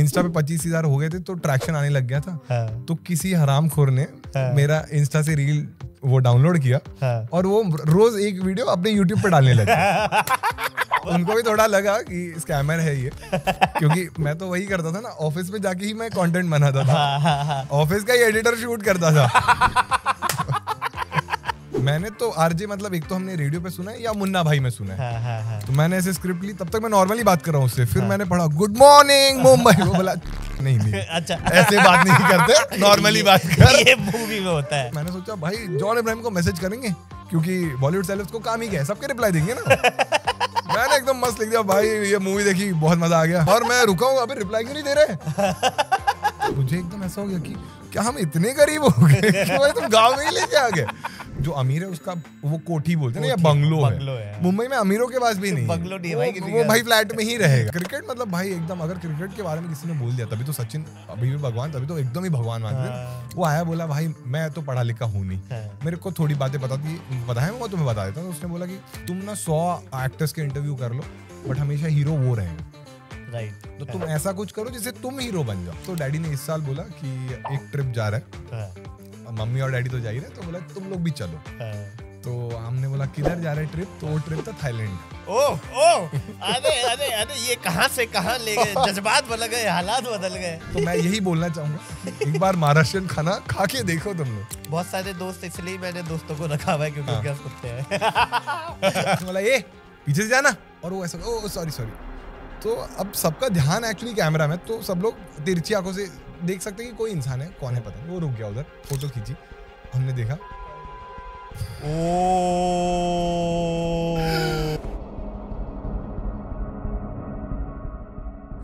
Insta पे पच्चीस हजार हो गए थे तो ट्रैक्शन आने लग गया था हाँ। तो किसी हराम खोर ने हाँ। मेरा इंस्टा से रील वो डाउनलोड किया हाँ। और वो रोज एक वीडियो अपने यूट्यूब पे डालने लगा उनको भी थोड़ा लगा कि स्कैमर है ये क्योंकि मैं तो वही करता था ना ऑफिस में जाके ही मैं कंटेंट बनाता था ऑफिस हाँ, हाँ, हाँ। का ही एडिटर शूट करता था मैंने तो आरजे मतलब एक तो हमने रेडियो पे सुना है या मुन्ना भाई में सुना है हा, हा, हा. तो मैंने ऐसे स्क्रिप्ट ली तब तक मैं नॉर्मली बात कर रहा हूँ उससे फिर हाँ। मैंने पढ़ा गुड मॉर्निंग मुंबई वो बोला नहीं नहीं अच्छा ऐसे बात नहीं करते नॉर्मली बात कर ये मूवी में होता है मैंने सोचा भाई जॉन इब्राहिम को मैसेज करेंगे क्योंकि बॉलीवुड सेलेब्स को काम ही क्या है सबके रिप्लाई देंगे ना मैंने एकदम मस्त लिख दिया भाई ये मूवी देखी बहुत मजा आ गया और मैं रुका हूँ अभी रिप्लाई क्यों नहीं दे रहे मुझे एकदम ऐसा हो गया कि क्या हम इतने गरीब हो गए भाई तुम गांव में ही लेके आ गए जो अमीर है उसका वो कोठी बोलते हैं या बंगलो, है, है हाँ। मुंबई में अमीरों के पास भी नहीं बंगलो नहीं भाई वो, वो भाई फ्लैट में ही रहेगा क्रिकेट मतलब भाई एकदम अगर क्रिकेट के बारे में किसी ने बोल दिया तभी तो सचिन अभी भी भगवान तभी तो एकदम ही भगवान मानते हैं हाँ। वो आया बोला भाई मैं तो पढ़ा लिखा हूँ नहीं हाँ। मेरे को थोड़ी बातें बताती पता है मैं तुम्हें बता देता हूँ तो उसने बोला कि तुम ना सौ एक्टर्स के इंटरव्यू कर लो बट हमेशा हीरो वो रहेगा राइट तो तुम ऐसा कुछ करो जिसे तुम हीरो बन जाओ तो डैडी ने इस साल बोला कि एक ट्रिप जा रहा है मम्मी और डैडी तो जा ही रहे तो बोला तुम लोग भी चलो तो हमने बोला किधर जा रहे ट्रिप तो वो ट्रिप था थाईलैंड ओ ओ अरे अरे अरे ये कहाँ से कहाँ ले गए जज्बात बदल गए हालात बदल गए तो मैं यही बोलना चाहूंगा एक बार महाराष्ट्रियन खाना खा के देखो तुम लोग बहुत सारे दोस्त इसलिए मैंने दोस्तों को रखा हुआ है क्योंकि हाँ। क्या कुत्ते हैं बोला ये पीछे से जाना और वो ऐसा ओ सॉरी सॉरी तो अब सबका ध्यान एक्चुअली कैमरा में तो सब लोग तिरछी आंखों से देख सकते हैं कि कोई इंसान है कौन है पता वो रुक गया उधर फोटो खींची हमने देखा oh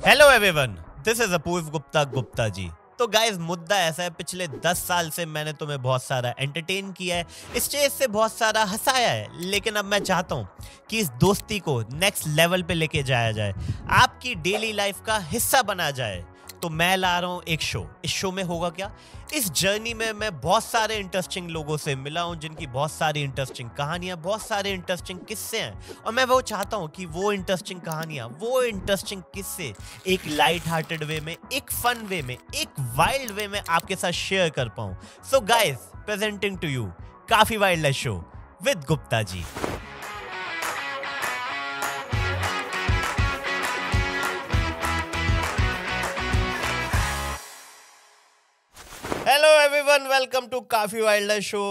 hello everyone this is Apoorv Gupta Gupta ji तो गाइज मुद्दा ऐसा है पिछले दस साल से मैंने तुम्हें बहुत सारा एंटरटेन किया है इस चीज से बहुत सारा हंसाया है लेकिन अब मैं चाहता हूँ कि इस दोस्ती को नेक्स्ट लेवल पे लेके जाया जाए आपकी डेली लाइफ का हिस्सा बना जाए तो मैं ला रहा हूँ एक शो इस शो में होगा क्या इस जर्नी में मैं बहुत सारे इंटरेस्टिंग लोगों से मिला हूँ जिनकी बहुत सारी इंटरेस्टिंग कहानियाँ बहुत सारे इंटरेस्टिंग किस्से हैं और मैं वो चाहता हूँ कि वो इंटरेस्टिंग कहानियाँ वो इंटरेस्टिंग किस्से एक लाइट हार्टेड वे में एक फन वे में एक वाइल्ड वे में आपके साथ शेयर कर पाऊँ so guys presenting to you काफ़ी वाइल्ड है show with Gupta ji everyone welcome to काफ़ी वाइल्ड शो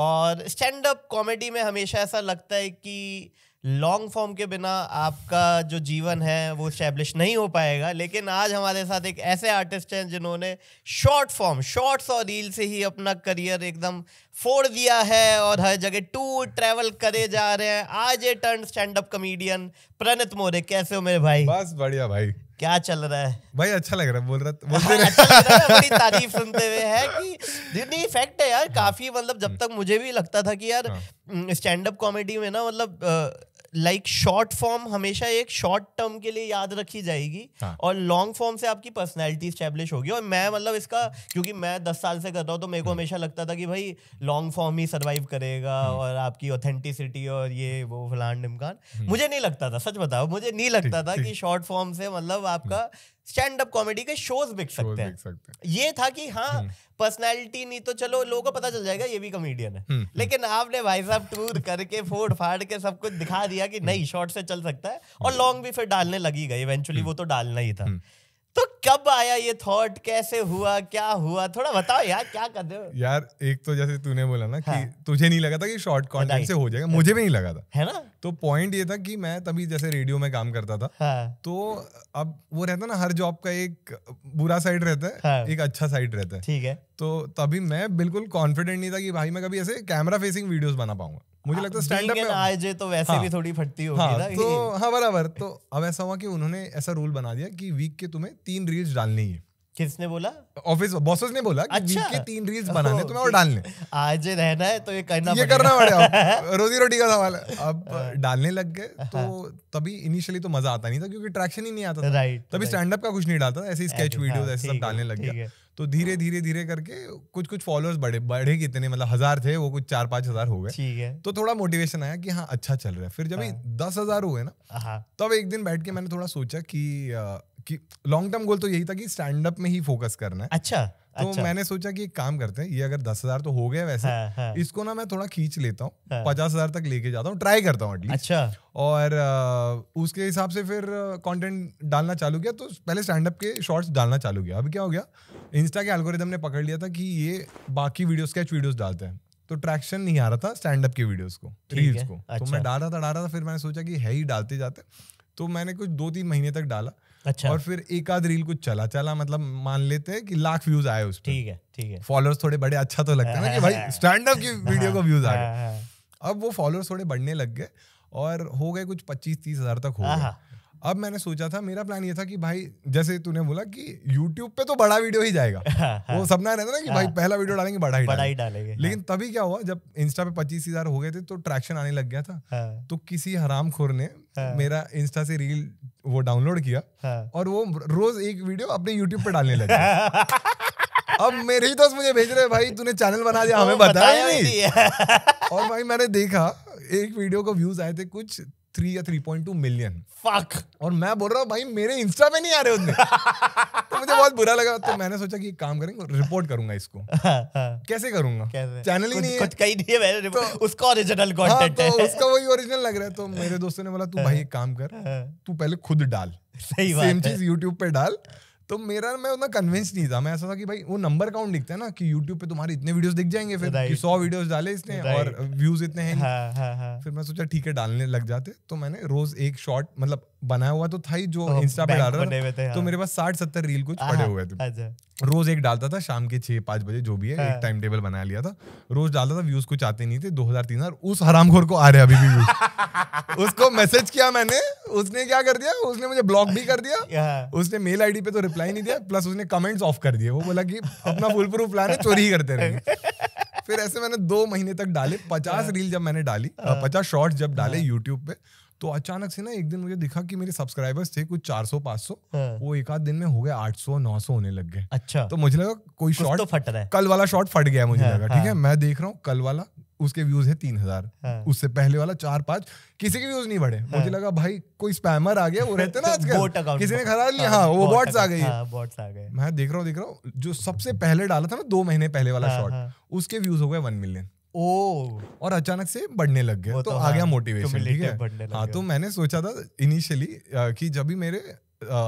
और स्टैंड अप कॉमेडी में हमेशा ऐसा लगता है कि लॉन्ग फॉर्म के बिना आपका जो जीवन है वो स्टैब्लिश नहीं हो पाएगा लेकिन आज हमारे साथ एक ऐसे आर्टिस्ट हैं जिन्होंने शॉर्ट फॉर्म शॉर्ट्स और रील से ही अपना करियर एकदम फोड़ दिया है और हर जगह टूर ट्रैवल करे जा रहे हैं आज a turn stand up comedian Pranit More कैसे हो मेरे भाई बस बढ़िया भाई क्या चल रहा है भाई अच्छा लग रहा है बोल रहा बोलते हाँ, अच्छा लग रहा है बड़ी तारीफ सुनते हुए है कि नहीं फैक्ट है यार काफी मतलब जब हम्म। तक मुझे भी लगता था कि यार स्टैंड अप कॉमेडी में ना मतलब लाइक शॉर्ट फॉर्म हमेशा एक शॉर्ट टर्म के लिए याद रखी जाएगी हाँ. और लॉन्ग फॉर्म से आपकी पर्सनैलिटी स्टेब्लिश होगी और मैं मतलब इसका क्योंकि मैं दस साल से कर रहा हूँ तो मेरे को हम्म। हमेशा लगता था कि भाई लॉन्ग फॉर्म ही सर्वाइव करेगा हम्म। और आपकी ऑथेंटिसिटी और ये वो फलान निमकान हम्म। मुझे नहीं लगता था सच बताओ मुझे नहीं लगता था कि शॉर्ट फॉर्म से मतलब आपका स्टैंड अप कॉमेडी के शोज बिक सकते हैं ये था कि हाँ पर्सनैलिटी हम्म। नहीं तो चलो लोगों को पता चल जाएगा ये भी कॉमेडियन है हम्म, हम्म। लेकिन आपने भाई साहब टूर करके फोड़ फाड़ के सब कुछ दिखा दिया कि नहीं शॉर्ट से चल सकता है और लॉन्ग भी फिर डालने लगी गई इवेंचुअली वो तो डालना ही था तो कब आया ये थॉट कैसे हुआ क्या हुआ थोड़ा बताओ यार क्या कर रहे हो यार एक तो जैसे तूने बोला ना हाँ. कि तुझे नहीं लगा था कि शॉर्ट कॉन्टेंट से हो जाएगा मुझे भी नहीं लगा था है ना तो पॉइंट ये था कि मैं तभी जैसे रेडियो में काम करता था हाँ. तो अब वो रहता ना हर जॉब का एक बुरा साइड रहता है हाँ. एक अच्छा साइड रहता है ठीक है तो तभी मैं बिल्कुल कॉन्फिडेंट नहीं था कि भाई मैं कभी ऐसे कैमरा फेसिंग वीडियोस बना पाऊंगा मुझे लगता है स्टैंड अप आईजे तो वैसे हाँ, भी थोड़ी फटती होगी हाँ, ना तो हाँ बराबर तो अब ऐसा हुआ कि उन्होंने ऐसा रूल बना दिया कि वीक के तुम्हें तीन रील्स डालनी है किसने बोला ऑफिस बॉसेस ने बोला कि अच्छा? वीक के तीन रील्स बनाने तुम्हें और डालने आज रहना है तो ये करना ये करना पड़ेगा रोजी रोटी का सवाल अब हाँ। डालने लग गए हाँ। तो तभी इनिशियली तो मजा आता नहीं था क्योंकि ट्रैक्शन ही नहीं आता था राइट तभी स्टैंड अप का कुछ नहीं डालता था ऐसे स्केच वीडियोस हाँ, ऐसे सब डालने लग गया तो धीरे हाँ। धीरे धीरे करके कुछ कुछ फॉलोअर्स बढ़े बढ़े कितने मतलब हजार थे वो कुछ चार पांच हजार हो गए ठीक है तो थोड़ा मोटिवेशन आया कि हाँ अच्छा चल रहा है फिर जब हाँ। दस हजार हुए ना हाँ, हाँ। तब तो एक दिन बैठ के मैंने थोड़ा सोचा कि कि लॉन्ग टर्म गोल तो यही था कि स्टैंड अप में ही फोकस करना है अच्छा तो अच्छा। मैंने सोचा कि एक काम करते हैं ये अगर दस हजार तो हो गया वैसे हाँ, हाँ। इसको ना मैं थोड़ा खींच लेता हूँ हाँ। पचास हजार तक लेके जाता हूँ ट्राई करता हूँ अच्छा और आ, उसके हिसाब से फिर कंटेंट डालना चालू किया तो पहले स्टैंड अप के शॉर्ट्स डालना चालू किया अब क्या हो गया इंस्टा के एल्गोरिदम ने पकड़ लिया था कि ये बाकी वीडियोस स्केच वीडियोस डालते हैं तो ट्रैक्शन नहीं आ रहा था स्टैंड अप के वीडियोस को रील्स को तो अच्छा। तो मैं डाल रहा था डाल रहा था फिर मैंने सोचा कि है ही डालते जाते तो मैंने कुछ दो तीन महीने तक डाला अच्छा और फिर एक आध रील कुछ चला चला मतलब मान लेते हैं कि लाख व्यूज आए उस ठीक है ठीक है फॉलोअर्स थोड़े बड़े अच्छा तो लगता है ना कि भाई स्टैंड अप की वीडियो को व्यूज आ गए हाँ, हाँ। अब वो फॉलोअर्स थोड़े बढ़ने लग गए और हो गए कुछ पच्चीस तीस हजार तक हो हाँ, गए अब मैंने सोचा था मेरा प्लान ये था कि भाई जैसे तूने बोला कि YouTube पे तो बड़ा वीडियो ही जाएगा हाँ, वो सपना रहता ना कि भाई हाँ। पहला वीडियो डालेंगे बड़ा ही बड़ा ही डालेंगे लेकिन हाँ। तभी क्या हुआ जब इंस्टा पे पच्चीस हजार हो गए थे तो ट्रैक्शन आने लग गया था हाँ, तो किसी हराम खोर ने हाँ, मेरा इंस्टा से रील वो डाउनलोड किया हाँ, और वो रोज एक वीडियो अपने यूट्यूब पे डालने लगे अब मेरे ही दोस्त मुझे भेज रहे भाई तूने चैनल बना दिया हमें बताया नहीं और भाई मैंने देखा एक वीडियो को व्यूज आए थे कुछ थ्री या three point two million fuck और मैं बोल रहा हूँ भाई मेरे इंस्टा में नहीं आ रहे उतने तो मुझे बहुत बुरा लगा तो मैंने सोचा कि काम करेंगे रिपोर्ट करूंगा इसको कैसे करूंगा चैनल ही नहीं है कहीं नहीं है तो, उसका ओरिजिनल कंटेंट हाँ, तो उसका वही ओरिजिनल लग रहा है तो मेरे दोस्तों ने बोला तू भाई एक काम कर हाँ। तू पहले खुद डाल सही बात सेम चीज यूट्यूब पे डाल तो मेरा मैं उतना कन्विंस नहीं था मैं ऐसा था कि भाई वो नंबर काउंट दिखता है ना कि यूट्यूब पे तुम्हारे इतने वीडियोस दिख जाएंगे फिर कि सौ वीडियोस डाले इसने और व्यूज इतने हैं हा, हा, हा। फिर मैं सोचा ठीक है डालने लग जाते तो मैंने रोज एक शॉर्ट मतलब बनाया हुआ तो था ही जो इंस्टा तो पे डाल रहा था तो हाँ। तो मेरे पास साठ सत्तर रील कुछ पड़े हाँ, हुए थे अच्छा। रोज एक डालता था शाम के छह पांच बजे जो भी है एक टाइम हाँ। टेबल बना लिया था रोज डालता था व्यूज कुछ आते नहीं थे दो हजार तीन हजार उस हरामखोर को आ रहे अभी भी व्यूज उसको मैसेज किया मैंने उसने क्या कर दिया उसने मुझे ब्लॉक भी कर दिया हाँ। उसने मेल आईडी पे तो रिप्लाई नहीं दिया प्लस उसने कमेंट्स ऑफ कर दिए वो बोला कि अपना फुल प्रूफ प्लान है चोरी ही करते रहे फिर ऐसे मैंने दो महीने तक डाले पचास रील जब मैंने डाली पचास शॉर्ट्स जब डाले यूट्यूब पे तो अचानक से ना एक दिन मुझे दिखा कि मेरे सब्सक्राइबर्स थे कुछ 400 500 सौ हाँ। वो एक आध दिन में हो गए 800 900 होने लग गए अच्छा तो मुझे लगा कोई शॉट तो फट रहा है कल वाला शॉट फट गया मुझे हाँ, लगा ठीक है हाँ। मैं देख रहा हूँ कल वाला उसके व्यूज है तीन हजार उससे पहले वाला चार पांच किसी के व्यूज नहीं बढ़े मुझे लगा भाई कोई स्पैमर आ गया वो रहते ना आजकल किसी ने खराब लिया हाँ, वो बॉट्स आ गई गए मैं देख रहा हूँ देख रहा हूँ जो सबसे पहले डाला था ना दो महीने पहले वाला शॉर्ट उसके व्यूज हो गए वन मिलियन ओ और अचानक से बढ़ने लग गए तो, तो आ गया मोटिवेशन हाँ, ठीक है हाँ तो मैंने सोचा था इनिशियली कि जब भी मेरे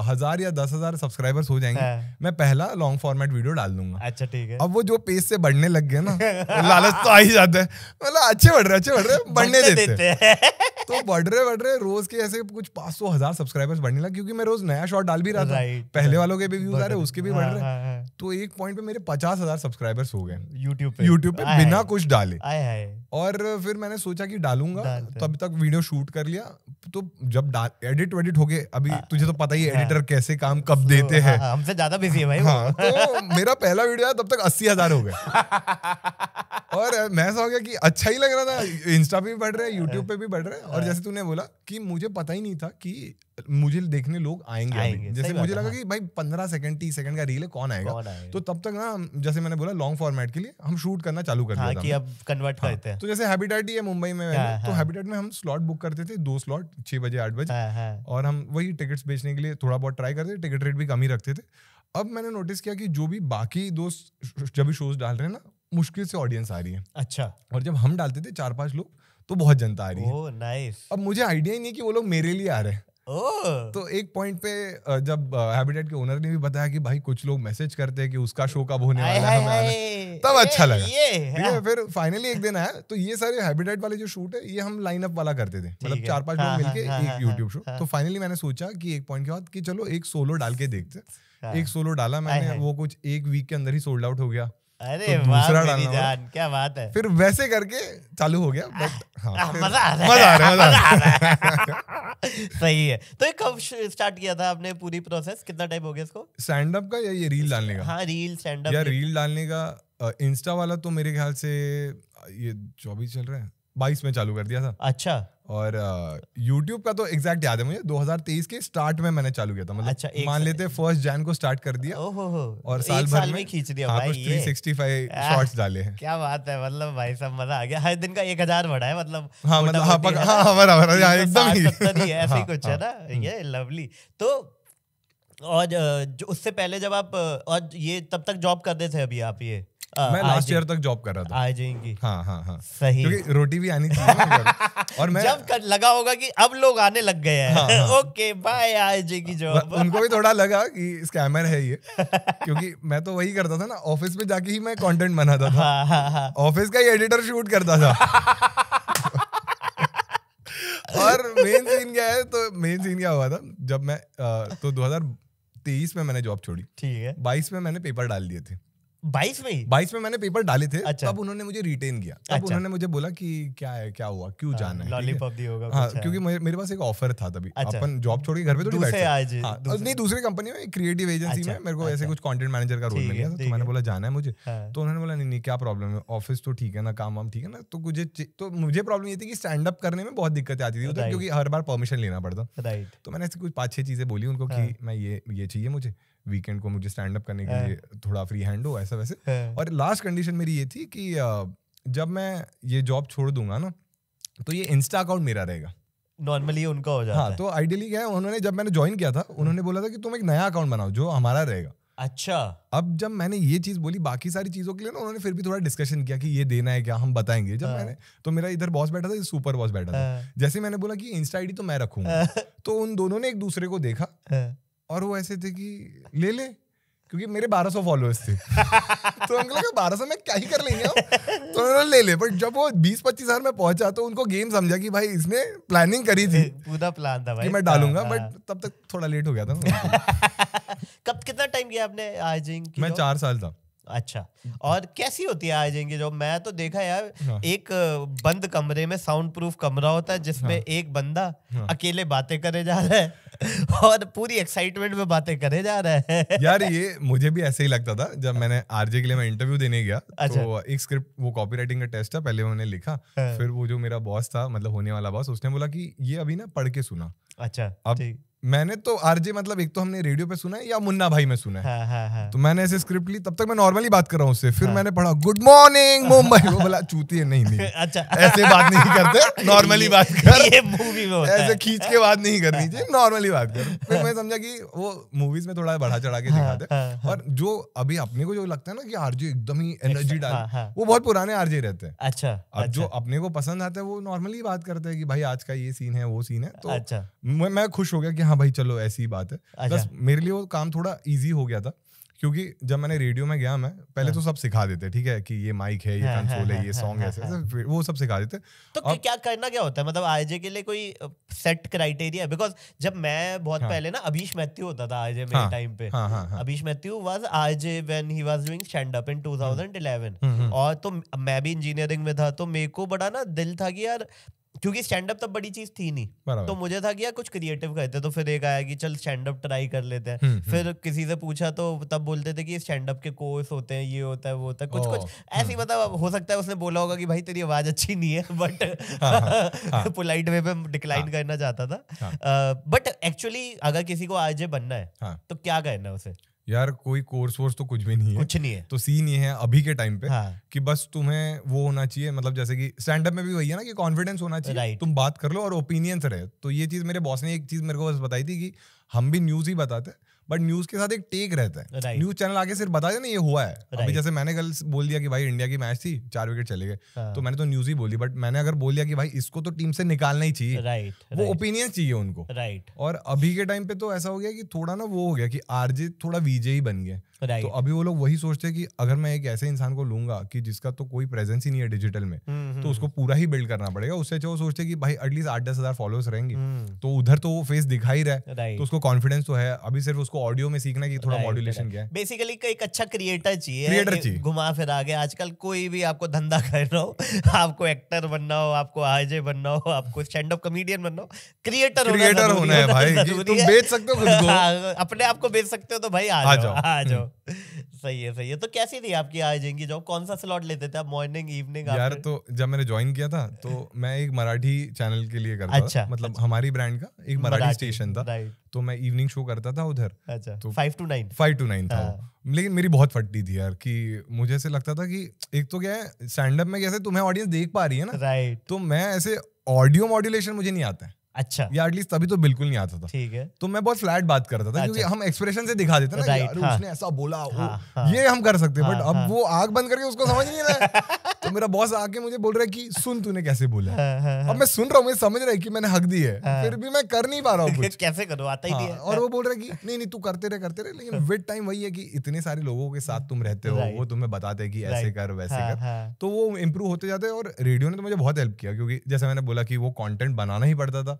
हजार या दस हजार सब्सक्राइबर्स हो जाएंगे मैं पहला लॉन्ग फॉर्मेट वीडियो डाल दूंगा अच्छा ठीक है अब वो जो पेज से बढ़ने लग गए ना लालच तो आ ही जाता है मतलब अच्छे बढ़ रहे अच्छे बढ़ रहे बढ़ने देते, देते हैं तो बढ़ रहे बढ़ रहे रोज के ऐसे कुछ पांच सौ हजार सब्सक्राइबर्स बढ़ने लगा क्योंकि मैं रोज नया शॉर्ट डाल भी रहा था पहले वालों के भी व्यूज आ रहे उसके भी बढ़ हाँ, रहे हाँ, हाँ। तो एक पॉइंट पे मेरे पचास हजार सब्सक्राइबर्स हो गए यूट्यूब पे यूट्यूब पे बिना कुछ डाले और फिर मैंने सोचा कि डालूंगा तो अभी तक वीडियो शूट कर लिया तो जब एडिट वेडिट हो गए अभी तुझे तो पता ही ये एडिटर कैसे काम कब देते हाँ, हैं हाँ, हमसे ज्यादा बिजी है भाई हाँ तो मेरा पहला वीडियो तब तक अस्सी हजार हो गया और मैं हो गया कि अच्छा ही लग रहा था इंस्टा पे भी बढ़ रहे हैं यूट्यूब पे भी बढ़ रहे हैं और जैसे तूने बोला कि मुझे पता ही नहीं था कि मुझे देखने लोग आएंगे, आएंगे जैसे मुझे लगा हाँ। कि भाई पंद्रह सेकंड तीस सेकंड का रील है कौन आएगा? कौन आएगा तो तब तक ना जैसे मैंने बोला लॉन्ग फॉर्मेट के लिए हम शूट करना चालू कर हाँ, कि अब कन्वर्ट हाँ, करते हैं तो जैसे हैबिटेट ही है मुंबई में हाँ, तो हैबिटेट हाँ। में हम स्लॉट बुक करते थे दो स्लॉट छह बजे आठ बजे हाँ, और हम वही टिकट्स बेचने के लिए थोड़ा बहुत ट्राई करते टिकट रेट भी कम ही रखते थे अब मैंने नोटिस किया कि जो भी बाकी दोस्त जब भी शोज डाल रहे हैं ना मुश्किल से ऑडियंस आ रही है अच्छा और जब हम डालते थे चार पांच लोग तो बहुत जनता आ रही है नाइस अब मुझे आइडिया ही नहीं कि वो लोग मेरे लिए आ रहे हैं तो एक पॉइंट पे जब हैबिटेट के ओनर ने भी बताया कि भाई कुछ लोग मैसेज करते हैं कि उसका शो कब होने वाला है हमें तब अच्छा लगा ठीक है हाँ। फिर फाइनली एक दिन आया तो ये सारे हैबिटेट वाले जो शूट है ये हम लाइनअप वाला करते थे मतलब चार पांच लोग हाँ, मिलके हाँ, एक यूट्यूब शो तो फाइनली मैंने सोचा कि एक पॉइंट के बाद कि चलो एक सोलो डाल के देखते एक सोलो डाला मैंने वो कुछ एक वीक के अंदर ही सोल्ड आउट हो गया अरे तो दूसरा डालना जान क्या बात है फिर वैसे करके चालू हो गया बट हाँ।, हाँ, मजा आ रहा है सही है तो ये कब स्टार्ट किया था आपने पूरी प्रोसेस कितना टाइम हो गया इसको स्टैंड अप का या ये रील डालने का हाँ रील स्टैंड अप या रील डालने का इंस्टा वाला तो मेरे ख्याल से ये चौबीस चल रहा है बाईस में चालू कर दिया था अच्छा और YouTube का तो एग्जैक्ट याद है मुझे 2023 के स्टार्ट में मैंने चालू किया था मतलब अच्छा, मान लेते फर्स्ट जैन को स्टार्ट कर दिया ओहो और साल भर में खींच दिया हाँ, भाई ये 365 शॉट्स डाले हैं क्या बात है मतलब भाई सब मजा आ गया हर दिन का एक हजार बढ़ा है मतलब हाँ मतलब हाँ, हाँ बराबर हाँ, एकदम ही ऐसे हाँ, कुछ है ना ये लवली हम्म। तो और जो उससे पहले जब आप और ये तब तक जॉब करते थे अभी आप ये आ, मैं लास्ट ईयर तक जॉब कर रहा था आ जाएंगी हाँ हाँ हाँ सही क्योंकि रोटी भी आनी चाहिए और मैं जब कर, लगा होगा कि अब लोग आने लग गए हैं हाँ, हाँ। ओके बाय आ जाएगी जॉब उनको भी थोड़ा लगा कि स्कैमर है ये क्योंकि मैं तो वही करता था ना ऑफिस में जाके ही मैं कंटेंट बनाता था ऑफिस हाँ, हाँ, हाँ। का ही एडिटर शूट करता था और मेन सीन क्या है तो मेन सीन क्या हुआ था जब मैं तो 2000 तेईस में मैंने जॉब छोड़ी ठीक है बाईस में मैंने पेपर डाल दिए थे बाईस में बाईस में मैंने पेपर डाले थे अच्छा। तब उन्होंने मुझे रिटेन किया तब अच्छा। उन्होंने मुझे बोला कि क्या है क्या हुआ क्यों हाँ, जाना है लॉलीपॉप दी होगा हाँ, हाँ, क्योंकि मेरे पास एक ऑफर था तभी अच्छा। अपन जॉब छोड़ के घर पे तो नहीं आज हाँ, नहीं दूसरी कंपनी में क्रिएटिव अच्छा, एजेंसी में मेरे को ऐसे अच्छा। कुछ कंटेंट मैनेजर का रोल मिल गया तो मैंने बोला जाना है मुझे हाँ। तो उन्होंने बोला नहीं नहीं क्या प्रॉब्लम है ऑफिस तो ठीक है ना काम वाम ठीक है ना तो मुझे तो मुझे प्रॉब्लम ये थी कि स्टैंड अप करने में बहुत दिक्कतें आती थी मतलब क्योंकि हर बार परमिशन लेना पड़ता तो मैंने ऐसे कुछ पाँच छह चीजें बोली उनको कि मैं ये ये चाहिए मुझे वीकेंड को मुझे स्टैंड अप करने के हाँ। लिए थोड़ा फ्री हैंड हो ऐसा वैसे हाँ। और लास्ट कंडीशन मेरी ये थी कि जब मैं ये जॉब छोड़ दूंगा ना तो ये इंस्टा अकाउंट मेरा रहेगा नॉर्मली उनका हो जाता हाँ, है तो आइडियली क्या है उन्होंने जब मैंने ज्वाइन किया था उन्होंने बोला था कि तुम एक नया अकाउंट बनाओ जो हमारा रहेगा अच्छा अब जब मैंने ये चीज बोली बाकी सारी चीजों के लिए ना उन्होंने फिर भी थोड़ा डिस्कशन किया कि ये देना है क्या हम बताएंगे जब हाँ। मैंने तो मेरा इधर बॉस बैठा था सुपर बॉस बैठा था जैसे मैंने बोला कि इंस्टा आईडी तो मैं रखूंगा तो उन दोनों ने एक दूसरे को देखा और वो ऐसे थे कि ले ले क्योंकि मेरे 1200 फॉलोअर्स थे तो उनको लगा 1200 में क्या ही कर लेंगे तो उन्होंने ले ले बट जब वो बीस पच्चीस हजार में पहुंचा तो उनको गेम समझा कि भाई इसने प्लानिंग करी थी पूरा प्लान था भाई कि मैं डालूंगा बट हाँ, हाँ। तब तक थोड़ा लेट हो गया था कब कितना टाइम गया आपने आज मैं चार साल था अच्छा और कैसी होती है आज इनकी जॉब मैं तो देखा यार हाँ। एक बंद कमरे में साउंड प्रूफ कमरा होता है जिसमें हाँ। एक बंदा हाँ। अकेले बातें करे जा रहा है और पूरी एक्साइटमेंट में बातें करे जा रहे हैं यार ये मुझे भी ऐसे ही लगता था जब मैंने आरजे के लिए मैं इंटरव्यू देने गया अच्छा। तो एक स्क्रिप्ट वो राइटिंग का टेस्ट था पहले उन्होंने लिखा हाँ। फिर वो जो मेरा बॉस था मतलब होने वाला बॉस उसने बोला कि ये अभी ना पढ़ के सुना अच्छा अब मैंने तो आरजे मतलब एक तो हमने रेडियो पे सुना है या मुन्ना भाई में सुना है हाँ, हाँ, हाँ. तो मैंने ऐसे स्क्रिप्ट ली तब तक मैं नॉर्मली बात कर रहा हूँ उससे फिर हाँ. मैंने पढ़ा गुड मॉर्निंग मुंबई वो बोला चूती है नहीं नहीं अच्छा ऐसे बात नहीं करते नॉर्मली बात कर ये मूवी में होता ऐसे खींच के बात नहीं करनी चाहिए नॉर्मली बात कर फिर मैं समझा की वो मूवीज में थोड़ा बढ़ा चढ़ा के हाँ, दिखाते हाँ, हाँ। और जो अभी अपने को जो लगता है ना कि आरजे एकदम ही एनर्जी डाल वो बहुत पुराने आरजे रहते हैं अच्छा अब जो अच्छा। अपने को पसंद आता है वो नॉर्मली बात करते हैं कि भाई आज का ये सीन है वो सीन है तो अच्छा। मैं खुश हो गया कि हाँ भाई चलो ऐसी ही बात है अच्छा। बस मेरे लिए वो काम थोड़ा ईजी हो गया था क्योंकि जब मैंने रेडियो में गया मैं पहले हाँ। तो सब सिखा देते ठीक है कि ये माइक है ये हाँ, कंसोल हाँ, है हाँ, ये सॉन्ग हाँ, ऐसे हाँ, ऐसे वो सब सिखा देते तो अब, क्या करना क्या होता है मतलब आईजे के लिए कोई सेट क्राइटेरिया बिकॉज जब मैं बहुत हाँ. पहले ना अभिश मैथ्यू होता था आईजे मेरे टाइम पे Abish Mathew was IJ when he was doing stand up in 2011 और तो मैं भी इंजीनियरिंग में था तो मेरे को बड़ा ना दिल था कि यार क्योंकि स्टैंड अप तब बड़ी चीज थी नहीं तो मुझे था कि यार कुछ क्रिएटिव करते तो फिर एक आया कि चल स्टैंड अप ट्राई कर लेते हैं हम्म, हम्म। फिर किसी से पूछा तो तब बोलते थे कि स्टैंड अप के कोर्स होते हैं ये होता है वो होता है कुछ कुछ ऐसी हम्म। मतलब हो सकता है उसने बोला होगा कि भाई तेरी आवाज अच्छी नहीं है बट पोलाइट वे में डिक्लाइन करना चाहता था बट हाँ। एक्चुअली अगर किसी को आज बनना है हाँ। तो क्या करना है उसे यार कोई कोर्स वोर्स तो कुछ भी नहीं है कुछ नहीं है तो सीन ये है अभी के टाइम पे हाँ. कि बस तुम्हें वो होना चाहिए मतलब जैसे कि स्टैंड अप में भी वही है ना कि कॉन्फिडेंस होना चाहिए तुम बात कर लो और ओपिनियंस रहे तो ये चीज मेरे बॉस ने एक चीज मेरे को बस बताई थी कि हम भी न्यूज ही बताते हैं बट न्यूज के साथ एक टेक रहता है न्यूज चैनल आगे सिर्फ बता देना ये हुआ है अभी जैसे मैंने कल बोल दिया कि भाई इंडिया की मैच थी चार विकेट चले गए हाँ। तो मैंने तो न्यूज ही बोली बट मैंने अगर बोल दिया कि भाई इसको तो टीम से निकालना ही चाहिए वो ओपिनियन चाहिए उनको राइट और अभी के टाइम पे तो ऐसा हो गया कि थोड़ा ना वो हो गया कि आरजे थोड़ा वीजे ही बन गया तो अभी वो लोग वही सोचते हैं कि अगर मैं एक ऐसे इंसान को लूंगा कि जिसका तो कोई प्रेजेंस ही नहीं है डिजिटल में हम्म, तो हम्म, उसको हम्म। पूरा ही बिल्ड करना पड़ेगा उससे अच्छा वो सोचते कि भाई एटलीस्ट आठ दस हजार फॉलोअर्स रहेंगे तो उधर तो वो फेस दिखा ही रहा है तो उसको कॉन्फिडेंस तो है अभी सिर्फ उसको ऑडियो में सीखना कि थोड़ा मॉड्यूलेशन क्या है बेसिकली एक अच्छा क्रिएटर चाहिए घुमा फिरा के आजकल कोई भी आपको धंधा कर रहा हो आपको एक्टर बनना हो आपको आज बनना हो आपको स्टैंड अप कॉमेडियन बनना हो क्रिएटर क्रिएटर होना है भाई तुम बेच सकते हो हाँ, अपने आप को बेच सकते हो तो भाई आ जाओ आ हम्म। जाओ सही है सही है तो कैसी थी आपकी आज की जॉब कौन सा स्लॉट लेते थे आप मॉर्निंग इवनिंग यार तो जब मैंने ज्वाइन किया था तो मैं एक मराठी चैनल के लिए करता अच्छा, मतलब अच्छा। हमारी ब्रांड का एक मराठी, मराठी स्टेशन था तो मैं इवनिंग शो करता था उधर अच्छा तो फाइव हाँ। लेकिन मेरी बहुत फटती थी यार कि मुझे ऐसे लगता था कि एक तो क्या है स्टैंड अप में कैसे तुम्हें ऑडियंस देख पा रही है ना राइट तो मैं ऐसे ऑडियो मॉड्यूलेशन मुझे नहीं आता है अच्छा या एटलीस्ट तभी तो बिल्कुल नहीं आता था ठीक है तो मैं बहुत फ्लैट बात करता था अच्छा। क्योंकि हम एक्सप्रेशन से दिखा देते ना यार हाँ, उसने ऐसा बोला हाँ, हाँ, ये हम कर सकते हैं बट हाँ, अब हाँ। वो आग बंद करके उसको समझ नहीं रहा तो मेरा बॉस आके मुझे बोल रहा है कि सुन तूने कैसे बोला हाँ, अब मैं सुन रहा हूँ मुझे समझ रहा है की मैंने हक दी है फिर भी मैं कर नहीं पा रहा हूँ कैसे करो आता ही नहीं और वो बोल रहा है नहीं नहीं तू करते रहे करते रहे लेकिन विद टाइम वही है कि इतने सारे लोगों के साथ तुम रहते हो वो तुम्हें बताते हैं कि ऐसे कर वैसे कर तो वो इम्प्रूव होते जाते और रेडियो ने तो मुझे बहुत हेल्प किया क्योंकि जैसे मैंने बोला कि वो कॉन्टेंट बनाना ही पड़ता था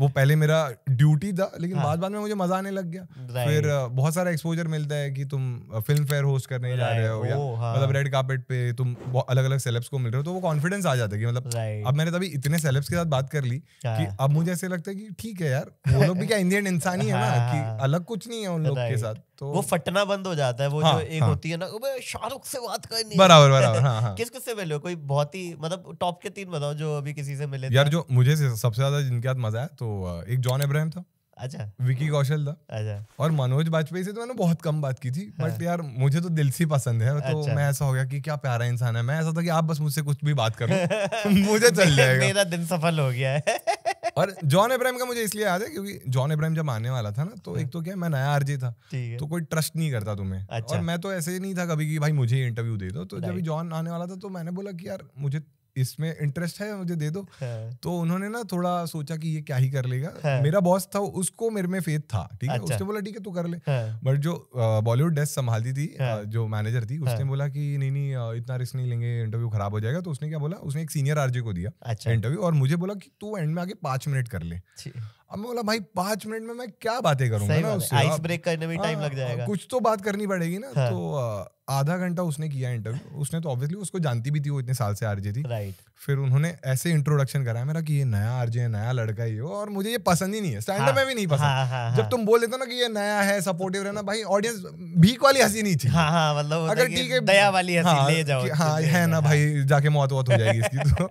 वो पहले मेरा ड्यूटी था लेकिन हाँ। बाद बाद में मुझे मजा आने लग गया फिर बहुत सारा एक्सपोजर मिलता है कि तुम फिल्म फेयर होस्ट करने जा रहे हो या हाँ। मतलब रेड कार्पेट पे तुम अलग अलग सेलेब्स को मिल रहे हो तो वो कॉन्फिडेंस आ जाता है कि मतलब अब मैंने तभी इतने सेलेब्स के साथ बात कर ली कि अब मुझे ऐसे लगता है कि ठीक है यार वो लोग भी क्या इंडियन इंसान ही है ना हाँ, कि अलग कुछ नहीं है उन लोग के साथ तो वो फटना बंद हो जाता है वो हाँ, जो एक हाँ. होती है ना शाहरुख से बात करनी बराबर बराबर हाँ, हाँ. किस से मिले हो कोई बहुत ही मतलब टॉप के तीन बताओ जो अभी किसी से मिले यार जो मुझे सबसे ज्यादा जिनके साथ मजा है तो एक जॉन इब्राहिम था अच्छा विकी कौशल था अच्छा और मनोज बाजपेयी से तो मैंने बहुत कम बात की थी हाँ। बट यार मुझे तो दिल से पसंद है तो अच्छा। मैं ऐसा हो गया कि क्या प्यारा इंसान है मैं ऐसा था कि आप बस मुझसे कुछ भी बात करो मुझे चल जाएगा मेरा दिन सफल हो गया है और जॉन इब्राहिम का मुझे इसलिए याद है क्योंकि जॉन इब्राहिम जब आने वाला था ना तो एक हाँ। तो क्या मैं नया आरजे था तो कोई ट्रस्ट नहीं करता तुम्हें अच्छा। और मैं तो ऐसे ही नहीं था कभी कि भाई मुझे इंटरव्यू दे दो तो जब जॉन आने वाला था तो मैंने बोला कि यार मुझे इसमें इंटरेस्ट है मुझे दे दो हाँ। तो उन्होंने ना थोड़ा सोचा कि ये क्या ही कर लेगा हाँ। मेरा बॉस था उसको मेरे में फेथ था ठीक है अच्छा। उसने बोला ठीक है तू कर ले बट हाँ। जो बॉलीवुड डेस्क संभालती थी जो मैनेजर थी उसने बोला कि नहीं नहीं इतना रिस्क नहीं लेंगे इंटरव्यू खराब हो जाएगा तो उसने क्या बोला उसने एक सीनियर आरजे को दिया इंटरव्यू अच्छा। और मुझे बोला कि तू एंड में आगे पांच मिनट कर ले हमें बोला भाई पांच मिनट में मैं क्या बातें करूंगा ना ब्रेक करने में टाइम हाँ, लग जाएगा कुछ तो बात करनी पड़ेगी ना हाँ। तो आधा घंटा उसने किया इंटरव्यू उसने तो ऑब्वियसली उसको जानती भी थी वो इतने साल से आरजे थी राइट फिर उन्होंने ऐसे इंट्रोडक्शन कराया मेरा कि ये नया आरजे है नया लड़का ही हो और मुझे ये पसंद ही नहीं है स्टैंड अप हाँ। में भी नहीं पसंद हा, हा, हा, जब तुम बोल देते हो ना कि ये नया है सपोर्टिव रहना भाई ऑडियंस भीक वाली हंसी नहीं थी मतलब अगर ठीक है दया वाली ले जाओ हाँ है ना भाई जाके मौत वोत हो जाएगी इसकी तो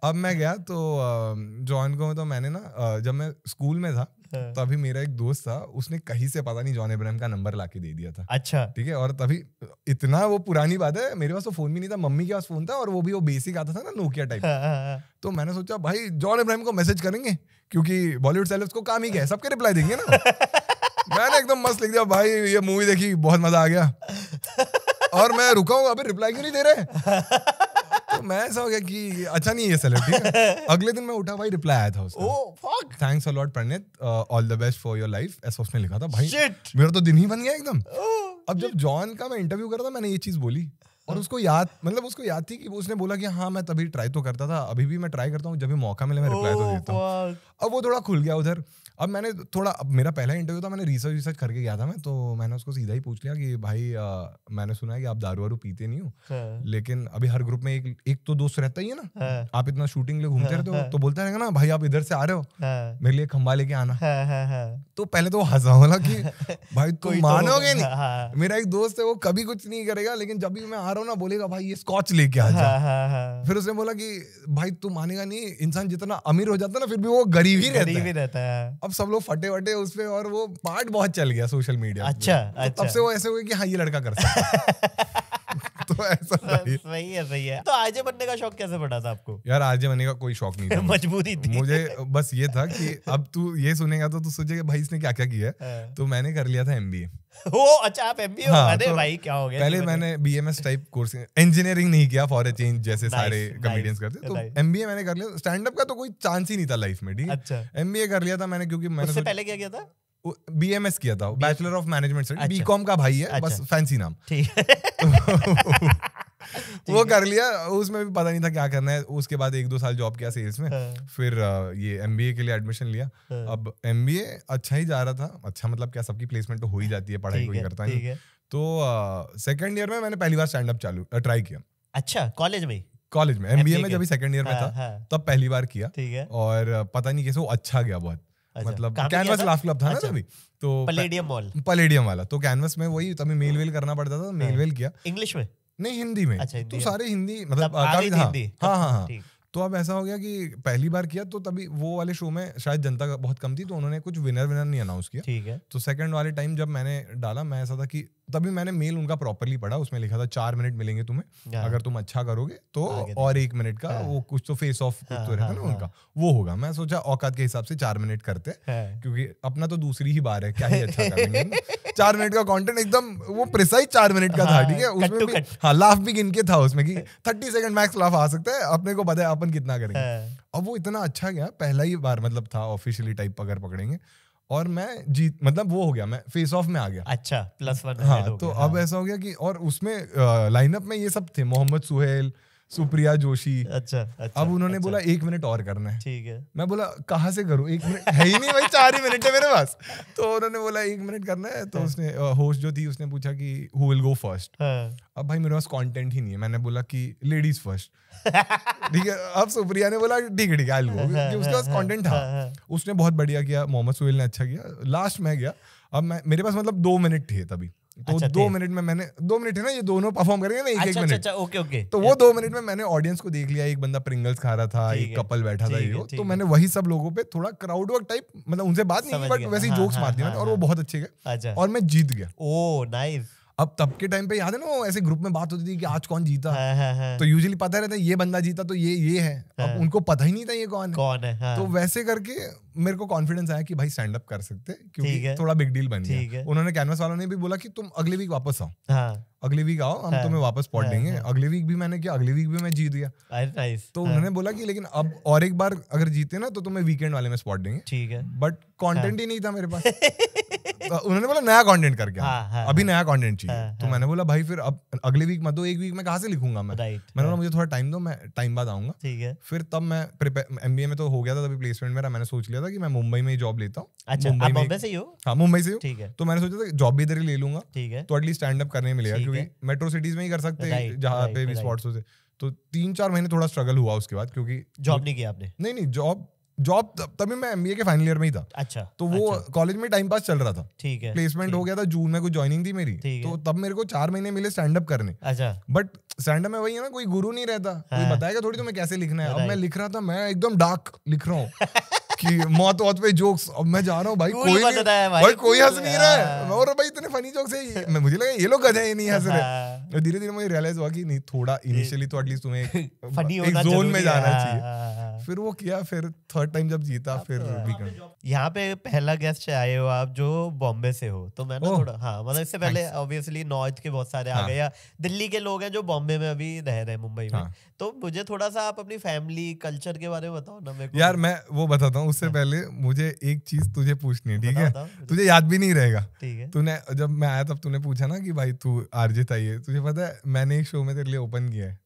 अब मैं गया तो जॉइन को तो मैंने ना जब मैं स्कूल में था हाँ। तो अभी मेरा एक दोस्त था उसने कहीं से पता नहीं जॉन इब्राहिम का नंबर लाके दे दिया था अच्छा ठीक है और तभी इतना वो पुरानी बात है मेरे पास तो फोन भी नहीं था मम्मी के पास फोन था और वो भी वो बेसिक आता था ना नोकिया हाँ, टाइप हाँ, हाँ. तो मैंने सोचा भाई जॉन इब्राहिम को मैसेज करेंगे क्योंकि बॉलीवुड सेलेब्स को काम ही क्या है सबके रिप्लाई देंगे ना मैंने एकदम मस्त लिख दिया भाई ये मूवी देखी बहुत मजा आ गया और मैं रुका हूँ अभी रिप्लाई क्यों नहीं दे रहे मैं ऐसा हो गया कि अच्छा नहीं ये सेलिब्रिटी अगले दिन मैं उठा भाई रिप्लाई आया था उसका oh fuck thanks a lot Pranit all the best for your life ऐसा उसने लिखा था भाई शिट मेरा तो दिन ही बन गया एकदम oh, अब जब जॉन का मैं इंटरव्यू कर रहा था मैंने ये चीज बोली और उसको याद मतलब उसको याद थी कि उसने बोला कि हाँ मैं तभी ट्राई तो करता था अभी भी मैं ट्राई करता हूँ जब भी मौका मिले मैं रिप्लाई तो oh, देता हूँ अब वो थोड़ा खुल गया उधर अब मैंने थोड़ा अब मेरा पहला इंटरव्यू था मैंने रिसर्च रिसर्च करके गया था मैं तो मैंने उसको सीधा ही पूछ लिया कि भाई आ, मैंने सुना है कि आप दारू वारू पीते नहीं हो हाँ। लेकिन अभी हर ग्रुप में एक एक तो दोस्त रहता ही है ना हाँ। आप इतना शूटिंग लिए घूमते हाँ, रहते हो हाँ। तो बोलता रहेगा ना भाई आप इधर से आ रहे हो मेरे लिए खंबा लेके आना तो पहले तो हंसा होगा कि भाई तुम तो मानोगे नहीं मेरा एक दोस्त है वो कभी कुछ नहीं करेगा लेकिन जब भी मैं आ रहा हूँ ना बोलेगा भाई ये स्कॉच लेके आ जा फिर उसने बोला कि भाई तू मानेगा नहीं इंसान जितना अमीर हो जाता है ना फिर भी वो गरीब ही रहता है अब सब लोग फटे वटे उस पर और वो पार्ट बहुत चल गया सोशल मीडिया अच्छा, तब तो अच्छा। से वो ऐसे हुए कि हाँ ये लड़का कर सकता तो ऐसा सही है सही है तो आरजे बनने का शौक कैसे पड़ा था आपको यार आरजे बनने का कोई शौक नहीं था मजबूरी थी मुझे बस ये था कि अब तू ये सुनेगा तो तू सोचे भाई इसने क्या क्या किया हाँ। तो मैंने कर लिया था एमबीए वो अच्छा आप एमबीए हाँ, तो भाई क्या हो गया पहले मैंने बीएमएस टाइप कोर्स इंजीनियरिंग नहीं किया फॉर चेंज जैसे सारे कॉमेडियंस करते तो एमबीए मैंने कर लिया स्टैंड अप का तो कोई चांस ही नहीं था लाइफ में ठीक है एमबीए अच्छा। कर लिया था मैंने क्योंकि मैंने पहले क्या किया था बी एम एस किया था bachelor of management B BCom का भाई है अच्छा, बस फैंसी नाम वो कर लिया उसमें भी पता नहीं था क्या करना है उसके बाद एक दो साल जॉब किया सेल्स में हाँ। फिर ये एम के लिए एडमिशन लिया हाँ। अब एम अच्छा ही जा रहा था अच्छा मतलब क्या सबकी प्लेसमेंट तो हो ही जाती है पढ़ाई कोई करता नहीं तो सेकंड ईयर में मैंने पहली बार स्टैंड अप चालू ट्राई किया अच्छा कॉलेज में कॉलेज में एमबीए में जब सेकंड ईयर में हाँ, था हाँ। तब पहली बार किया और पता नहीं कैसे वो अच्छा गया बहुत अच्छा, मतलब कैनवस लास्ट क्लब था ना अच्छा, तभी तो पलेडियम मॉल पलेडियम वाला तो कैनवस में वही तभी मेल वेल करना पड़ता था तो मेल हाँ। वेल किया इंग्लिश में नहीं हिंदी में अच्छा, तो सारे हिंदी मतलब, मतलब काफी था हाँ, हाँ हाँ हाँ तो अब ऐसा हो गया कि पहली बार किया तो तभी वो वाले शो में शायद जनता बहुत कम थी तो उन्होंने कुछ विनर विनर नहीं अनाउंस किया ठीक है तो सेकंड वाले टाइम जब मैंने डाला मैं ऐसा था कि तभी मैंने मेल उनका प्रॉपरली पढ़ा उसमें लिखा था चार मिनट मिलेंगे तुम्हें हाँ। अगर तुम अच्छा करोगे तो और एक मिनट का हाँ। वो कुछ तो फेस ऑफ कुछ तो रहता हाँ, ना उनका वो होगा मैं सोचा औकात के हिसाब से चार मिनट करते क्योंकि अपना तो दूसरी ही बार है क्या ही अच्छा चार मिनट का कंटेंट एकदम वो प्रिसाइज चार मिनट का था ठीक है उसमें भी हाँ लाफ भी गिन के था उसमें कि थर्टी सेकंड मैक्स लाफ आ सकता है अपने को पता है अपन कितना करेंगे अब वो इतना अच्छा गया पहला ही बार मतलब था ऑफिशियली टाइप अगर पकड़ेंगे और मैं जीत मतलब वो हो गया मैं फेस ऑफ में आ गया अच्छा प्लस वन हाँ तो अब हाँ। ऐसा हो गया कि और उसमें लाइनअप में ये सब थे मोहम्मद सुहेल सुप्रिया जोशी अच्छा, अच्छा अब उन्होंने अच्छा, बोला एक मिनट और करना है ठीक है मैं बोला कहाँ से करूँ एक मिनट है ही नहीं भाई चार ही मिनट है मेरे पास तो उन्होंने बोला एक मिनट करना है तो हाँ। उसने होस्ट जो थी उसने पूछा कि हु विल गो फर्स्ट अब भाई मेरे पास कंटेंट ही नहीं है मैंने बोला कि लेडीज फर्स्ट ठीक है अब सुप्रिया ने बोला ठीक है ठीक है हाँ, उसके हाँ, पास कॉन्टेंट था उसने बहुत बढ़िया किया मोहम्मद सुहेल ने अच्छा किया लास्ट में गया अब मैं मेरे पास मतलब दो मिनट थे तभी तो अच्छा, दो मिनट में मैंने दो मिनट है ना ये दोनों परफॉर्म करेंगे ना एक अच्छा, एक मिनट अच्छा, ओके ओके अच्छा, तो वो दो तो- मिनट में मैंने ऑडियंस को देख लिया एक बंदा प्रिंगल्स खा रहा था एक कपल बैठा था ये तो मैंने वही सब लोगों पे थोड़ा क्राउड वर्क टाइप मतलब उनसे बात नहीं बट वैसे जोक्स मार दिया और वो हाँ। बहुत अच्छे गए अच्छा। और मैं जीत गया ओ नाइस अब तब के टाइम पे याद है ना ऐसे ग्रुप में बात होती थी कि आज कौन जीता है, है, है। तो यूजुअली पता रहता है ये बंदा जीता तो ये ये है, है अब हाँ। उनको पता ही नहीं था ये कौन है कौन है हाँ। तो वैसे करके मेरे को कॉन्फिडेंस आया कि भाई स्टैंड अप कर सकते क्योंकि थोड़ा बिग डील बन गया उन्होंने कैनवस वालों ने भी बोला कि तुम अगले वीक वापस आओ हाँ। अगले वीक आओ हम हाँ। तुम्हें वापस पॉट हाँ, देंगे हाँ। अगले वीक भी मैंने किया अगले वीक भी मैं जीत गया तो उन्होंने बोला कि लेकिन अब और एक बार अगर जीते ना तो तुम्हें वीकेंड वाले में स्पॉट देंगे ठीक है बट कंटेंट ही नहीं था मेरे पास तो उन्होंने बोला नया कंटेंट करके अभी नया कंटेंट चाहिए तो मैंने बोला भाई फिर अब अगले वीक मत दो एक वीक में कहा से लिखूंगा मैं मैंने बोला मुझे थोड़ा टाइम दो मैं टाइम बाद आऊंगा ठीक है फिर तब मैं एम में तो हो गया था तभी प्लेसमेंट मेरा मैंने सोच लिया था कि मैं मुंबई में जॉब लेता हूँ अच्छा मुंबई से ही हो हाँ मुंबई से हो तो मैंने सोचा था जॉब भी इधर ही ले लूंगा तो एटलीस्ट स्टैंड अप करने मिलेगा क्योंकि मेट्रो सिटीज में ही कर सकते हैं जहाँ पे भी स्पॉट्स होते तो तीन चार महीने थोड़ा स्ट्रगल हुआ उसके बाद क्योंकि जॉब नहीं किया आपने नहीं नहीं जॉब जॉब तभी मैं एमबीए के फाइनल ईयर में ही था अच्छा तो वो अच्छा। कॉलेज में टाइम पास चल रहा था ठीक है प्लेसमेंट हो गया था जून में कोई ज्वाइनिंग थी मेरी तो तब मेरे को चार महीने मिले स्टैंड अप करने अच्छा बट स्टैंड अप में वही है ना कोई गुरु नहीं रहता हाँ। कोई बताएगा थोड़ी तुम्हें कैसे लिखना है अब मैं लिख रहा था मैं एकदम डार्क लिख रहा हूँ कि मौत मौत पे जोक्स अब मैं जा रहा हूँ भाई कोई नहीं भाई, भाई कोई हंस नहीं रहा है और भाई इतने फनी जोक्स है मैं मुझे लगा ये लोग गधे ही नहीं हंस रहे हाँ। तो धीरे धीरे मुझे रियलाइज हुआ कि नहीं थोड़ा इनिशियली तो एटलीस्ट तुम्हें एक जोन में जाना चाहिए हाँ, हाँ, फिर वो किया फिर थर्ड टाइम जब जीता फिर तो यहाँ पे पहला गेस्ट आए हो आप जो बॉम्बे से हो तो मैं थोड़ा हाँ मतलब इससे पहले ऑब्वियसली नॉर्थ के बहुत सारे आ हाँ। गए या दिल्ली के लोग हैं जो बॉम्बे में अभी रह रहे हैं मुंबई में हाँ। तो मुझे थोड़ा सा आप अपनी फैमिली कल्चर के बारे में बताओ ना मेरे यार मैं वो बताता हूँ उससे हाँ। पहले मुझे एक चीज तुझे पूछनी है ठीक है तुझे याद भी नहीं रहेगा ठीक है तूने जब मैं आया तब तूने पूछा ना कि भाई तू आरजे था तुझे पता है मैंने एक शो में तेरे लिए ओपन किया है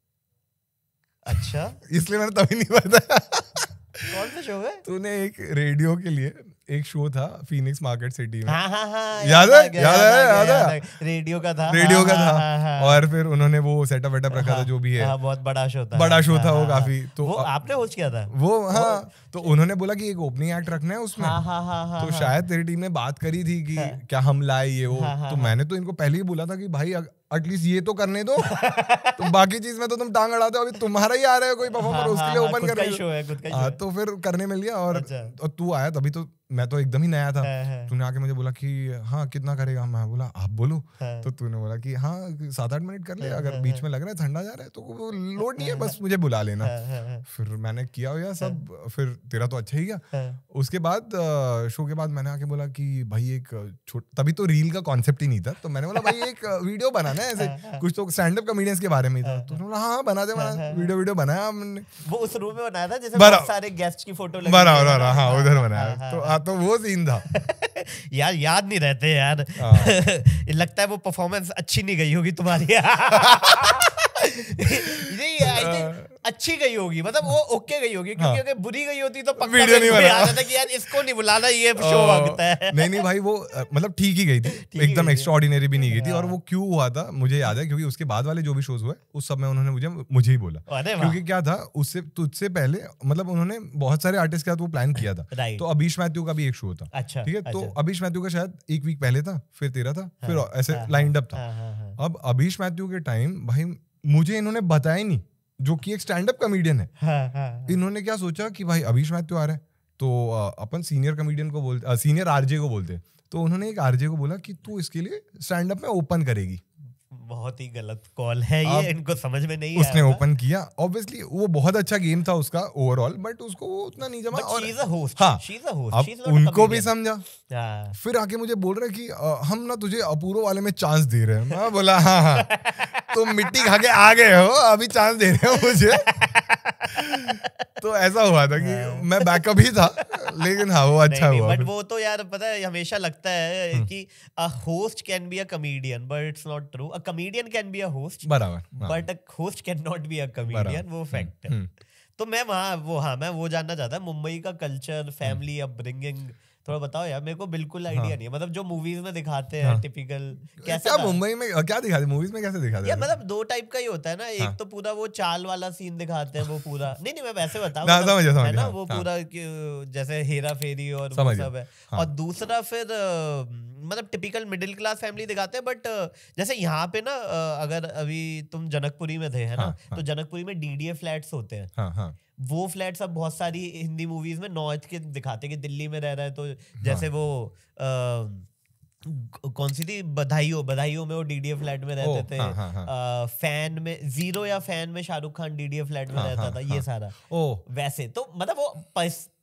अच्छा इसलिए मैंने तभी नहीं बताया कौन सा शो है तूने एक रेडियो के लिए एक शो था फीनिक्स मार्केट सिटी में हाँ हाँ, हाँ याद है याद है याद है रेडियो का था रेडियो हाँ, का हाँ, था और फिर उन्होंने वो सेटअप वेटअप रखा था जो भी है बहुत बड़ा शो था बड़ा शो था वो काफी तो आपने होस्ट किया था वो हाँ तो उन्होंने बोला कि एक ओपनिंग एक्ट रखना है उसमें तो शायद तेरी टीम ने बात करी थी कि क्या हम लाए ये वो तो मैंने तो इनको पहले ही बोला था कि भाई एटलीस्ट ये तो करने दो तो बाकी चीज में तो तुम टांग अड़ाते हो अभी तुम्हारा ही आ रहा है कोई परफॉर्मर हाँ, हाँ, उसके लिए ओपन कर रही हो तो फिर करने मिल गया और अच्छा। तू आया तभी तो मैं तो एकदम ही नया था हाँ, हाँ। तूने आके मुझे बोला कि हाँ कितना करेगा मैं बोला आप बोलो हाँ। तो तूने बोला कि हाँ सात आठ मिनट कर ले अगर बीच में लग रहा है ठंडा जा रहा है तो वो लोड नहीं है बस मुझे बुला लेना फिर मैंने किया हुआ सब फिर तेरा तो अच्छा ही गया उसके बाद शो के बाद मैंने आके बोला कि भाई एक तभी तो रील का कॉन्सेप्ट ही नहीं था तो मैंने बोला भाई एक वीडियो बनाना है ऐसे कुछ तो स्टैंड अप कॉमेडियंस के बारे में था तो उन्होंने हाँ बना दे बना वीडियो वीडियो बनाया हमने वो उस रूम में बनाया था जैसे सारे गेस्ट की फोटो बराबर हाँ उधर बनाया तो तो वो सीन था यार याद नहीं रहते यार हाँ। लगता है वो परफॉर्मेंस अच्छी नहीं गई होगी तुम्हारी नहीं आई अच्छी गई होगी मतलब वो ओके गई होगी क्योंकि हाँ। अगर बुरी गई होती तो पक्का वीडियो नहीं बना था कि यार इसको नहीं बुलाना ये शो आता है नहीं नहीं भाई वो मतलब ठीक ही गई थी एकदम एक्स्ट्रॉर्डिनरी भी नहीं गई थी और वो हाँ। क्यों हुआ था मुझे याद है क्योंकि उसके बाद वाले जो भी शोज हुए उस समय उन्होंने मुझे मुझे ही बोला क्योंकि क्या था उससे तुझसे पहले मतलब उन्होंने बहुत सारे आर्टिस्ट के साथ वो प्लान किया था तो अभिश मैथ्यू का भी एक शो था अच्छा ठीक है तो अभिश अच्छा। मैथ्यू का शायद एक वीक पहले था फिर तेरा था हाँ, फिर ऐसे लाइंड अप था अब अभिश मैथ्यू के टाइम भाई मुझे इन्होंने बताया नहीं जो कि एक स्टैंड अप कॉमेडियन है हाँ, हाँ, हाँ। इन्होंने क्या सोचा कि भाई अभी शायद त्यौहार तो है तो अपन सीनियर कॉमेडियन को बोलते सीनियर आरजे को बोलते तो उन्होंने एक आरजे को बोला कि तू इसके लिए स्टैंड अप में ओपन करेगी बहुत ही गलत कॉल है ये इनको समझ में नहीं उसने ओपन किया ऑब्वियसली वो बहुत अच्छा गेम था उसका ओवरऑल बट उसको वो उतना नहीं जमा और हाँ, अब उनको भी समझा हाँ। फिर आके मुझे बोल रहे है कि हम ना तुझे अपूरो वाले में चांस दे रहे हैं मैं बोला हाँ हाँ, हाँ। तुम मिट्टी खा के आ गए हो अभी चांस दे रहे हो मुझे तो ऐसा हुआ था कि हाँ। मैं बैकअप ही था लेकिन हाँ वो अच्छा नहीं, हुआ बट वो तो यार पता है हमेशा लगता है हम्म। कि a host can be a comedian but it's not true a comedian can be a host बराबर but a host can not be a comedian वो फैक्ट हम्म, है हम्म। तो मैं वहाँ वो हाँ मैं वो जानना चाहता मुंबई का कल्चर फैमिली अपब्रिंगिंग थोड़ा बताओ यार मेरे को बिल्कुल आइडिया हाँ. नहीं है मतलब जो मूवीज में दिखाते हैं हाँ. टिपिकल कैसे क्या मुंबई में क्या दिखाते हैं मूवीज में कैसे दिखाते हैं मतलब दो टाइप का ही होता है ना एक हाँ. तो पूरा वो चाल वाला सीन दिखाते हैं वो पूरा नहीं नहीं मैं वैसे बताऊं ना, मतलब, ना वो हाँ। पूरा जैसे हेरा फेरी और सब है हाँ। और दूसरा फिर मतलब टिपिकल मिडिल क्लास फैमिली दिखाते हैं बट जैसे यहाँ पे ना अगर अभी तुम जनकपुरी में थे है ना हाँ, तो जनकपुरी में डीडीए फ्लैट्स होते हैं वो फ्लैट अब बहुत सारी हिंदी मूवीज में नॉर्थ के दिखाते कि दिल्ली में रह रहा है तो हाँ। जैसे वो कौन सी थी बधाई हो में वो डीडीए फ्लैट में रहते थे फैन हाँ, हाँ, में जीरो या फैन में शाहरुख खान डीडीए फ्लैट में रहता था ये सारा ओ वैसे तो मतलब वो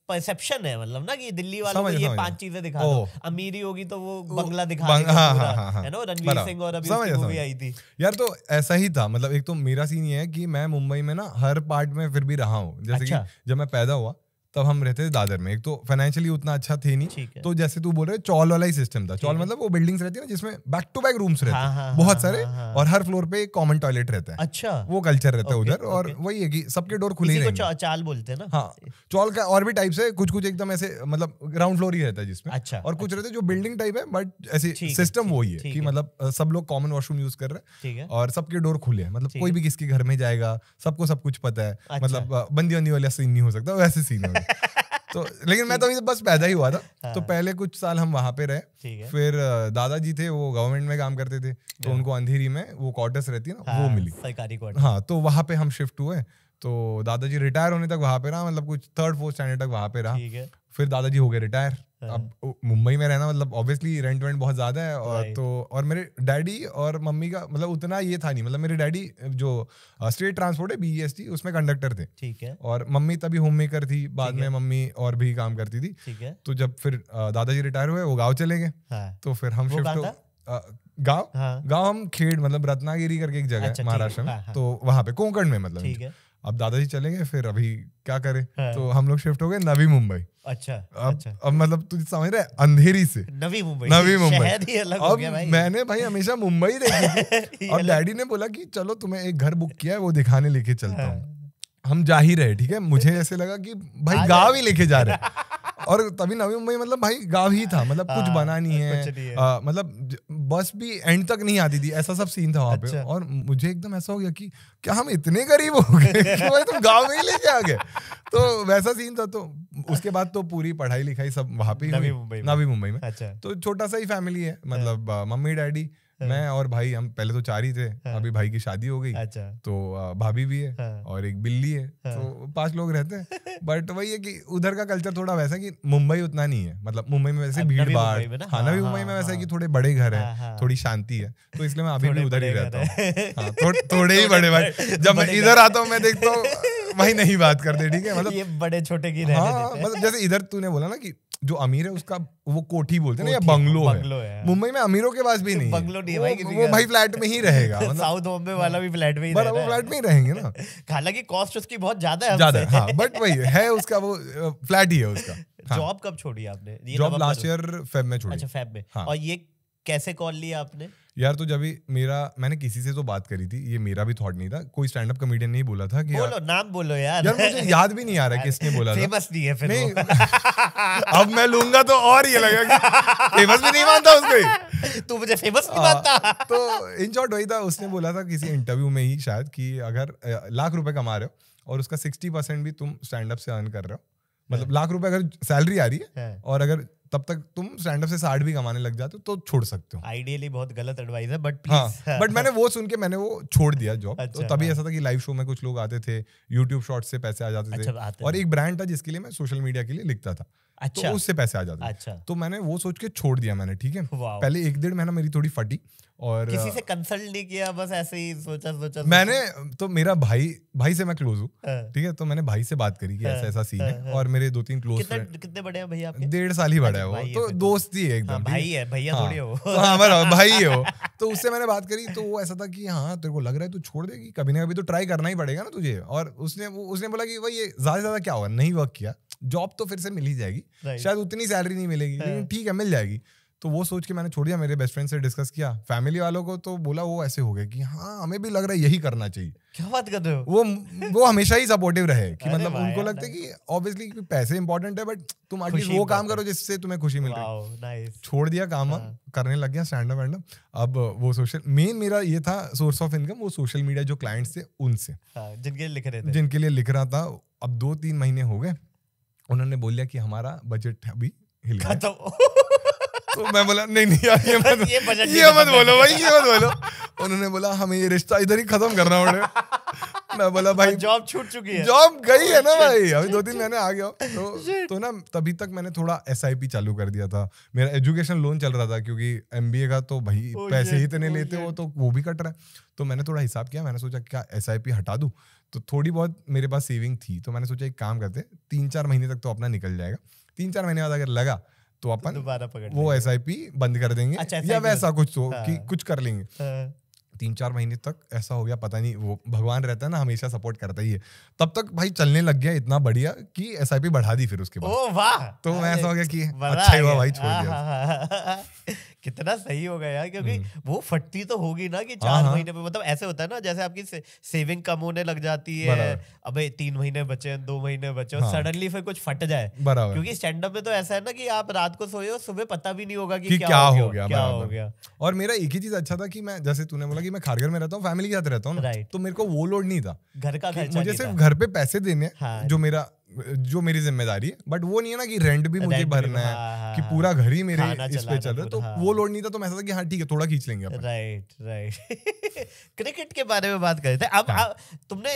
परसेप्शन है मतलब ना कि दिल्ली वालों को ये पांच चीजें दिखा दो अमीरी होगी तो वो बंगला दिखा बंग, हाँ, हाँ, हाँ, हाँ, है ना रणवीर सिंह और अभी समझ, मूवी आई थी यार तो ऐसा ही था मतलब एक तो मेरा सीन ये है कि मैं मुंबई में ना हर पार्ट में फिर भी रहा हूँ जैसे कि अच्छा। जब मैं पैदा हुआ तब हम रहते थे दादर में एक तो फाइनेंशियली उतना अच्छा थे नहीं तो जैसे तू बोल रहे चौल वाला ही सिस्टम था चौल मतलब वो बिल्डिंग्स रहती है ना जिसमें बैक टू बैक रूम्स रहते हाँ, हैं हाँ, बहुत हाँ, सारे और हर फ्लोर पे एक कॉमन टॉयलेट रहता है अच्छा वो कल्चर रहता है उधर और वही है कि सबके डोर खुले ही चाल बोलते हैं ना हाँ चौल का और भी टाइप से कुछ कुछ एकदम ऐसे मतलब ग्राउंड फ्लोर ही रहता है जिसमें अच्छा और कुछ अच्छा। रहते जो बिल्डिंग टाइप है बट ऐसे सिस्टम वही है कि मतलब सब लोग कॉमन वॉशरूम यूज कर रहे हैं और सबके डोर खुले हैं मतलब कोई भी किसके घर में जाएगा सबको सब कुछ पता है अच्छा। मतलब बंदी बंदी वाला सीन नहीं हो सकता वैसे सीन तो लेकिन मैं तो अभी तो बस पैदा ही हुआ था हाँ। तो पहले कुछ साल हम वहाँ पे रहे फिर दादाजी थे वो गवर्नमेंट में काम करते थे तो हाँ। उनको अंधेरी में वो क्वार्टर्स रहती है ना वो हाँ, मिली सरकारी क्वार्टर हाँ तो वहाँ पे हम शिफ्ट हुए तो दादाजी रिटायर होने तक वहाँ पे रहा मतलब कुछ थर्ड फोर्थ स्टैंडर्ड तक वहाँ पे रहा फिर दादाजी हो गए रिटायर हाँ। अब मुंबई में रहना मतलब ऑब्वियसली रेंट वेंट बहुत ज्यादा है और तो और मेरे डैडी और मम्मी का मतलब उतना ये था नहीं मतलब मेरे डैडी जो स्टेट ट्रांसपोर्ट है बीएसटी e उसमें कंडक्टर थे ठीक है और मम्मी तभी होम मेकर थी बाद में मम्मी और भी काम करती थी ठीक है तो जब फिर दादाजी रिटायर हुए वो गाँव चले गए हाँ। तो फिर हम शिफ्ट गाँव गाँव हम खेड़ मतलब रत्नागिरी करके एक जगह अच्छा, महाराष्ट्र में हाँ, तो वहाँ पे कोंकण में मतलब अब दादाजी चले गए फिर अभी क्या करें हाँ। तो हम लोग शिफ्ट हो गए नवी मुंबई अच्छा अब अच्छा। अब मतलब तुझे समझ रहे अंधेरी से नवी मुंबई नवी मुंबई अब भाई। मैंने भाई हमेशा मुंबई देखी और डैडी ने बोला कि चलो तुम्हें एक घर बुक किया है वो दिखाने लेके चलता हाँ। हूँ हम जा ही रहे ठीक है मुझे ऐसे लगा कि भाई गाँव ही लेके जा रहे और तभी नवी मुंबई मतलब भाई गाँव ही था मतलब कुछ हाँ, बना नहीं है हाँ, मतलब बस भी एंड तक नहीं आती थी ऐसा सब सीन था वहाँ पे अच्छा। और मुझे एकदम ऐसा हो गया कि क्या हम इतने गरीब हो गए भाई तुम गाँव में ही लेके आ गए तो वैसा सीन था तो उसके बाद तो पूरी पढ़ाई लिखाई सब वहाँ पे नवी मुंबई में अच्छा। तो छोटा सा ही फैमिली है मतलब हाँ। मम्मी डैडी मैं हाँ। और भाई हम पहले तो चार ही थे हाँ। अभी भाई की शादी हो गई अच्छा तो भाभी भी है हाँ। और एक बिल्ली है तो पांच लोग रहते हैं बट वही है कि उधर का कल्चर थोड़ा वैसा कि मुंबई उतना नहीं है मतलब मुंबई में वैसे भीड़ भाड़ हाँ नवी मुंबई में वैसा कि थोड़े बड़े घर है थोड़ी शांति है तो इसलिए मैं अभी भी उधर ही रहता हूँ थोड़े ही बड़े भाई जब मैं इधर आता हूँ मैं देखता हूँ वही नहीं बात करते ठीक है मतलब ये बड़े छोटे की हाँ मतलब जैसे इधर तूने बोला ना कि जो अमीर है उसका वो कोठी बोलते हैं ना या बंगलो, बंगलो है मुंबई में अमीरों के पास भी नहीं बंगलो नहीं भाई वो, वो भाई फ्लैट में ही रहेगा मतलब। साउथ बॉम्बे वाला भी फ्लैट में ही फ्लैट में ही रहेंगे ना हालांकि कॉस्ट उसकी बहुत ज्यादा है ज्यादा हाँ बट वही है उसका वो फ्लैट ही है उसका हाँ। जॉब कब छोड़ी आपने जॉब लास्ट ईयर फेब में छोड़ी अच्छा फेब में हाँ। और ये कैसे कॉल लिया आपने यार तो जब मेरा मैंने किसी से तो बात करी थी ये मेरा भी थॉट नहीं था कोई स्टैंड अप कमेडियन नहीं बोला था कि बोलो यार, नाम बोलो यार यार मुझे याद भी नहीं आ रहा किसने बोला था फेमस नहीं है फिर नहीं, अब मैं लूंगा तो और ये लगेगा कि फेमस भी नहीं मानता उसको तू मुझे फेमस नहीं हाँ, मानता तो इन शॉर्ट वही था उसने बोला था किसी इंटरव्यू में ही शायद कि अगर लाख रुपए कमा रहे हो और उसका सिक्सटी भी तुम स्टैंड अप से अर्न कर रहे हो मतलब हाँ। लाख रुपए अगर सैलरी आ रही है हाँ। और अगर तब तक तुम स्टैंड अप से साठ भी कमाने लग जाते हो तो छोड़ सकते हो आइडियली बहुत गलत एडवाइस है बट प्लीज हाँ, बट हाँ। मैंने वो सुन के मैंने वो छोड़ दिया जॉब तो अच्छा, तो तभी हाँ. ऐसा था कि लाइव शो में कुछ लोग आते थे यूट्यूब शॉर्ट से पैसे आ जाते अच्छा, थे और एक ब्रांड था जिसके लिए मैं सोशल मीडिया के लिए लिखता था तो अच्छा तो उससे पैसे आ जाते अच्छा तो मैंने वो सोच के छोड़ दिया मैंने ठीक है पहले एक डेढ़ महीना मेरी थोड़ी फटी और किसी से कंसल्ट नहीं किया बस ऐसे ही सोचा सोचा मैंने तो मेरा भाई भाई से मैं क्लोज हूँ हाँ। ठीक है तो मैंने भाई से बात करी कि हाँ, ऐसा ऐसा सीन है हाँ, और मेरे दो तीन क्लोज कितने बड़े हैं भैया डेढ़ साल ही बड़ा है वो तो, तो दोस्त ही है एकदम भाई है भैया थोड़ी हो तो हाँ बराबर भाई हो तो उससे मैंने बात करी तो वो ऐसा था कि हाँ तेरे को लग रहा है तू छोड़ देगी कभी ना कभी तो ट्राई करना ही पड़ेगा ना तुझे और उसने उसने बोला कि भाई ये ज्यादा से ज्यादा क्या हुआ नहीं वर्क किया जॉब तो फिर से मिल ही जाएगी शायद उतनी सैलरी नहीं मिलेगी हाँ। लेकिन ठीक है मिल जाएगी तो वो सोच के मैंने छोड़ दिया मेरे बेस्ट फ्रेंड से डिस्कस किया फैमिली वालों को तो बोला वो ऐसे हो गए कि हाँ हमें भी लग रहा है यही करना चाहिए क्या बात कर रहे हो वो वो हमेशा ही सपोर्टिव रहे कि मतलब उनको लगता है कि ऑब्वियसली पैसे इंपॉर्टेंट है बट तुम एटलीस्ट वो काम करो जिससे तुम्हें खुशी मिल रही है छोड़ दिया काम हाँ। करने लग गया स्टैंड वैंडअप अब वो सोशल मेन मेरा ये था सोर्स ऑफ इनकम वो सोशल मीडिया जो क्लाइंट्स थे उनसे हाँ, जिनके लिए लिख रहे थे जिनके लिए लिख रहा था अब दो तीन महीने हो गए उन्होंने बोल दिया कि हमारा बजट अभी हिल गया तो मैं बोला नहीं नहीं यार ये मत ये, ये मत बोलो भाई ये मत बोलो उन्होंने बोला हमें ये रिश्ता इधर ही खत्म करना उन्हें मैं बोला भाई जॉब तो छूट चुकी है जॉब गई है oh, ना भाई अभी दो तीन महीने आ गया तो तो ना तभी तक मैंने थोड़ा एस चालू कर दिया था मेरा एजुकेशन लोन चल रहा था क्योंकि एम का तो भाई oh, पैसे ही इतने oh, लेते हो तो वो भी कट रहा है तो मैंने थोड़ा हिसाब किया मैंने सोचा क्या एस हटा दूँ तो थोड़ी बहुत मेरे पास सेविंग थी तो मैंने सोचा एक काम करते तीन चार महीने तक तो अपना निकल जाएगा तीन चार महीने बाद अगर लगा तो, तो अपन दोबारा पकड़ वो एस बंद कर देंगे अच्छा, या वैसा कुछ तो हाँ, कि कुछ कर लेंगे हाँ, तीन चार महीने तक ऐसा हो गया पता नहीं वो भगवान रहता है ना हमेशा सपोर्ट करता ही है तब तक भाई चलने लग गया इतना बढ़िया कि एस बढ़ा दी फिर उसके बाद ओ वाह तो ऐसा हो गया कि अच्छा हुआ भाई छोड़ हाँ, दिया हाँ, हाँ, कितना सही होगा यार क्योंकि हम्म। वो फटती तो होगी ना कि हाँ, चार हाँ। महीने में मतलब ऐसे होता है ना जैसे आपकी से, सेविंग कम होने लग जाती है अब तीन महीने बचे दो महीने बचे और हाँ। सडनली फिर कुछ फट जाए क्योंकि स्टैंड अप में तो ऐसा है ना कि आप रात को सोए और सुबह पता भी नहीं होगा कि, कि क्या, क्या हो गया क्या हो गया और मेरा एक ही चीज अच्छा था कि मैं जैसे तूने बोला कि मैं खारगर में रहता हूँ फैमिली के साथ रहता हूँ तो मेरे को वो लोड नहीं था घर का मुझे सिर्फ घर पे पैसे देने जो मेरा जो मेरी जिम्मेदारी है बट वो नहीं है ना कि रेंट भी मुझे भरना है हाँ, हाँ, कि पूरा घर ही मेरे इस पे चल रहा है तो हाँ, वो लोड नहीं था तो मैं था कि हाँ ठीक है थोड़ा खींच लेंगे अपन राइट राइट क्रिकेट के बारे में बात रहे थे अब हाँ. तुमने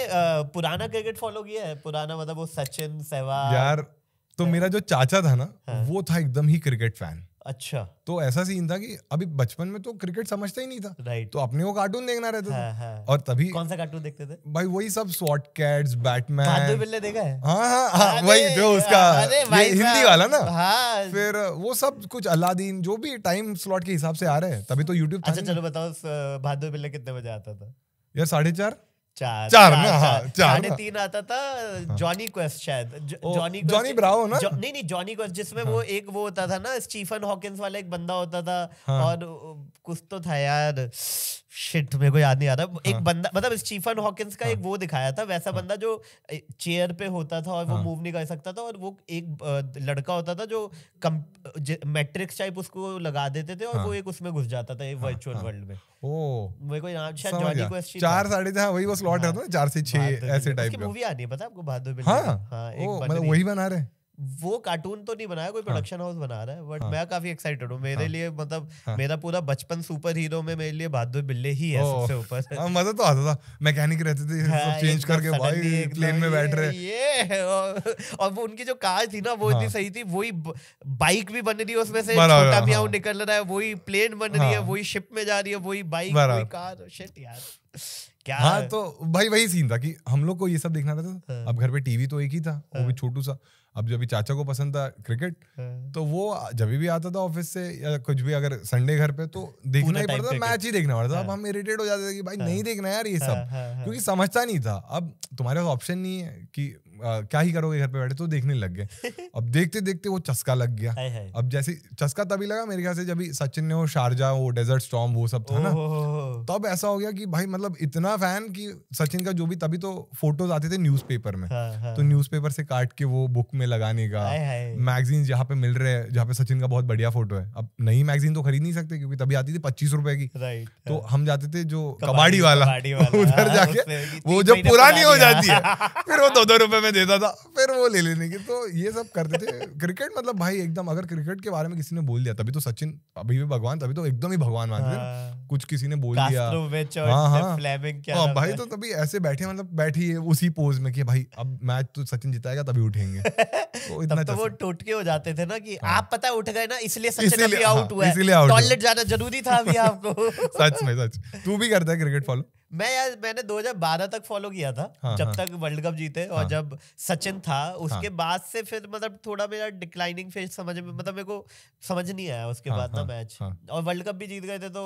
पुराना क्रिकेट फॉलो किया है पुराना मतलब वो सचिन सहवाग यार तो हाँ। मेरा जो चाचा था ना हाँ। वो था एकदम ही क्रिकेट फैन अच्छा तो ऐसा सीन था कि अभी बचपन में तो क्रिकेट समझता ही नहीं था राइट तो अपने वो कार्टून देखना रहता था हाँ, हाँ। और तभी कौन सा कार्टून देखते थे भाई वही सब स्वॉट कैट्स बैटमैन बिल्ले देखा है हाँ हाँ हाँ वही जो उसका हिंदी वाला ना हाँ, फिर वो सब कुछ अलादीन जो भी टाइम स्लॉट के हिसाब से आ रहे हैं तभी तो यूट्यूब अच्छा चलो बताओ भादो बिल्ले कितने बजे आता था यार साढ़े चार चार चार ना हाँ, साढ़े तीन आता था जॉनी क्वेस्ट शायद जॉनी जॉनी ब्रावो ना नहीं नहीं जॉनी क्वेस्ट जिसमें वो हाँ। एक वो होता था ना स्टीफन हॉकिंस वाला एक बंदा होता था हाँ। और कुछ तो था यार शिट मेरे को याद नहीं आ रहा हाँ. एक बंदा मतलब स्टीफन हॉकिंस का हाँ. एक वो दिखाया था वैसा हाँ. बंदा जो चेयर पे होता था और वो मूव हाँ। नहीं कर सकता था और वो एक लड़का होता था जो कम मैट्रिक्स टाइप उसको लगा देते थे और हाँ. वो एक उसमें घुस जाता था वर्चुअल हाँ. वर्ल्ड हाँ। में ओ मेरे को यहाँ शायद जॉनी क्वेस्ट चार साढ़े चार वही वो स्लॉट हाँ, है ना चार से छह ऐसे टाइप की मूवी आनी है पता आपको बहादुर हाँ मतलब वही बना रहे हैं वो कार्टून तो नहीं बनाया कोई प्रोडक्शन हाउस बना रहा है बट हाँ। मैं काफी एक्साइटेड हूँ मेरे हाँ। लिए मतलब हाँ। मेरा पूरा बचपन सुपर हीरो में मेरे लिए बहादुर बिल्ले ही है सबसे ऊपर मजा तो आता था मैकेनिक रहते थे चेंज करके भाई प्लेन में बैठ रहे ये और वो उनकी जो कार थी ना वो इतनी सही थी वही बाइक भी बन रही है उसमें से छोटा मियाऊ निकल रहा है वही प्लेन बन रही है वही शिप में जा रही है वही बाइक वही कार शिट oh यार क्या हाँ तो भाई वही सीन था कि हम लोग को ये सब देखना था तो अब घर पे टीवी तो एक ही था वो भी छोटू सा अब जब भी चाचा को पसंद था क्रिकेट हाँ। तो वो जब भी आता था ऑफिस से या कुछ भी अगर संडे घर पे तो देखना ही पड़ता था मैच ही देखना पड़ता था अब हाँ। हम इरिटेट हो जाते थे कि भाई हाँ। नहीं देखना यार ये सब क्योंकि समझता नहीं था अब तुम्हारे पास ऑप्शन नहीं है कि क्या ही करोगे घर पे बैठे तो देखने लग गए अब देखते देखते वो चस्का लग गया है है। अब जैसे चस्का तभी लगा मेरे ख्याल से जब सचिन ने वो शारजा वो डेजर्ट स्टॉम वो सब था ना तब ऐसा हो गया कि भाई मतलब इतना फैन कि सचिन का जो भी तभी तो फोटोज आते थे न्यूज में हाँ, हाँ। तो न्यूज से काट के वो बुक में लगाने का मैगजीन जहाँ पे मिल रहे हैं जहाँ पे सचिन का बहुत बढ़िया फोटो है अब नई मैगजीन तो खरीद नहीं सकते क्योंकि तभी आती थी पच्चीस रुपए की तो हाँ। हम जाते थे जो कबाड़ी वाला उधर जाके वो जब पुरानी हो जाती है फिर वो दो दो रुपए में देता था फिर वो ले लेने की तो ये सब करते थे क्रिकेट मतलब भाई एकदम अगर क्रिकेट के बारे में किसी ने बोल दिया तभी तो सचिन अभी भी भगवान तभी तो एकदम ही भगवान मानते हैं हाँ। कुछ किसी ने बोल दिया हाँ हाँ क्या हाँ, भाई तो तभी ऐसे बैठे मतलब बैठी है उसी पोज में कि भाई अब मैच तो सचिन जिताएगा तभी उठेंगे तो इतना तो अच्छा वो टोटके हो जाते थे ना कि हाँ। आप पता उठ गए ना इसलिए सचिन अभी आउट हुआ है टॉयलेट जाना जरूरी था अभी आपको सच में सच तू भी करता है क्रिकेट फॉलो मैं यार मैंने 2012 तक फॉलो किया था हाँ, जब हाँ, तक वर्ल्ड कप जीते हाँ, और जब सचिन था उसके हाँ, बाद से फिर मतलब थोड़ा मेरा डिक्लाइनिंग फेज समझ में मतलब मेरे को समझ नहीं आया उसके हाँ, बाद ना मैच हाँ, हाँ, और वर्ल्ड कप भी जीत गए थे तो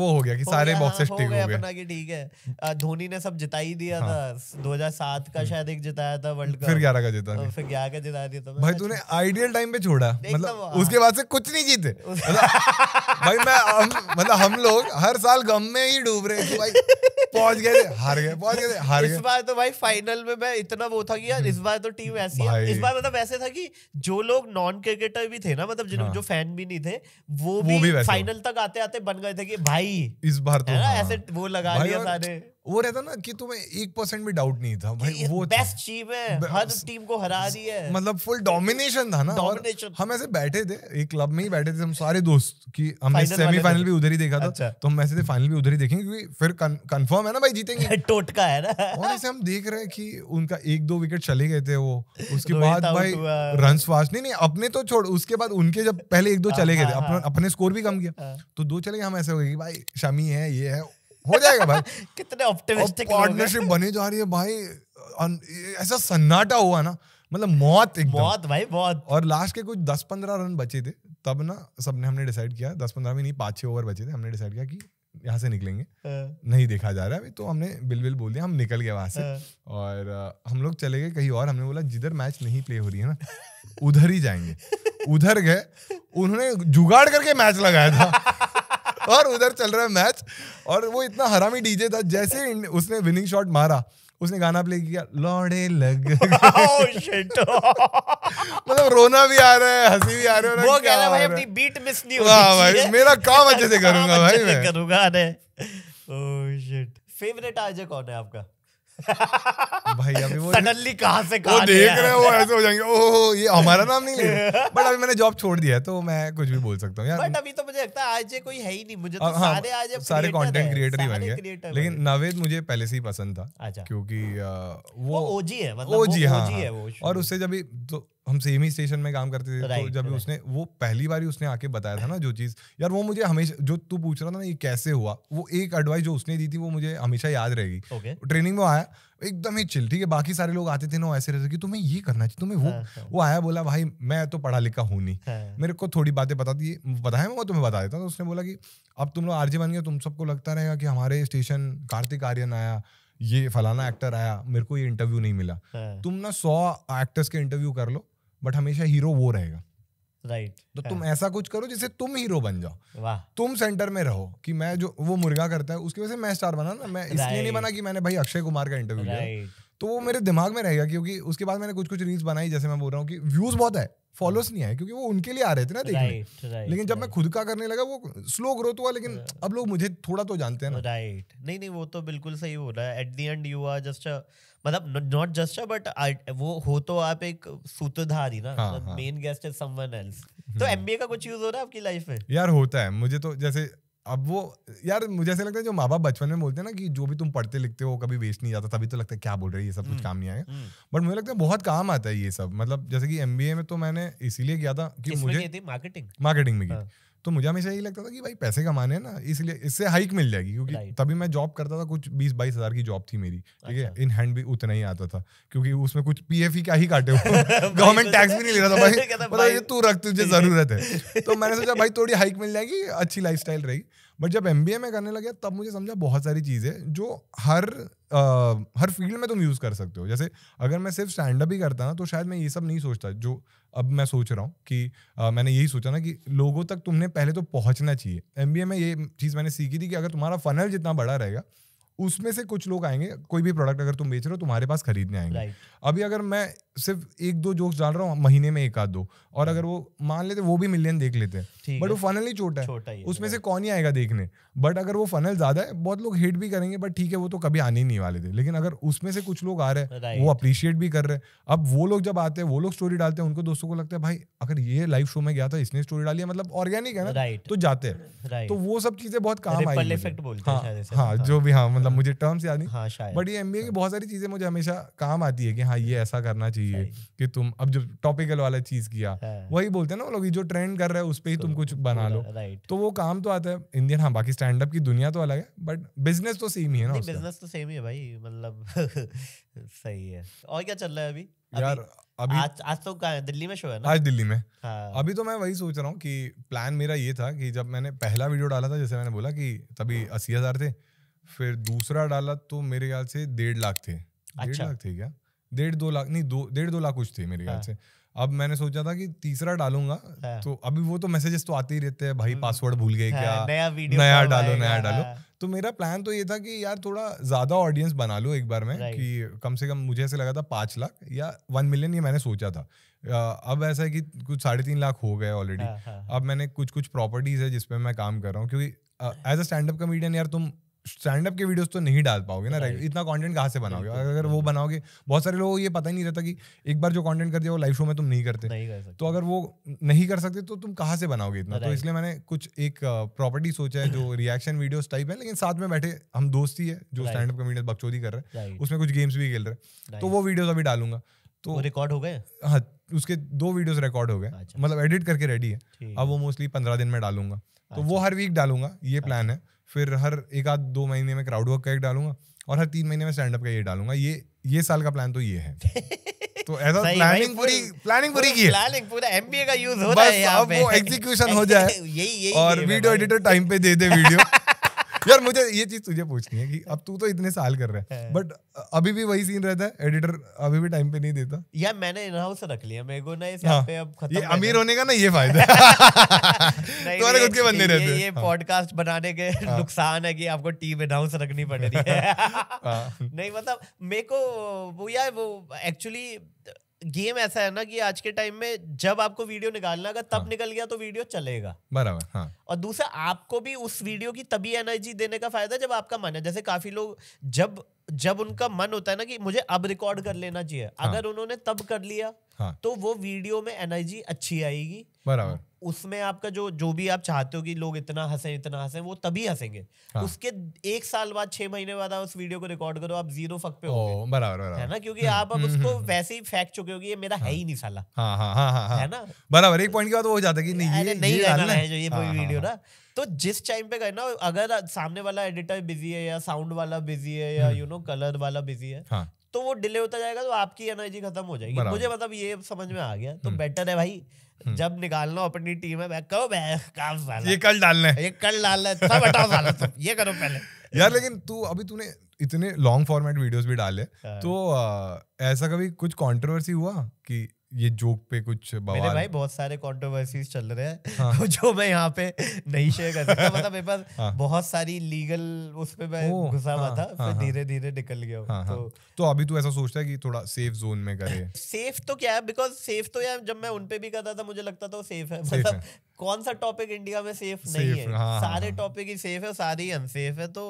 वो हो गया कि हो सारे बॉक्सेस टिक हो गए अपना कि ठीक है धोनी ने सब जिता ही दिया था 2007 हाँ। का हम्म। शायद एक जिताया था वर्ल्ड कप फिर 11 का जिता फिर 11 का जिता दिया था भाई तूने आइडियल टाइम पे छोड़ा मतलब हाँ। उसके बाद से कुछ नहीं जीते मतलब, भाई मैं मतलब हम लोग हर साल गम में ही डूब रहे थे भाई पहुंच गए हार गए पहुंच गए हार गए इस बार तो भाई फाइनल में मैं इतना वो था कि यार इस बार तो टीम ऐसी है इस बार मतलब ऐसे था कि जो लोग नॉन क्रिकेटर भी थे ना मतलब जिन हाँ। जो फैन भी नहीं थे वो, वो भी, भी फाइनल तक आते आते बन गए थे कि भाई इस बार तो हाँ। ऐसे वो लगा लिया सारे वो रहता ना कि तुम्हें एक परसेंट भी डाउट नहीं था भाई वो बेस्ट टीम है हर टीम को हरा दी है मतलब फुल डोमिनेशन था ना डोमिनेशन हम ऐसे बैठे थे एक क्लब में ही बैठे थे हम सारे दोस्त कि हमने सेमीफाइनल भी उधर ही देखा था अच्छा। तो हम ऐसे थे फाइनल भी उधर ही देखेंगे क्योंकि फिर कंफर्म है ना भाई जीतेंगे टोटका है ना और ऐसे हम देख रहे हैं कि उनका एक दो विकेट चले गए थे वो उसके बाद भाई रन फास्ट नहीं नहीं अपने तो छोड़ उसके बाद उनके जब पहले एक दो हाँ, चले गए थे हाँ, हाँ। अपने स्कोर भी कम किया तो दो चले गए हम ऐसे हो गए भाई शमी है ये है हो जाएगा भाई कितने ऑप्टिमिस्टिक पार्टनरशिप बनी जा रही है भाई ऐसा सन्नाटा हुआ ना मतलब मौत एक बहुत भाई बहुत और लास्ट के कुछ दस पंद्रह रन बचे थे तब ना सबने हमने डिसाइड किया दस पंद्रह में नहीं पांच छह ओवर बचे थे हमने डिसाइड किया कि यहाँ से निकलेंगे हाँ। नहीं देखा जा रहा अभी तो हमने बिल बिल बोल दिया हम निकल गए वहां से हाँ। और हम लोग चले गए कहीं और हमने बोला जिधर मैच नहीं प्ले हो रही है ना उधर ही जाएंगे उधर गए उन्होंने जुगाड़ करके मैच लगाया था और उधर चल रहा है मैच और वो इतना हरामी डीजे था जैसे उसने विनिंग शॉट मारा उसने गाना प्ले किया लौड़े लग शिट oh, मतलब रोना भी आ रहा है हंसी भी आ रही है मतलब वो कह रहा भाई अपनी बीट मिस नहीं होगी भाई मेरा काम अच्छे से करूंगा भाई मैं करूंगा अरे ओह शिट फेवरेट आज कौन है आपका भाई अभी वो सडनली कहां से कहां वो देख रहे हो ऐसे हो जाएंगे ओह ये हमारा नाम नहीं ले बट अभी मैंने जॉब छोड़ दिया है तो मैं कुछ भी बोल सकता हूं यार बट अभी तो मुझे लगता है आजे कोई है ही नहीं मुझे तो हाँ, हाँ सारे आजे सारे कंटेंट क्रिएटर ही बन गए लेकिन नवेद मुझे पहले से ही पसंद था अच्छा। क्योंकि वो ओजी है मतलब ओजी हाँ, है हाँ। वो और उससे जब भी तो हम सेम ही स्टेशन में काम करते थे तो जब उसने वो पहली बार ही उसने आके बताया था ना जो चीज़ यार वो मुझे हमेशा जो तू पूछ रहा था ना ये कैसे हुआ वो एक एडवाइस जो उसने दी थी वो मुझे हमेशा याद रहेगी okay. ट्रेनिंग में आया एकदम ही चिल ठीक है बाकी सारे लोग आते थे ना ऐसे रहते कि तुम्हें ये करना चाहिए तुम्हें वो हाँ, हाँ। वो आया बोला भाई मैं तो पढ़ा लिखा हूँ नहीं हाँ। मेरे को थोड़ी बातें बता दी पता है मैं तुम्हें बता देता तो उसने बोला कि अब तुम लोग आरजी बन गए तुम सबको लगता रहेगा कि हमारे स्टेशन कार्तिक आर्यन आया ये फलाना एक्टर आया मेरे को ये इंटरव्यू नहीं मिला तुम ना सौ एक्टर्स के इंटरव्यू कर लो बट हमेशा हीरो वो रहेगा राइट right. तो तुम ऐसा कुछ करो जिससे तुम हीरो बन जाओ वाह तुम सेंटर में रहो कि मैं जो वो मुर्गा करता है उसकी वजह से मैं स्टार बना ना मैं इसलिए नहीं बना कि मैंने भाई अक्षय कुमार का इंटरव्यू लिया तो वो मेरे दिमाग में रह गया क्योंकि उसके बाद मैंने कुछ कुछ रील्स बनाई जैसे मैं बोल रहा हूँ कि व्यूज बहुत है फॉलोअर्स नहीं आए क्योंकि वो उनके लिए आ रहे थे ना देखने right, right, लेकिन जब right. मैं खुद का करने लगा वो स्लो ग्रोथ हुआ लेकिन yeah. अब लोग मुझे थोड़ा तो जानते हैं ना राइट नहीं नहीं वो तो बिल्कुल सही हो रहा है at the end you are just मतलब नॉट जस्ट बट वो हो तो आप एक सूत्रधारी ना main guest is someone else तो एमबीए हम्म। का कुछ यूज हो रहा है आपकी लाइफ में यार होता है मुझे तो जैसे अब वो यार मुझे ऐसा लगता है जो माँ बाप बचपन में बोलते हैं ना कि जो भी तुम पढ़ते लिखते हो कभी वेस्ट नहीं जाता तभी तो लगता है क्या बोल रहे हैं ये सब कुछ हम्म, काम नहीं आए हम्म। बट मुझे लगता है बहुत काम आता है ये सब मतलब जैसे कि एम में तो मैंने इसीलिए किया था कि मुझे मार्केटिंग मार्केटिंग में की तो मुझे हमेशा यही लगता था कि भाई पैसे कमाने हैं ना इसलिए इससे हाइक मिल जाएगी क्योंकि तभी मैं जॉब करता था कुछ बीस बाईस हजार की जॉब थी मेरी ठीक है इन अच्छा। हैंड भी उतना ही आता था क्योंकि उसमें कुछ पी एफ ही क्या ही काटे हो गवर्नमेंट टैक्स भी नहीं ले रहा था भाई तू रख तुझे जरूरत है तो मैंने सोचा भाई थोड़ी हाइक मिल जाएगी अच्छी लाइफ रही बट जब एम में करने लगे तब मुझे समझा बहुत सारी चीज़ें जो हर आ, हर फील्ड में तुम यूज़ कर सकते हो जैसे अगर मैं सिर्फ स्टैंड अप ही करता ना तो शायद मैं ये सब नहीं सोचता जो अब मैं सोच रहा हूँ कि आ, मैंने यही सोचा ना कि लोगों तक तुमने पहले तो पहुँचना चाहिए एम में ये चीज़ मैंने सीखी थी कि अगर तुम्हारा फनल जितना बड़ा रहेगा उसमें से कुछ लोग आएंगे कोई भी प्रोडक्ट अगर तुम बेच रहे हो तुम्हारे पास खरीदने आएंगे अभी अगर मैं सिर्फ एक दो जोक्स डाल रहा हूँ महीने में एक आध दो और हम्म। अगर वो मान लेते वो भी मिलियन देख लेते हैं बट वो फनल ही छोटा है छोटा उसमें से कौन ही आएगा देखने बट अगर वो फनल ज्यादा है बहुत लोग हिट भी करेंगे बट ठीक है वो तो कभी आने ही नहीं वाले थे लेकिन अगर उसमें से कुछ लोग आ रहे हैं वो अप्रिशिएट भी कर रहे हैं अब वो लोग जब आते हैं वो लोग स्टोरी डालते हैं उनको दोस्तों को लगता है भाई अगर ये लाइव शो में गया था इसने स्टोरी डाली है मतलब ऑर्गेनिक है ना तो जाते हैं तो वो सब चीजें बहुत काम आई हाँ, हाँ जो भी हाँ मतलब हाँ। मुझे टर्म्स याद नहीं बट हाँ, ये एमबीए की बहुत सारी चीजें मुझे हमेशा काम आती है कि हाँ ये ऐसा करना चाहिए लिए कि तुम अब जो टॉपिकल वाला चीज किया हाँ। वही बोलते हैं ना लोग जो ट्रेंड कर रहे हैं उस पर ही तो तुम कुछ बना लो तो वो काम तो आता है इंडियन हाँ बाकी स्टैंड अप की दुनिया तो अलग है बट बिजनेस तो सेम ही है ना बिजनेस तो सेम ही है भाई मतलब सही है और क्या चल रहा है अभी यार अभी आज आज तो दिल्ली में शो है ना आज दिल्ली में हाँ। अभी तो मैं वही सोच रहा हूँ कि प्लान मेरा ये था कि जब मैंने पहला वीडियो डाला था जैसे मैंने बोला कि तभी अस्सी हजार थे फिर दूसरा डाला तो मेरे ख्याल से डेढ़ लाख थे अच्छा। डेढ़ लाख थे क्या डेढ़ दो लाख नहीं दो डेढ़ दो लाख कुछ थे मेरे ख्याल हाँ। से अब मैंने सोचा था कि तीसरा डालूंगा हाँ। तो अभी वो तो मैसेजेस तो आते ही रहते हैं भाई पासवर्ड हम्म। भूल गए हाँ, क्या नया वीडियो नया डालो नया डालो तो मेरा प्लान तो ये था कि यार थोड़ा ज्यादा ऑडियंस बना लो एक बार में कि कम से कम मुझे ऐसे लगा था पांच लाख या वन मिलियन ये मैंने सोचा था अब ऐसा है कि कुछ साढ़े तीन लाख हो गए ऑलरेडी अब मैंने कुछ कुछ प्रॉपर्टीज है जिसपे मैं काम कर रहा हूँ क्योंकि as a stand up comedian यार तुम स्टैंड अप के वीडियोस तो नहीं डाल पाओगे ना इतना कंटेंट कहाँ से बनाओगे अगर वो बनाओगे बहुत सारे लोगों को ये पता ही नहीं रहता कि एक बार जो कंटेंट करते वो लाइव शो में तुम नहीं करते नहीं कर तो अगर वो नहीं कर सकते तो तुम कहाँ से बनाओगे इतना तो इसलिए मैंने कुछ एक प्रॉपर्टी सोचा है जो रिएक्शन वीडियोज टाइप है लेकिन साथ में बैठे हम दोस्त ही है जो स्टैंड अप कम्युनिटी बकचोदी कर रहे हैं उसमें कुछ गेम्स भी खेल रहे हैं तो वो वीडियोज अभी डालूंगा तो रिकॉर्ड हो गए हाँ उसके दो वीडियोस रिकॉर्ड हो गए अच्छा। मतलब एडिट करके रेडी है अब वो मोस्टली पंद्रह दिन में डालूंगा तो वो अच्छा। हर वीक डालूंगा ये प्लान अच्छा। है फिर हर एक आध दो महीने में क्राउड वर्क का एक डालूंगा और हर तीन महीने में स्टैंड अप का ये डालूंगा ये ये साल का प्लान तो ये है तो ऐसा प्लानिंग पूरी प्लानिंग पूरी की प्लानिंग पूरा एमबीए का यूज हो रहा है अब वो एग्जीक्यूशन हो जाए यही यही और वीडियो एडिटर टाइम पे दे दे वीडियो यार मुझे ये चीज तुझे पूछनी है कि अब तू तो इतने साल कर रहा है बट हाँ। अभी भी वही सीन रहता है एडिटर अभी भी टाइम पे नहीं देता यार मैंने इन हाउस रख लिया मेरे को ना इस हाँ, पे अब खत्म ये अमीर होने का ना ये फायदा तुम्हारे खुद के बंदे रहते हैं ये पॉडकास्ट हाँ। बनाने के हाँ। नुकसान है कि आपको टीम इन हाउस रखनी पड़ रही है नहीं मतलब मेरे को वो यार वो एक्चुअली गेम ऐसा है ना कि आज के टाइम में जब आपको वीडियो निकालना होगा तब हाँ। निकल गया तो वीडियो चलेगा बराबर हाँ। और दूसरा आपको भी उस वीडियो की तभी एनर्जी देने का फायदा जब आपका मन है जैसे काफी लोग जब जब उनका मन होता है ना कि मुझे अब रिकॉर्ड कर लेना चाहिए हाँ। अगर उन्होंने तब कर लिया हाँ। तो वो वीडियो में एनर्जी अच्छी आएगी बराबर उसमें आपका जो जो भी आप चाहते हो कि लोग इतना हंसे इतना हंसे वो तभी हंसेंगे हाँ। उसके एक साल बाद छह महीने बाद आप उस वीडियो को रिकॉर्ड करो आप जीरो फक पे हो बराबर बराबर है ना क्योंकि आप अब उसको वैसे ही फेंक चुके हो कि ये मेरा हाँ, है ही नहीं साला हाँ, हाँ, हाँ, हाँ, है ना बराबर एक पॉइंट के बाद हो जाता है कि नहीं ये, नहीं रहना है जो ये वीडियो ना तो जिस टाइम पे गए ना अगर सामने वाला एडिटर बिजी है या साउंड वाला बिजी है या यू नो कलर वाला बिजी है तो वो डिले होता जाएगा तो आपकी एनर्जी खत्म हो जाएगी मुझे मतलब ये समझ में आ गया तो बेटर है भाई हम्म। जब निकालना अपनी टीम है कहो काम ये कल डालना है ये कल डालना है सब हटाओ साला सब ये करो पहले यार लेकिन तू अभी तूने इतने लॉन्ग फॉर्मेट वीडियोस भी डाले हाँ। तो आ, ऐसा कभी कुछ कंट्रोवर्सी हुआ कि ये जोक पे कुछ मेरे भाई बहुत सारे कंट्रोवर्सीज चल रहे हैं हाँ। जो मैं यहाँ पे नहीं शेयर कर सकता मतलब मेरे पास हाँ। बहुत सारी लीगल उस पे मैं घुसा हुआ हाँ, था हाँ, फिर हाँ। धीरे धीरे निकल गया हाँ, हाँ, तो हाँ। तो अभी तू ऐसा सोचता है कि थोड़ा सेफ जोन में करे सेफ तो क्या है बिकॉज सेफ तो यार जब मैं उनपे भी करता था मुझे लगता था वो सेफ है मतलब कौन सा टॉपिक इंडिया में सेफ, सेफ नहीं है हाँ, हाँ सारे टॉपिक हाँ। ही सेफ है सारे ही अनसेफ है तो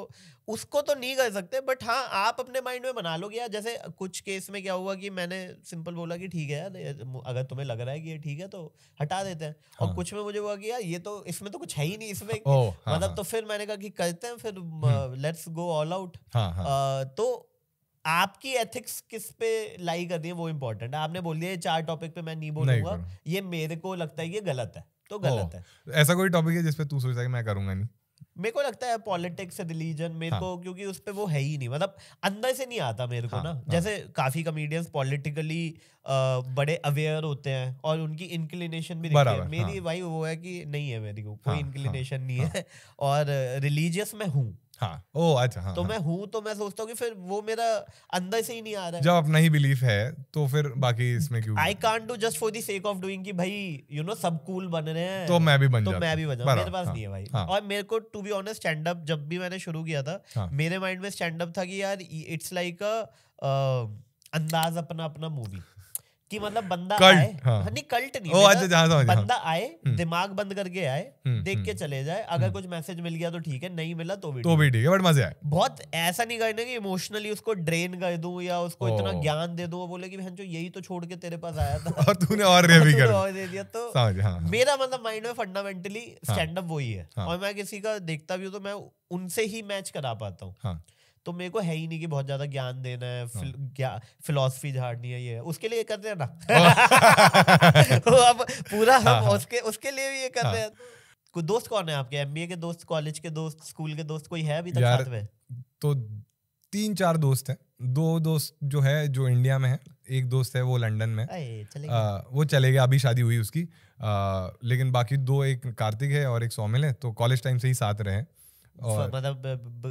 उसको तो नहीं कर सकते बट हाँ आप अपने माइंड में बना लो यार जैसे कुछ केस में क्या हुआ कि मैंने सिंपल बोला कि ठीक है यार अगर तुम्हें लग रहा है कि ये ठीक है तो हटा देते हैं हाँ, और कुछ में मुझे हुआ कि यार ये तो इसमें तो कुछ है ही नहीं इसमें ओ, हाँ, मतलब हाँ। तो फिर मैंने कहा कि करते हैं फिर लेट्स गो ऑल आउट तो आपकी एथिक्स किस पे लाई कर रही है वो इम्पोर्टेंट है आपने बोल दिया चार टॉपिक पे मैं नहीं बोलूंगा ये मेरे को लगता है ये गलत है तो गलत है ऐसा कोई टॉपिक है जिसपे तू सोचता है मैं करूंगा नहीं मेरे को लगता है पॉलिटिक्स रिलीजन मेरे हाँ. को क्योंकि उस पर वो है ही नहीं मतलब अंदर से नहीं आता मेरे को हाँ, ना हाँ. जैसे काफी कमेडियंस पॉलिटिकली बड़े अवेयर होते हैं और उनकी इंक्लिनेशन भी दिखती है मेरी हाँ. भाई वो है कि नहीं है मेरी को कोई हाँ, इंक्लिनेशन हाँ, नहीं हाँ. है और रिलीजियस मैं हूँ हाँ ओ अच्छा हाँ, तो हाँ. मैं हूँ तो मैं सोचता हूँ कि फिर वो मेरा अंदर से ही नहीं आ रहा है जब अपना ही बिलीफ है तो फिर बाकी इसमें क्यों I can't do just for the sake of doing कि भाई यू नो सब कूल बन रहे हैं तो मैं भी बन तो मैं भी बन जाऊँ मेरे पास हाँ, नहीं है भाई हाँ. और मेरे को to be honest stand up जब भी मैंने शुरू किया था हाँ. मेरे माइंड में स्टैंड अप था कि यार इट्स लाइक अ अंदाज अपना अपना मूवी कि मतलब बंदा कल्ट, आए हाँ।, हाँ नहीं कल्ट नहीं ओ, मतलब अच्छा, जहाँ, जहाँ, बंदा आए हम्म। दिमाग बंद करके आए हम्म, देख के हम्म। चले जाए अगर कुछ मैसेज मिल गया तो ठीक है नहीं मिला तो भी तो भी ठीक है बट मजे आए बहुत ऐसा नहीं करना कि इमोशनली उसको ड्रेन कर दू या उसको इतना ज्ञान दे दू बोले की बहन जो यही तो छोड़ के तेरे पास आया था और तूने और दे दिया तो हाँ, हाँ। मेरा मतलब माइंड में फंडामेंटली स्टैंड अप वही है और मैं किसी का देखता भी हूँ तो मैं उनसे ही मैच करा पाता हूँ तो मेरे को है ही नहीं कि बहुत ज्यादा ज्ञान देना है हाँ। फिल, क्या फिलोसफी झाड़नी है ये उसके लिए कर दे ना तो अब पूरा हाँ, हम उसके उसके लिए भी ये कर रहे हैं कोई तो दोस्त कौन है आपके एमबीए के दोस्त कॉलेज के दोस्त स्कूल के दोस्त कोई है अभी तक साथ में तो तीन चार दोस्त हैं दो दोस्त जो है जो इंडिया में है एक दोस्त है वो लंदन में चले आ, वो चले गए अभी शादी हुई उसकी आ, लेकिन बाकी दो एक कार्तिक है और एक सौमिल है तो कॉलेज टाइम से ही साथ रहे हैं मतलब,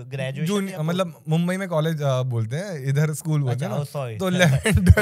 मतलब मुंबई में कॉलेज बोलते हैं इधर स्कूल बोलते अच्छा, हैं oh, तो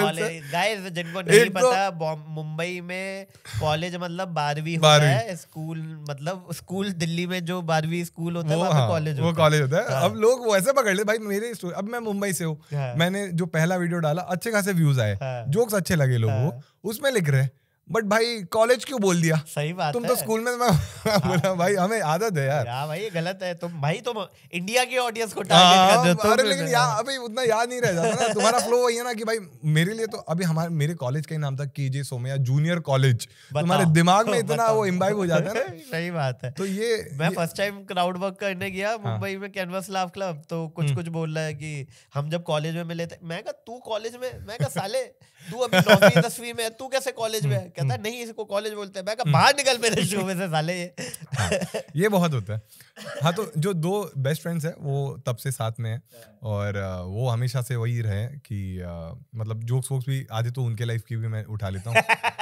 गाइस जिनको नहीं पता मुंबई में कॉलेज मतलब बारहवीं होता है स्कूल मतलब स्कूल दिल्ली में जो बारहवीं स्कूल हाँ, होता है कॉलेज वो कॉलेज होता है हाँ। अब लोग वैसे पकड़ ले भाई मेरे अब मैं मुंबई से हूँ हाँ। मैंने जो पहला वीडियो डाला अच्छे खासे व्यूज आए जोक्स अच्छे लगे लोगों को उसमें लिख रहे हैं बट भाई कॉलेज क्यों बोल दिया सही बात तुम तो है। तो स्कूल में मैं बोला भाई हमें आदत है यार या भाई गलत है तुम भाई तुम इंडिया के ऑडियंस को टारगेट हाँ, कर अरे लेकिन यार अभी उतना याद नहीं रह जाता ना तुम्हारा फ्लो वही है ना कि भाई मेरे लिए तो अभी हमारे मेरे कॉलेज का ही नाम था केजे सोमया जूनियर कॉलेज तुम्हारे दिमाग में इतना वो इम्बाइब हो जाता है सही बात है तो ये मैं फर्स्ट टाइम क्राउड वर्क करने गया हाँ। मुंबई में कैनवस लाफ क्लब तो कुछ हम्म। कुछ बोल रहा है की हम जब कॉलेज में मिले थे मैं तू कॉलेज में मैं साले तू अभी नौवीं दसवीं में तू कैसे कॉलेज में कहता नहीं इसको कॉलेज बोलते हैं मैं हम्म। बाहर निकल मेरे शो में से साले ये हाँ, ये बहुत होता है हाँ तो जो दो बेस्ट फ्रेंड्स हैं वो तब से साथ में हैं और वो हमेशा से वही रहे कि मतलब जोक्स वोक्स भी आधे तो उनके लाइफ की भी मैं उठा लेता हूँ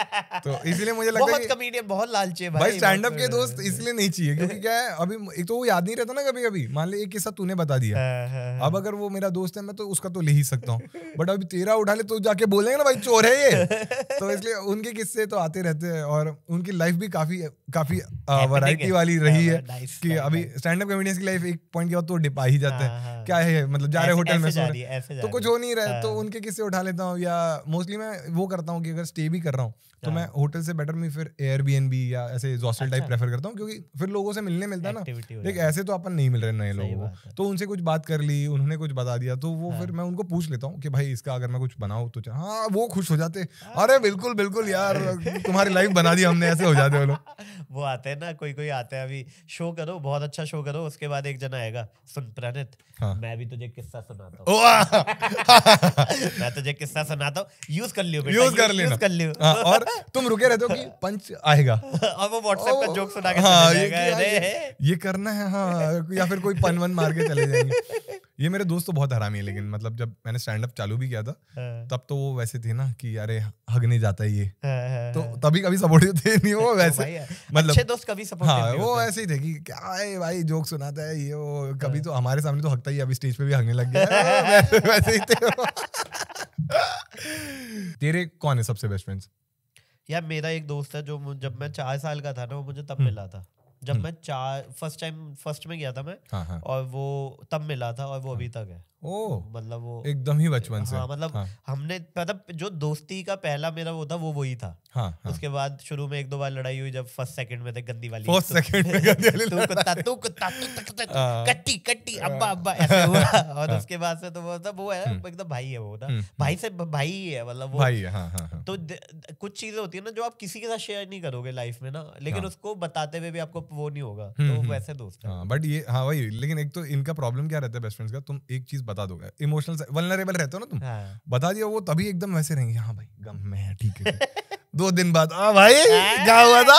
तो इसलिए मुझे लगता बहुत है कमेडियन बहुत लालची है भाई, भाई स्टैंड अप तो के दोस्त इसलिए नहीं चाहिए क्योंकि क्या है अभी एक तो वो याद नहीं रहता ना कभी कभी मान ले एक किस्सा तूने बता दिया हाँ, हाँ, हाँ। अब अगर वो मेरा दोस्त है मैं तो उसका तो ले ही सकता हूँ बट अभी तेरा उठा ले तो जाके बोलेंगे ना भाई चोर है ये तो इसलिए उनके किस्से तो आते रहते हैं और उनकी लाइफ भी काफी काफी वैरायटी वाली रही है कि अभी स्टैंड अप कॉमेडियंस की लाइफ एक पॉइंट के बाद तो डिपा ही जाते हैं हाँ, हाँ। क्या है मतलब जा रहे होटल में सो तो कुछ हो नहीं रहा तो हाँ। उनके किससे उठा लेता हूँ या मोस्टली मैं वो करता हूँ कि अगर स्टे भी कर रहा हूँ तो मैं होटल से बेटर में फिर एयरबीएनबी या ऐसे हॉस्टल टाइप प्रेफर करता हूँ क्योंकि फिर लोगों से मिलने मिलता है ना देख ऐसे तो अपन नहीं मिल रहे नए लोगों को तो उनसे कुछ बात कर ली उन्होंने कुछ बता दिया तो वो फिर मैं उनको पूछ लेता हूँ कि भाई इसका अगर मैं कुछ बनाऊँ तो हाँ वो खुश हो जाते अरे बिल्कुल बिल्कुल यार तुम्हारी लाइफ बना दी हमने ऐसे हो जाते वो आते हैं ना कोई कोई आते हैं अभी शो करो बहुत अच्छा अच्छा शो करो उसके बाद एक जना आएगा सुन प्रणित हाँ. मैं भी तुझे किस्सा सुनाता हूँ मैं तुझे किस्सा सुनाता हूँ यूज कर लियो यूज कर लियो यूज कर लियो और तुम रुके रहते हो कि पंच आएगा और वो व्हाट्सएप का जोक सुना के हाँ, चले जाएगा ये, ये करना है हाँ या फिर कोई पन वन मार के चले जाएंगे ये मेरे दोस्त तो बहुत हरामी है लेकिन मतलब जब मैंने स्टैंड अप चालू भी किया था हाँ। तब तो वो वैसे थे ना कि अरे हग नहीं जाता ये हाँ, हाँ, तो तभी कभी सपोर्टिव थे नहीं वो तो वैसे मतलब अच्छे दोस्त कभी सपोर्टिव हाँ वो ऐसे ही थे कि क्या है भाई जोक सुनाता है ये वो कभी हाँ। तो हमारे सामने तो हकता ही अभी स्टेज पे भी हंगने लग गया वैसे ही तो। तेरे कौन है सबसे बेस्ट फ्रेंड्स यार मेरा एक दोस्त है जो जब मैं हम्म। चार साल का था ना वो मुझे तब मिला हम्म। था जब हम्म। मैं चार फर्स्ट टाइम फर्स्ट में गया था मैं हाँ, हाँ। और वो तब मिला था और वो अभी तक है मतलब वो एकदम ही बचपन हाँ, से हाँ मतलब हाँ. हमने मतलब जो दोस्ती का पहला मेरा वो था वो वही था हाँ, हाँ. उसके बाद शुरू में एक दो बार लड़ाई हुई जब फर्स्ट सेकंड में थे गंदी वाली फर्स्ट सेकंड तो- में गंदी वाली तू कुत्ता तू कुत्ता तू हाँ। कट्टी कट्टी हाँ। अब्बा अब्बा ऐसे हुआ और उसके बाद से तो वो था वो है हम्म। एकदम भाई है वो ना हम्म, हम्म। भाई से भाई ही है मतलब वो भाई है तो कुछ चीजें होती है ना जो आप किसी के साथ शेयर नहीं करोगे लाइफ में ना लेकिन उसको बताते हुए भी आपको वो नहीं होगा तो वैसे दोस्त बट ये हाँ भाई लेकिन एक तो इनका प्रॉब्लम क्या रहता है बेस्ट फ्रेंड्स का तुम एक चीज बता दोगे इमोशनल वलनरेबल रहते हो ना तुम हाँ। बता दिया वो तभी एकदम वैसे रहेंगे हाँ भाई गम में है ठीक है दो दिन बाद आ हाँ भाई हाँ। क्या हुआ था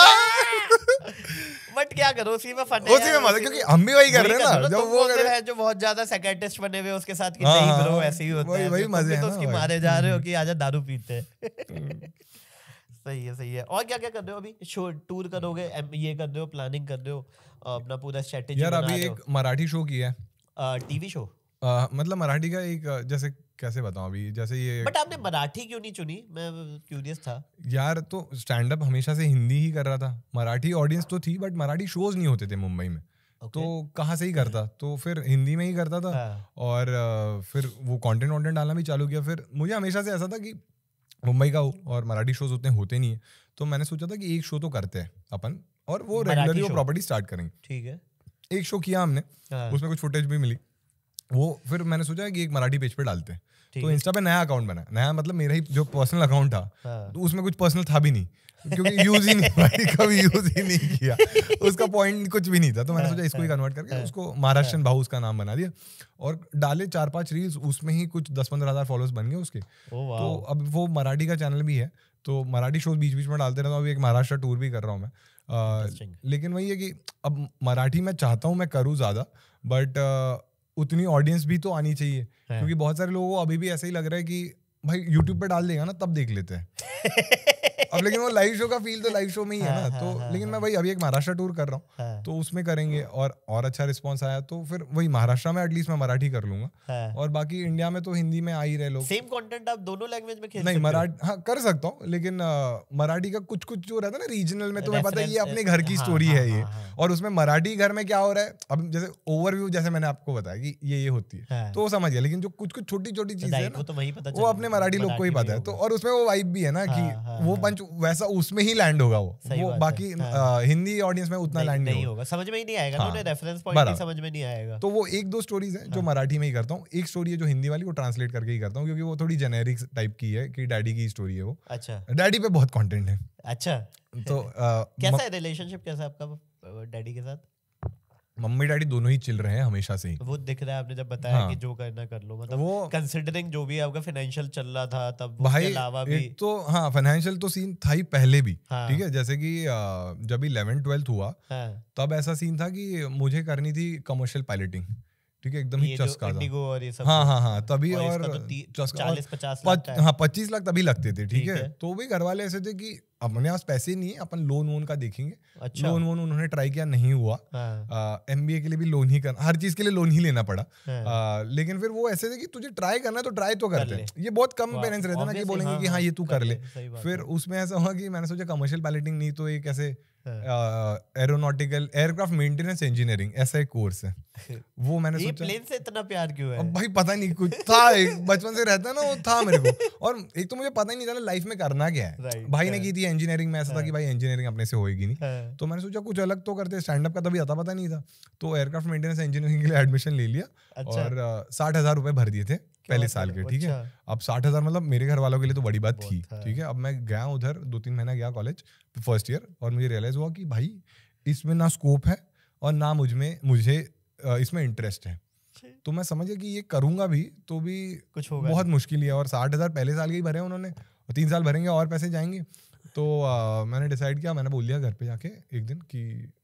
बट क्या करो उसी में फटे उसी में मजा क्योंकि हम भी वही कर रहे हैं ना जब वो कर है जो बहुत ज्यादा सेक्रेटिस्ट बने हुए उसके साथ कि हाँ, नहीं ब्रो ऐसे ही होता है वही मजे हैं तो उसकी मारे जा रहे हो हम्म। कि आजा दारू पीते हैं हम्म। सही है सही है और क्या क्या कर रहे हो अभी शो टूर करोगे ये कर रहे हो प्लानिंग कर रहे हो अपना पूरा स्ट्रेटेजी यार अभी एक मराठी शो किया है टीवी शो आ, मतलब मराठी का एक जैसे कैसे बताऊं अभी जैसे ये बट आपने मराठी क्यों नहीं चुनी मैं क्यूरियस था यार तो स्टैंड अप हमेशा से हिंदी ही कर रहा था मराठी ऑडियंस तो थी बट मराठी शोज नहीं होते थे मुंबई में तो Okay. तो कहाँ से ही करता तो फिर हिंदी में ही करता था हाँ. और फिर वो कंटेंट वॉन्टेंट डालना भी चालू किया फिर मुझे हमेशा से ऐसा था कि मुंबई का हो और मराठी शोज उतने होते नहीं है तो मैंने सोचा था कि एक शो तो करते हैं अपन और वो रेगुलरली वो प्रॉपर्टी स्टार्ट करेंगे ठीक है एक शो किया हमने हाँ. उसमें कुछ फुटेज भी मिली वो फिर मैंने सोचा कि एक मराठी पेज पे डालते हैं तो इंस्टा पे नया अकाउंट बना नया मतलब मेरा ही जो पर्सनल अकाउंट था हाँ। तो उसमें कुछ पर्सनल था भी नहीं क्योंकि यूज ही नहीं भाई कभी यूज ही नहीं किया उसका पॉइंट कुछ भी नहीं था तो मैंने हाँ, सोचा इसको ही कन्वर्ट हाँ, करके हाँ, उसको महाराष्ट्र भाऊ उसका नाम बना दिया और डाले चार पांच रील्स उसमें ही कुछ दस पंद्रह हजार फॉलोअर्स बन गए उसके तो अब वो मराठी का चैनल भी है तो मराठी शोज बीच बीच में डालते रहता हूँ अभी एक महाराष्ट्र टूर भी कर रहा हूँ मैं लेकिन वही है कि अब मराठी मैं चाहता हूँ मैं करूँ ज़्यादा बट उतनी ऑडियंस भी तो आनी चाहिए क्योंकि बहुत सारे लोगों को अभी भी ऐसा ही लग रहा है कि भाई यूट्यूब पे डाल देगा ना तब देख लेते हैं अब लेकिन वो लाइव शो का फील तो लाइव शो में ही है हाँ, ना हाँ, तो हाँ, लेकिन मैं भाई अभी एक महाराष्ट्र टूर कर रहा हूँ तो उसमें करेंगे और और अच्छा रिस्पॉन्स आया तो फिर वही महाराष्ट्र में एटलीस्ट मैं मराठी कर लूंगा और बाकी इंडिया में तो हिंदी में आ ही रहे लोग सेम कंटेंट आप दोनों लैंग्वेज में खेल नहीं मराठी हाँ कर सकता हूँ लेकिन मराठी का कुछ कुछ जो रहता है ना रीजनल में तुम्हें पता है ये अपने घर की स्टोरी है ये और उसमें मराठी घर में क्या हो रहा है अब जैसे ओवरव्यू जैसे मैंने आपको बताया कि ये ये होती है तो वो समझ गया लेकिन जो कुछ कुछ छोटी छोटी चीजें वो तो अपने मराठी लोग को ही पता है तो और उसमें वो वाइब भी है ना कि वो कुछ वैसा उसमें ही लैंड होगा वो, वो बाकी हाँ। हिंदी ऑडियंस में उतना लैंड नहीं होगा समझ में ही नहीं आएगा हाँ। रेफरेंस पॉइंट समझ में नहीं आएगा तो वो एक दो स्टोरीज हैं जो हाँ। मराठी में ही करता हूँ एक स्टोरी है जो हिंदी वाली वो ट्रांसलेट करके ही करता हूँ क्योंकि वो थोड़ी जेनेरिक टाइप की है कि डैडी की स्टोरी है वो अच्छा डैडी पे बहुत कॉन्टेंट है अच्छा तो कैसा है रिलेशनशिप कैसा आपका डैडी के साथ मम्मी डैडी दोनों ही चिल रहे हैं हमेशा से ही वो दिख रहा है आपने जब बताया हाँ, कि जो करना कर लो मतलब वो कंसिडरिंग जो भी आपका फाइनेंशियल चल रहा था तब भाई अलावा भी तो हाँ फाइनेंशियल तो सीन था ही पहले भी हाँ। ठीक हाँ, है जैसे कि जब इलेवन ट्वेल्थ हुआ हाँ, तब ऐसा सीन था कि मुझे करनी थी कमर्शियल पायलटिंग ठीक है एकदम ही चस्का और ये सब हाँ हाँ हाँ तभी और, तो हाँ, पच्चीस लाख तभी लगते थे ठीक है? तो भी घर वाले ऐसे थे कि अपने पास पैसे नहीं है अपन लोन वोन का देखेंगे अच्छा। लोन वोन उन्होंने ट्राई किया नहीं हुआ एम बी ए के लिए भी लोन ही करना हर चीज के लिए लोन ही लेना पड़ा हाँ। आ, लेकिन फिर वो ऐसे थे कि तुझे ट्राई करना है तो ट्राई तो करते हैं ये बहुत कम पेरेंट्स रहते ना कि बोलेंगे हाँ, कि हाँ, हाँ ये तू कर ले फिर उसमें ऐसा हुआ कि मैंने सोचा कमर्शियल पैलेटिंग नहीं तो एक ऐसे एरोनॉटिकल एयरक्राफ्ट मेंटेनेंस इंजीनियरिंग ऐसा एक कोर्स है वो मैंने ये प्लेन से इतना प्यार क्यों है भाई पता नहीं कुछ था बचपन से रहता ना वो था मेरे को और एक तो मुझे पता ही नहीं ना लाइफ में करना क्या है भाई ने की थी इंजीनियरिंग में ऐसा था कि हाँ। भाई इंजीनियरिंग अपने से होगी नहीं हाँ। तो मैंने सोचा कुछ अलग तो करते स्टैंड अप का तभी आता पता नहीं था तो एयरक्राफ्ट मेंटेनेंस इंजीनियरिंग के लिए एडमिशन ले लिया अच्छा। और साठ हजार रुपए भर दिए थे पहले साल के ठीक है अच्छा। अब साठ हजार मतलब मेरे घर वालों के लिए तो बड़ी बात थी ठीक है अब मैं गया उधर दो तीन महीना गया कॉलेज फर्स्ट ईयर और मुझे रियलाइज हुआ कि भाई इसमें ना स्कोप है और ना मुझ में मुझे इसमें इंटरेस्ट है तो मैं समझ गया कि ये करूंगा भी तो भी कुछ होगा बहुत मुश्किल है और साठ हजार पहले साल के ही भरे उन्होंने तीन साल भरेंगे और पैसे जाएंगे तो आ, मैंने डिसाइड किया मैंने बोल दिया घर पे जाके एक दिन कि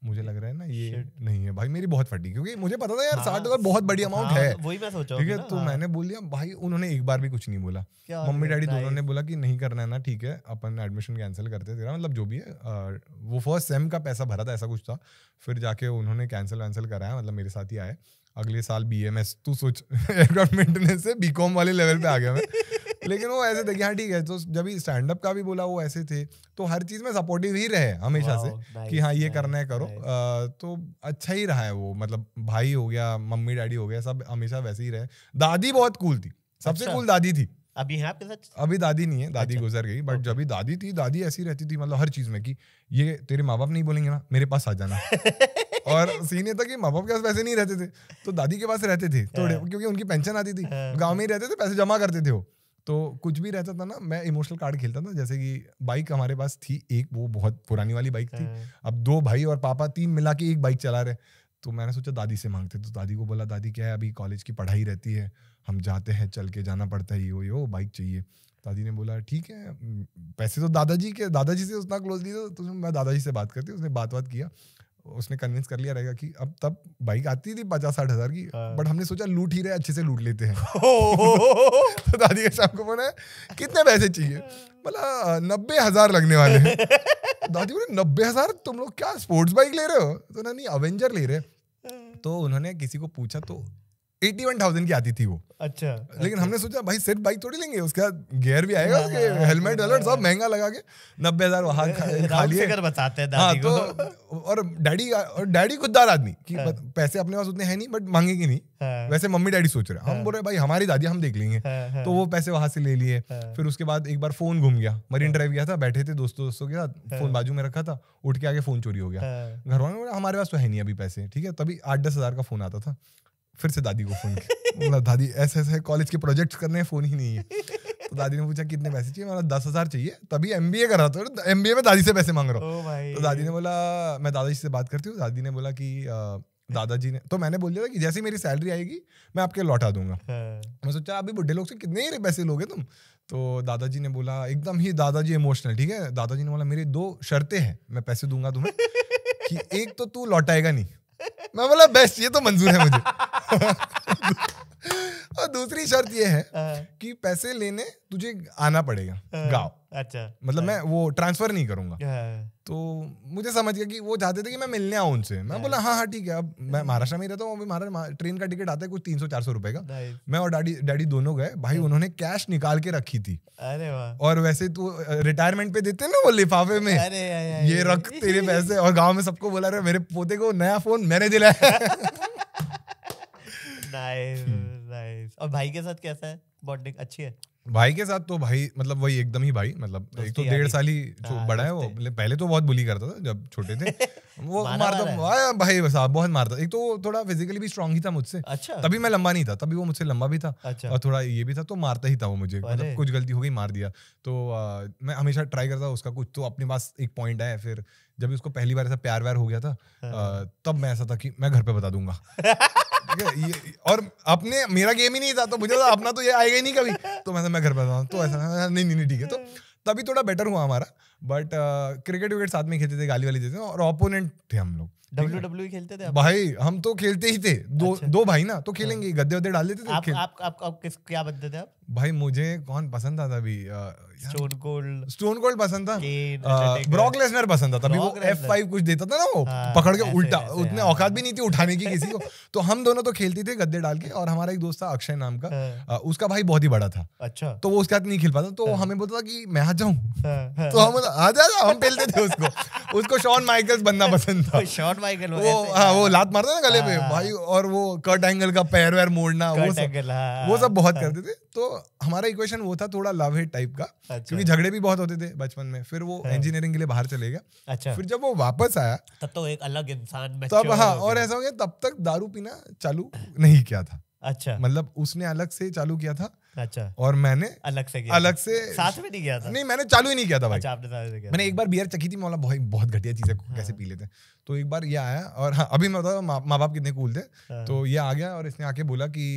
मुझे लग रहा है ना ये नहीं है भाई मेरी बहुत फटी क्योंकि मुझे पता था यार हाँ, साठ हज़ार बहुत बड़ी अमाउंट हाँ, है वही मैं सोचा ठीक है तो हाँ. मैंने बोल दिया भाई उन्होंने एक बार भी कुछ नहीं बोला मम्मी डैडी दोनों ने बोला कि नहीं करना है ना ठीक है अपन एडमिशन कैंसिल करते तेरा मतलब जो भी है वो फर्स्ट सेम का पैसा भरा था ऐसा कुछ था फिर जाके उन्होंने कैंसिल वैंसिल कराया मतलब मेरे साथ ही आए अगले साल बी एम एस तू सोच एयरक्राफ्ट मेंटेनेंस से बी कॉम वाले लेवल पे आ गया मैं लेकिन वो ऐसे थे हाँ ठीक है तो जब भी स्टैंड अप का भी बोला वो ऐसे थे तो हर चीज में सपोर्टिव ही रहे हमेशा से कि हाँ ये करना है करो तो अच्छा ही रहा है वो मतलब भाई हो गया मम्मी डैडी हो गया सब हमेशा वैसे ही रहे दादी बहुत कूल थी सबसे कूल अच्छा। दादी थी अभी हाँ आपके अभी दादी नहीं है दादी अच्छा। गुजर गई बट जब भी दादी थी दादी ऐसी रहती थी मतलब हर चीज में कि ये तेरे माँ बाप नहीं बोलेंगे ना मेरे पास आ जाना और सीन ये था कि माँ बाप के पास पैसे नहीं रहते थे तो दादी के पास रहते थे थोड़े हाँ। क्योंकि उनकी पेंशन आती थी हाँ। गाँव में ही रहते थे पैसे जमा करते थे वो तो कुछ भी रहता था ना मैं इमोशनल कार्ड खेलता था जैसे कि बाइक हमारे पास थी एक वो बहुत पुरानी वाली बाइक थी हाँ। अब दो भाई और पापा तीन मिला के एक बाइक चला रहे तो मैंने सोचा दादी से मांगते तो दादी को बोला दादी क्या है अभी कॉलेज की पढ़ाई रहती है हम जाते हैं चल के जाना पड़ता है यो यो बाइक चाहिए दादी ने बोला ठीक है पैसे तो दादाजी के दादाजी से उतना क्लोज नहीं था तो मैं दादाजी से बात करती उसने बात बात किया उसने कन्विंस कर लिया रहेगा कि अब तब बाइक आती थी पचास साठ हजार की बट हाँ। हमने सोचा लूट ही रहे अच्छे से लूट लेते हैं तो दादी का शाम को बोला कितने पैसे चाहिए बोला नब्बे हजार लगने वाले हैं दादी बोले नब्बे हजार तुम लोग क्या स्पोर्ट्स बाइक ले रहे हो तो ना नहीं अवेंजर ले रहे हाँ। तो उन्होंने किसी को पूछा तो एटी वन थाउजेंड की आती थी वो अच्छा लेकिन अच्छा। हमने सोचा भाई सिर्फ बाइक थोड़ी लेंगे उसके बाद गेयर भी आएगा हाँ, उसके हाँ, हेलमेट वेलमेट हाँ, सब महंगा लगा के नब्बे हजार वहां खा लिए बताते हैं हाँ तो और डैडी और डैडी खुददार आदमी की पैसे अपने पास उतने हैं नहीं बट मांगेगी नहीं वैसे मम्मी डैडी सोच रहे हम बोल रहे भाई हमारी दादी हम देख लेंगे तो वो पैसे वहां से ले लिए फिर उसके बाद एक बार फोन घूम गया मरीन ड्राइव गया था बैठे थे दोस्तों दोस्तों के साथ फोन बाजू में रखा था उठ के आगे फोन चोरी हो गया घर वालों ने हमारे पास तो है नहीं अभी पैसे ठीक है तभी आठ दस हजार का फोन आता था फिर से दादी को फोन किया दादी ऐसे ऐसे कॉलेज के प्रोजेक्ट्स करने हैं फोन ही नहीं है तो दादी ने पूछा कितने पैसे चाहिए मतलब दस हज़ार चाहिए तभी एम बी ए कर रहा था एम बी ए में दादी से पैसे मांग रहा हूँ oh तो दादी ने बोला मैं दादाजी से बात करती हूँ दादी ने बोला कि दादाजी ने तो मैंने बोल दिया था कि जैसे मेरी सैलरी आएगी मैं आपके लौटा दूंगा हाँ। तो मैं सोचा अभी बुढ़े लोग से कितने ही पैसे लोगे तुम तो दादाजी ने बोला एकदम ही दादाजी इमोशनल ठीक है दादाजी ने बोला मेरी दो शर्तें हैं मैं पैसे दूंगा तुम्हें कि एक तो तू लौटाएगा नहीं मैं बोला बेस्ट ये तो मंजूर है मुझे और दूसरी शर्त ये है हाँ। कि पैसे लेने तुझे आना पड़ेगा हाँ। गाँव अच्छा मतलब हाँ। मैं वो ट्रांसफर नहीं करूंगा तो मुझे समझ गया कि वो चाहते थे कि मैं मिलने आऊँ उनसे मैं बोला हाँ हाँ ठीक है अब मैं महाराष्ट्र में ही रहता हूँ अभी महाराष्ट्र ट्रेन का टिकट आता है कुछ तीन सौ चार सौ रुपए का मैं और डैडी डैडी दोनों गए भाई उन्होंने कैश निकाल के रखी थी अरे वाह और वैसे तो रिटायरमेंट पे देते ना वो लिफाफे में अरे ये रख तेरे पैसे और गाँव में सबको बोला रहे मेरे पोते को नया फोन मैंने दिलाया नाइस और भाई के साथ कैसा है बॉन्डिंग अच्छी है भाई के साथ तो भाई मतलब वही एकदम ही भाई मतलब एक तो डेढ़ साल ही हाँ, बड़ा है वो मतलब पहले तो बहुत बुली करता था जब छोटे थे वो मारता हाँ भाई साहब बहुत मारता एक तो थोड़ा फिजिकली भी स्ट्रांग ही था मुझसे अच्छा तभी मैं लंबा नहीं था तभी वो मुझसे लंबा भी था अच्छा। और थोड़ा ये भी था तो मारता ही था वो मुझे मतलब कुछ गलती हो गई मार दिया तो मैं हमेशा ट्राई करता उसका कुछ तो अपने पास एक पॉइंट आया फिर जब उसको पहली बार ऐसा प्यार व्यार हो गया था हाँ। तब मैं ऐसा था कि मैं घर पे बता दूंगा और अपने मेरा गेम ही नहीं था तो मुझे था तो अपना तो ये आएगा ही नहीं कभी तो मैं मैं घर पर था तो ऐसा नहीं नहीं ठीक है तो तभी थोड़ा बेटर हुआ हमारा बट क्रिकेट uh, विकेट साथ में खेलते थे गाली वाली देते और ओपोनेंट थे हम लोग डब्ल्यू डब्ल्यू e खेलते थे भाई हम तो खेलते ही थे दो अच्छा। दो भाई ना तो खेलेंगे हाँ। गद्दे वद्दे डाल देते थे आप, आप, आप, आप किस क्या थे आप भाई मुझे कौन पसंद था अभी स्टोन कोल्ड स्टोन कोल्ड पसंद था ब्रॉक लेसनर पसंद था तभी वो एफ फाइव कुछ देता था ना वो हाँ, पकड़ के उल्टा उतने हाँ। औकात भी नहीं थी उठाने की किसी को तो हम दोनों तो खेलते थे गद्दे डाल के और हमारा एक दोस्त था अक्षय नाम का हाँ। उसका भाई बहुत ही बड़ा था अच्छा तो वो उसके हाथ नहीं खेल पाता तो हमें बोलता था कि मैं आ जाऊँ तो हम हाँ हम पेलते थे उसको उसको शॉन माइकल्स बनना पसंद था शॉन माइकल वो हाँ वो लात मारता ना गले पे हाँ। भाई और वो कट एंगल का पैर वैर मोड़ना वो सब हाँ, हाँ, वो सब बहुत करते थे तो हमारा इक्वेशन वो था थोड़ा लव हेट टाइप का अच्छा। क्योंकि झगड़े भी बहुत होते थे बचपन में फिर वो इंजीनियरिंग के लिए बाहर चले गया अच्छा फिर जब वो वापस आया तब तो एक अलग इंसान तब हाँ और ऐसा हो गया तब तक दारू पीना चालू नहीं किया था अच्छा मतलब उसने अलग से चालू किया था अच्छा और मैंने अलग से किया अलग से साथ में नहीं किया था नहीं मैंने चालू ही नहीं किया था भाई अच्छा, आपने साथ किया मैंने एक बार बियर चखी थी मैं बोला भाई बहुत घटिया चीजें हाँ। कैसे पी लेते हैं तो एक बार ये आया और हाँ अभी मैं बता माँ मा बाप कितने कूल थे हाँ। तो ये आ गया और इसने आके बोला की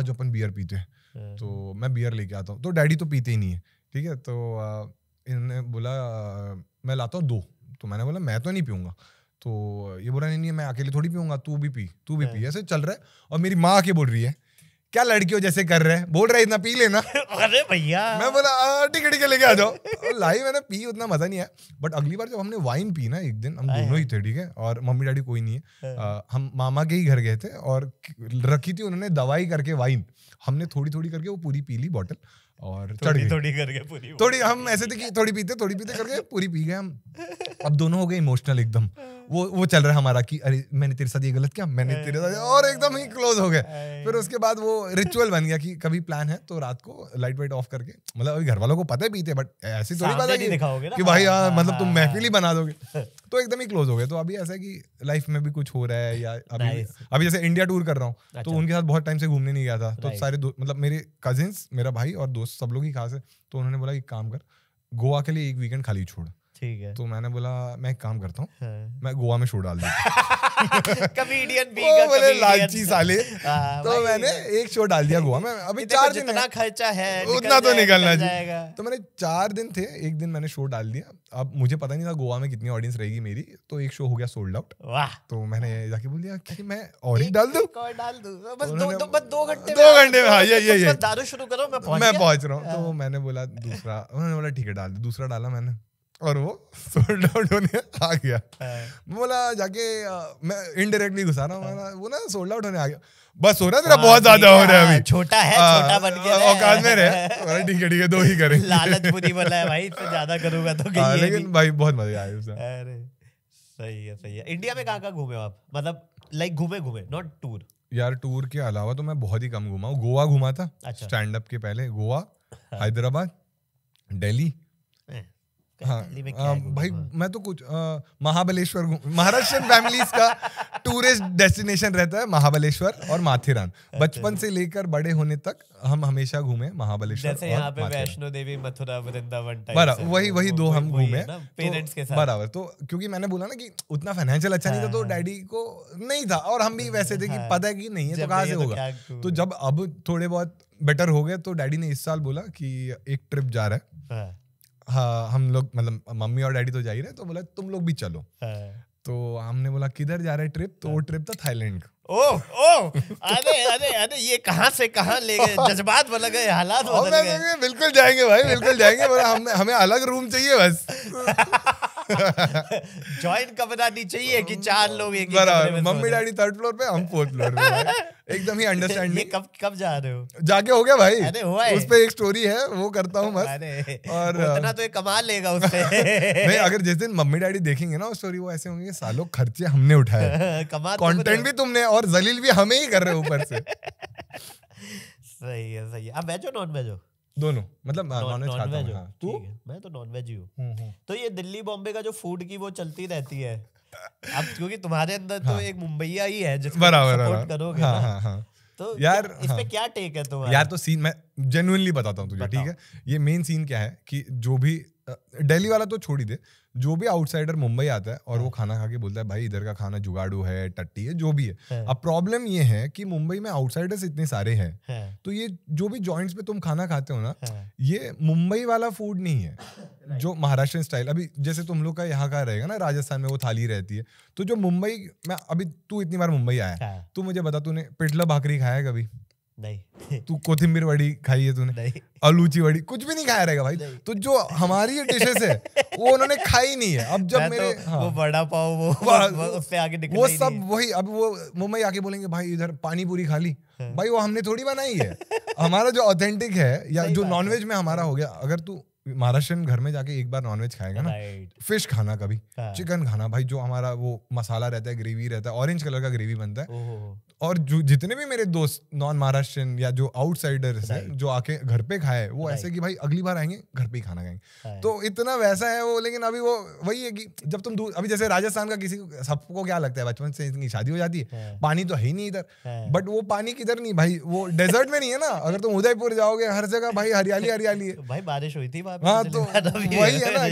आज अपन बियर पीते हैं हाँ। तो मैं बियर लेके आता हूँ तो डैडी तो पीते ही नहीं है ठीक है तो इन्होंने बोला मैं लाता हूँ दो तो मैंने बोला मैं तो नहीं पीऊंगा तो ये बोला नहीं नहीं मैं अकेले थोड़ी पीऊंगा तू भी पी तू भी हाँ। पी ऐसे चल रहा है और मेरी माँ आके बोल रही है क्या लड़कियों जैसे कर रहे हैं बोल रहा है इतना पी लेना अरे भैया मैं बोला ठीक हाँ, है लेके आ जाओ लाई मैंने पी उतना मजा नहीं आया बट अगली बार जब हमने वाइन पी ना एक दिन हम दोनों ही हाँ। थे ठीक है और मम्मी डैडी कोई नहीं है आ, हाँ। हम मामा के ही घर गए थे और रखी थी उन्होंने दवाई करके वाइन हमने थोड़ी थोड़ी करके वो पूरी पी ली बॉटल और थोड़ी थोड़ी करके पूरी थोड़ी हम ऐसे थे कि थोड़ी पीते थोड़ी पीते करके पूरी पी गए हम अब दोनों हो गए इमोशनल एकदम वो वो चल रहा है हमारा कि अरे मैंने तेरे साथ ये गलत किया मैंने तेरे साथ और एकदम ही क्लोज हो गए फिर उसके बाद वो रिचुअल बन गया कि कभी प्लान है तो रात को लाइट वाइट ऑफ करके मतलब अभी घर वालों को पता भी पीते बट ऐसी थोड़ी बात है कि भाई यार हाँ, मतलब तुम हाँ, महफिल ही हाँ। बना दोगे तो एकदम ही क्लोज हो गए तो अभी ऐसा है कि लाइफ में भी कुछ हो रहा है या अभी अभी जैसे इंडिया टूर कर रहा हूँ तो अच्छा। उनके साथ बहुत टाइम से घूमने नहीं गया था तो सारे मतलब मेरे कजिन्स मेरा भाई और दोस्त सब लोग ही खास है तो उन्होंने बोला एक काम कर गोवा के लिए एक वीकेंड खाली छोड़ ठीक है तो मैंने बोला मैं एक काम करता हूँ हाँ। मैं गोवा में शो डाल दिया कमेडियन भी बोले लालची साले हाँ, तो मैंने एक शो डाल दिया गोवा में अभी चार दिन इतना खर्चा है उतना तो निकलना चाहिए तो मैंने चार दिन थे एक दिन मैंने शो डाल दिया अब मुझे पता नहीं था गोवा में कितनी ऑडियंस रहेगी मेरी तो एक शो हो गया सोल्ड आउट वाह तो मैंने हाँ। जाके बोल दिया कि मैं और ही डाल दू डाल बस तो दो बस दो घंटे दो घंटे में ये ये दारू शुरू करो मैं पहुंच रहा हूँ तो मैंने बोला दूसरा उन्होंने बोला ठीक है डाल दूसरा डाला मैंने और वो सोल्ड आउट होने आ गया हाँ। बोला जाके आ, मैं इनडायरेक्टली घुसा रहा हूँ हाँ। वो ना सोल्ड आउट होने आ गया बस हो रहा तेरा हाँ, बहुत ज्यादा हो रहा है अभी छोटा है छोटा बन गया औकात में रहे और ठीक है ठीक है दो ही करें लालच बुरी बोला है भाई इससे ज्यादा करूंगा तो आ, लेकिन भाई बहुत मजा आया उसमें अरे सही है सही है इंडिया में कहां-कहां घूमे आप मतलब लाइक घूमे घूमे नॉट टूर यार टूर के अलावा तो मैं बहुत ही कम घूमा हूँ गोवा घूमा था स्टैंड अच्छा। अप के पहले गोवा हैदराबाद दिल्ली हाँ, भाई मैं तो कुछ महाबलेश्वर महाराष्ट्र का टूरिस्ट डेस्टिनेशन रहता है महाबलेश्वर और माथेरान अच्छा, बचपन अच्छा। से लेकर बड़े होने तक हम हमेशा घूमे महाबलेश्वर जैसे यहाँ पे वैष्णो देवी मथुरा वृंदावन बराबर वही वही दो हम घूमे पेरेंट्स तो के साथ बराबर तो क्योंकि मैंने बोला ना कि उतना फाइनेंशियल अच्छा नहीं था तो हाँ। डैडी को नहीं था और हम भी वैसे थे कि हाँ। पता है कि नहीं है तो कहाँ से तो होगा तो जब अब थोड़े बहुत बेटर हो गए तो डैडी ने इस साल बोला कि एक ट्रिप जा रहा है हाँ हम लोग मतलब मम्मी और डैडी तो जा ही रहे तो बोला तुम लोग भी चलो हाँ। तो हमने बोला किधर जा रहे ट्रिप तो वो हाँ। ट्रिप था थाईलैंड ओ ओ अरे अरे अरे ये कहाँ से कहाँ ले गए जज्बात बदल गए हालात बदल गए बिल्कुल जाएंगे भाई बिल्कुल जाएंगे बोला हमें हमें अलग रूम चाहिए बस ज्वाइंट कमरा नहीं चाहिए कि um, चार लोग एक बराबर मम्मी डैडी थर्ड फ्लोर पे हम फोर्थ फ्लोर पे एकदम ही अंडरस्टैंड ये कब कब जा रहे हो जाके हो गया भाई अरे हुआ है उस पे एक स्टोरी है वो करता हूँ बस और इतना uh, तो एक कमाल लेगा उससे नहीं अगर जिस दिन मम्मी डैडी देखेंगे ना वो स्टोरी वो ऐसे होंगे सालों खर्चे हमने उठाए कमाल कंटेंट तो भी तुमने और जलील भी हमें ही कर रहे हो ऊपर से सही है सही है अब वेज हो नॉन वेज हो दोनों मतलब हाँ, हाँ। मैं तो नॉनवेज ही हूँ हम्म, हम्म। तो ये दिल्ली बॉम्बे का जो फूड की वो चलती रहती है अब क्योंकि तुम्हारे अंदर तो हाँ। एक मुंबईया ही है जिसको सपोर्ट करोगे तो यार इस पे क्या टेक है तुम्हारा यार तो सीन मैं जेनुअनली बताता हूँ तुझे ठीक है ये मेन सीन क्या है कि जो भी दिल्ली वाला तो छोड़ ही दे जो भी आउटसाइडर मुंबई आता है और हाँ। वो खाना खा के बोलता है भाई इधर का खाना जुगाड़ू है टट्टी है जो भी है, है। हाँ। अब प्रॉब्लम ये है कि मुंबई में आउटसाइडर्स इतने सारे हैं है। हाँ। तो ये जो भी जॉइंट्स पे तुम खाना खाते हो ना हाँ। ये मुंबई वाला फूड नहीं है जो महाराष्ट्र स्टाइल अभी जैसे तुम लोग का यहाँ का रहेगा ना राजस्थान में वो थाली रहती है तो जो मुंबई में अभी तू इतनी बार मुंबई आया तू मुझे बता तूने पिटला भाकरी खाया कभी नहीं तू कोथिंबीर वड़ी खाई है तूने नहीं आलूची वड़ी कुछ भी नहीं खाया रहेगा भाई तो जो हमारी ये डिशेस है वो उन्होंने खाई नहीं है अब जब तो मेरे तो हाँ, वो बड़ा पाव वो, उससे आगे निकल वो सब वही अब वो मुंबई आके बोलेंगे भाई इधर पानी पूरी खा ली हाँ। भाई वो हमने थोड़ी बनाई है हमारा जो ऑथेंटिक है या जो नॉनवेज में हमारा हो गया अगर तू महाराष्ट्र घर में जाके एक बार नॉनवेज खाएगा ना फिश खाना कभी चिकन हाँ। खाना भाई जो हमारा वो मसाला रहता है ग्रेवी रहता है ऑरेंज कलर का ग्रेवी बनता है और जो जितने भी मेरे दोस्त नॉन महाराष्ट्रियन या जो आउटसाइडर हैं जो आके घर पे खाए वो ऐसे कि भाई अगली बार आएंगे घर पे ही खाना खाएंगे तो इतना वैसा है वो लेकिन अभी वो वही है कि जब तुम अभी जैसे राजस्थान का किसी सबको क्या लगता है बचपन से इतनी शादी हो जाती है पानी तो है ही नहीं इधर बट वो पानी किधर नहीं भाई वो डेजर्ट में नहीं है ना अगर तुम उदयपुर जाओगे हर जगह भाई हरियाली हरियाली है भाई बारिश हुई थी हाँ तो वही है ना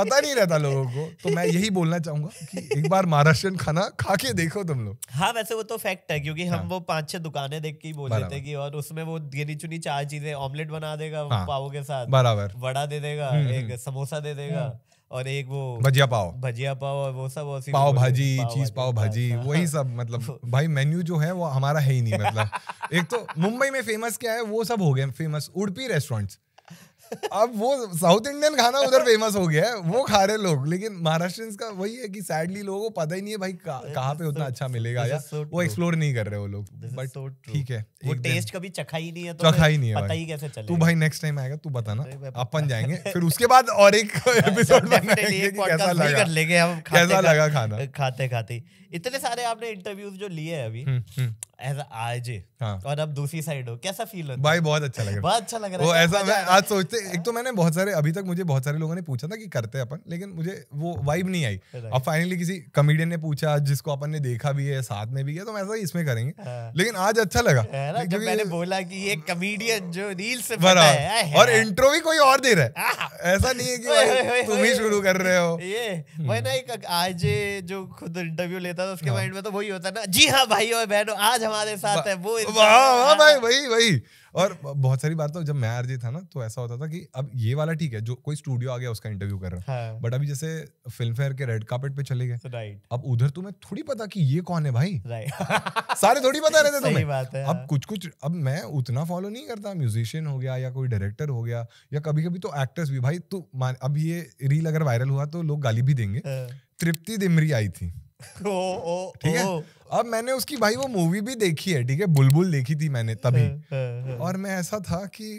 पता नहीं रहता लोगों को तो मैं यही बोलना चाहूंगा कि एक बार महाराष्ट्रियन खाना खा के देखो तुम लोग हाँ वैसे वो तो फैक्ट है क्योंकि हम हाँ। वो पांच छह दुकानें देख के ही बोल देते कि और उसमें वो गिनी चुनी चार चीजें ऑमलेट बना देगा हाँ। पाव के साथ बराबर वड़ा दे देगा हम्म, हम्म, एक हम्म। समोसा दे देगा हाँ। और एक वो भजिया पाव भजिया पाव और वो सब और पाव भाजी चीज पाव भाजी हाँ, वही सब मतलब भाई मेन्यू जो है वो हमारा है ही नहीं मतलब एक तो मुंबई में फेमस क्या है वो सब हो गए फेमस उड़पी रेस्टोरेंट्स अब वो साउथ इंडियन खाना उधर फेमस हो गया है वो खा रहे लोग लेकिन महाराष्ट्र का वही है कि सैडली लोगों को पता ही नहीं है भाई कहाँ पे उतना अच्छा मिलेगा या वो एक्सप्लोर नहीं कर रहे वो लोग बट ठीक है वो टेस्ट कभी चखा ही नहीं है तो चखा ही नहीं है पता ही कैसे चलेगा तू भाई नेक्स्ट टाइम आएगा तू बताना अपन जाएंगे फिर उसके बाद और एक एपिसोड बनाएंगे कैसा लगा खाना खाते खाते इतने सारे आपने इंटरव्यूज जो लिए हैं अभी एज हम्म, आरजे हम्म। हाँ। और अब दूसरी साइड हो कैसा फील होता भाई बहुत अच्छा लग रहा है बहुत अच्छा लग रहा है वो ऐसा मैं आज सोचते एक तो मैंने बहुत सारे अभी तक मुझे बहुत सारे लोगों ने पूछा था कि करते हैं अपन लेकिन मुझे वो वाइब नहीं आई अब फाइनली किसी कॉमेडियन ने पूछा जिसको अपन ने देखा भी है साथ में भी है तो मैं ऐसा इसमें करेंगे हाँ। लेकिन आज अच्छा लगा जब मैंने बोला कि ये कॉमेडियन जो रील से बना है और इंट्रो भी कोई और दे रहा है ऐसा नहीं है कि तुम ही शुरू कर रहे हो ये मैंने हम्म। एक आरजे जो खुद इंटरव्यू लेता रहता है उसके माइंड हाँ। में तो वही होता है ना जी हाँ भाई और बहनों आज हमारे साथ है वो भाई हाँ। वही वही और बहुत सारी बार तो जब मैं आरजे था ना तो ऐसा होता था कि अब ये वाला ठीक है जो कोई स्टूडियो आ गया उसका इंटरव्यू कर रहा है हाँ। बट अभी जैसे फिल्म फेयर के रेड कार्पेट पे चले गए राइट अब उधर तुम्हें थोड़ी पता कि ये कौन है भाई राइट सारे थोड़ी पता रहते तुम्हें बात है, अब हाँ। कुछ कुछ अब मैं उतना फॉलो नहीं करता म्यूजिशियन हो गया या कोई डायरेक्टर हो गया या कभी कभी तो एक्टर्स भी भाई तो अब ये रील अगर वायरल हुआ तो लोग गाली भी देंगे हाँ। तृप्ति दिमरी आई थी ओ ओ ठीक है अब मैंने उसकी भाई वो मूवी भी देखी है ठीक है बुलबुल देखी थी मैंने तभी हाँ, हाँ, हाँ। और मैं ऐसा था कि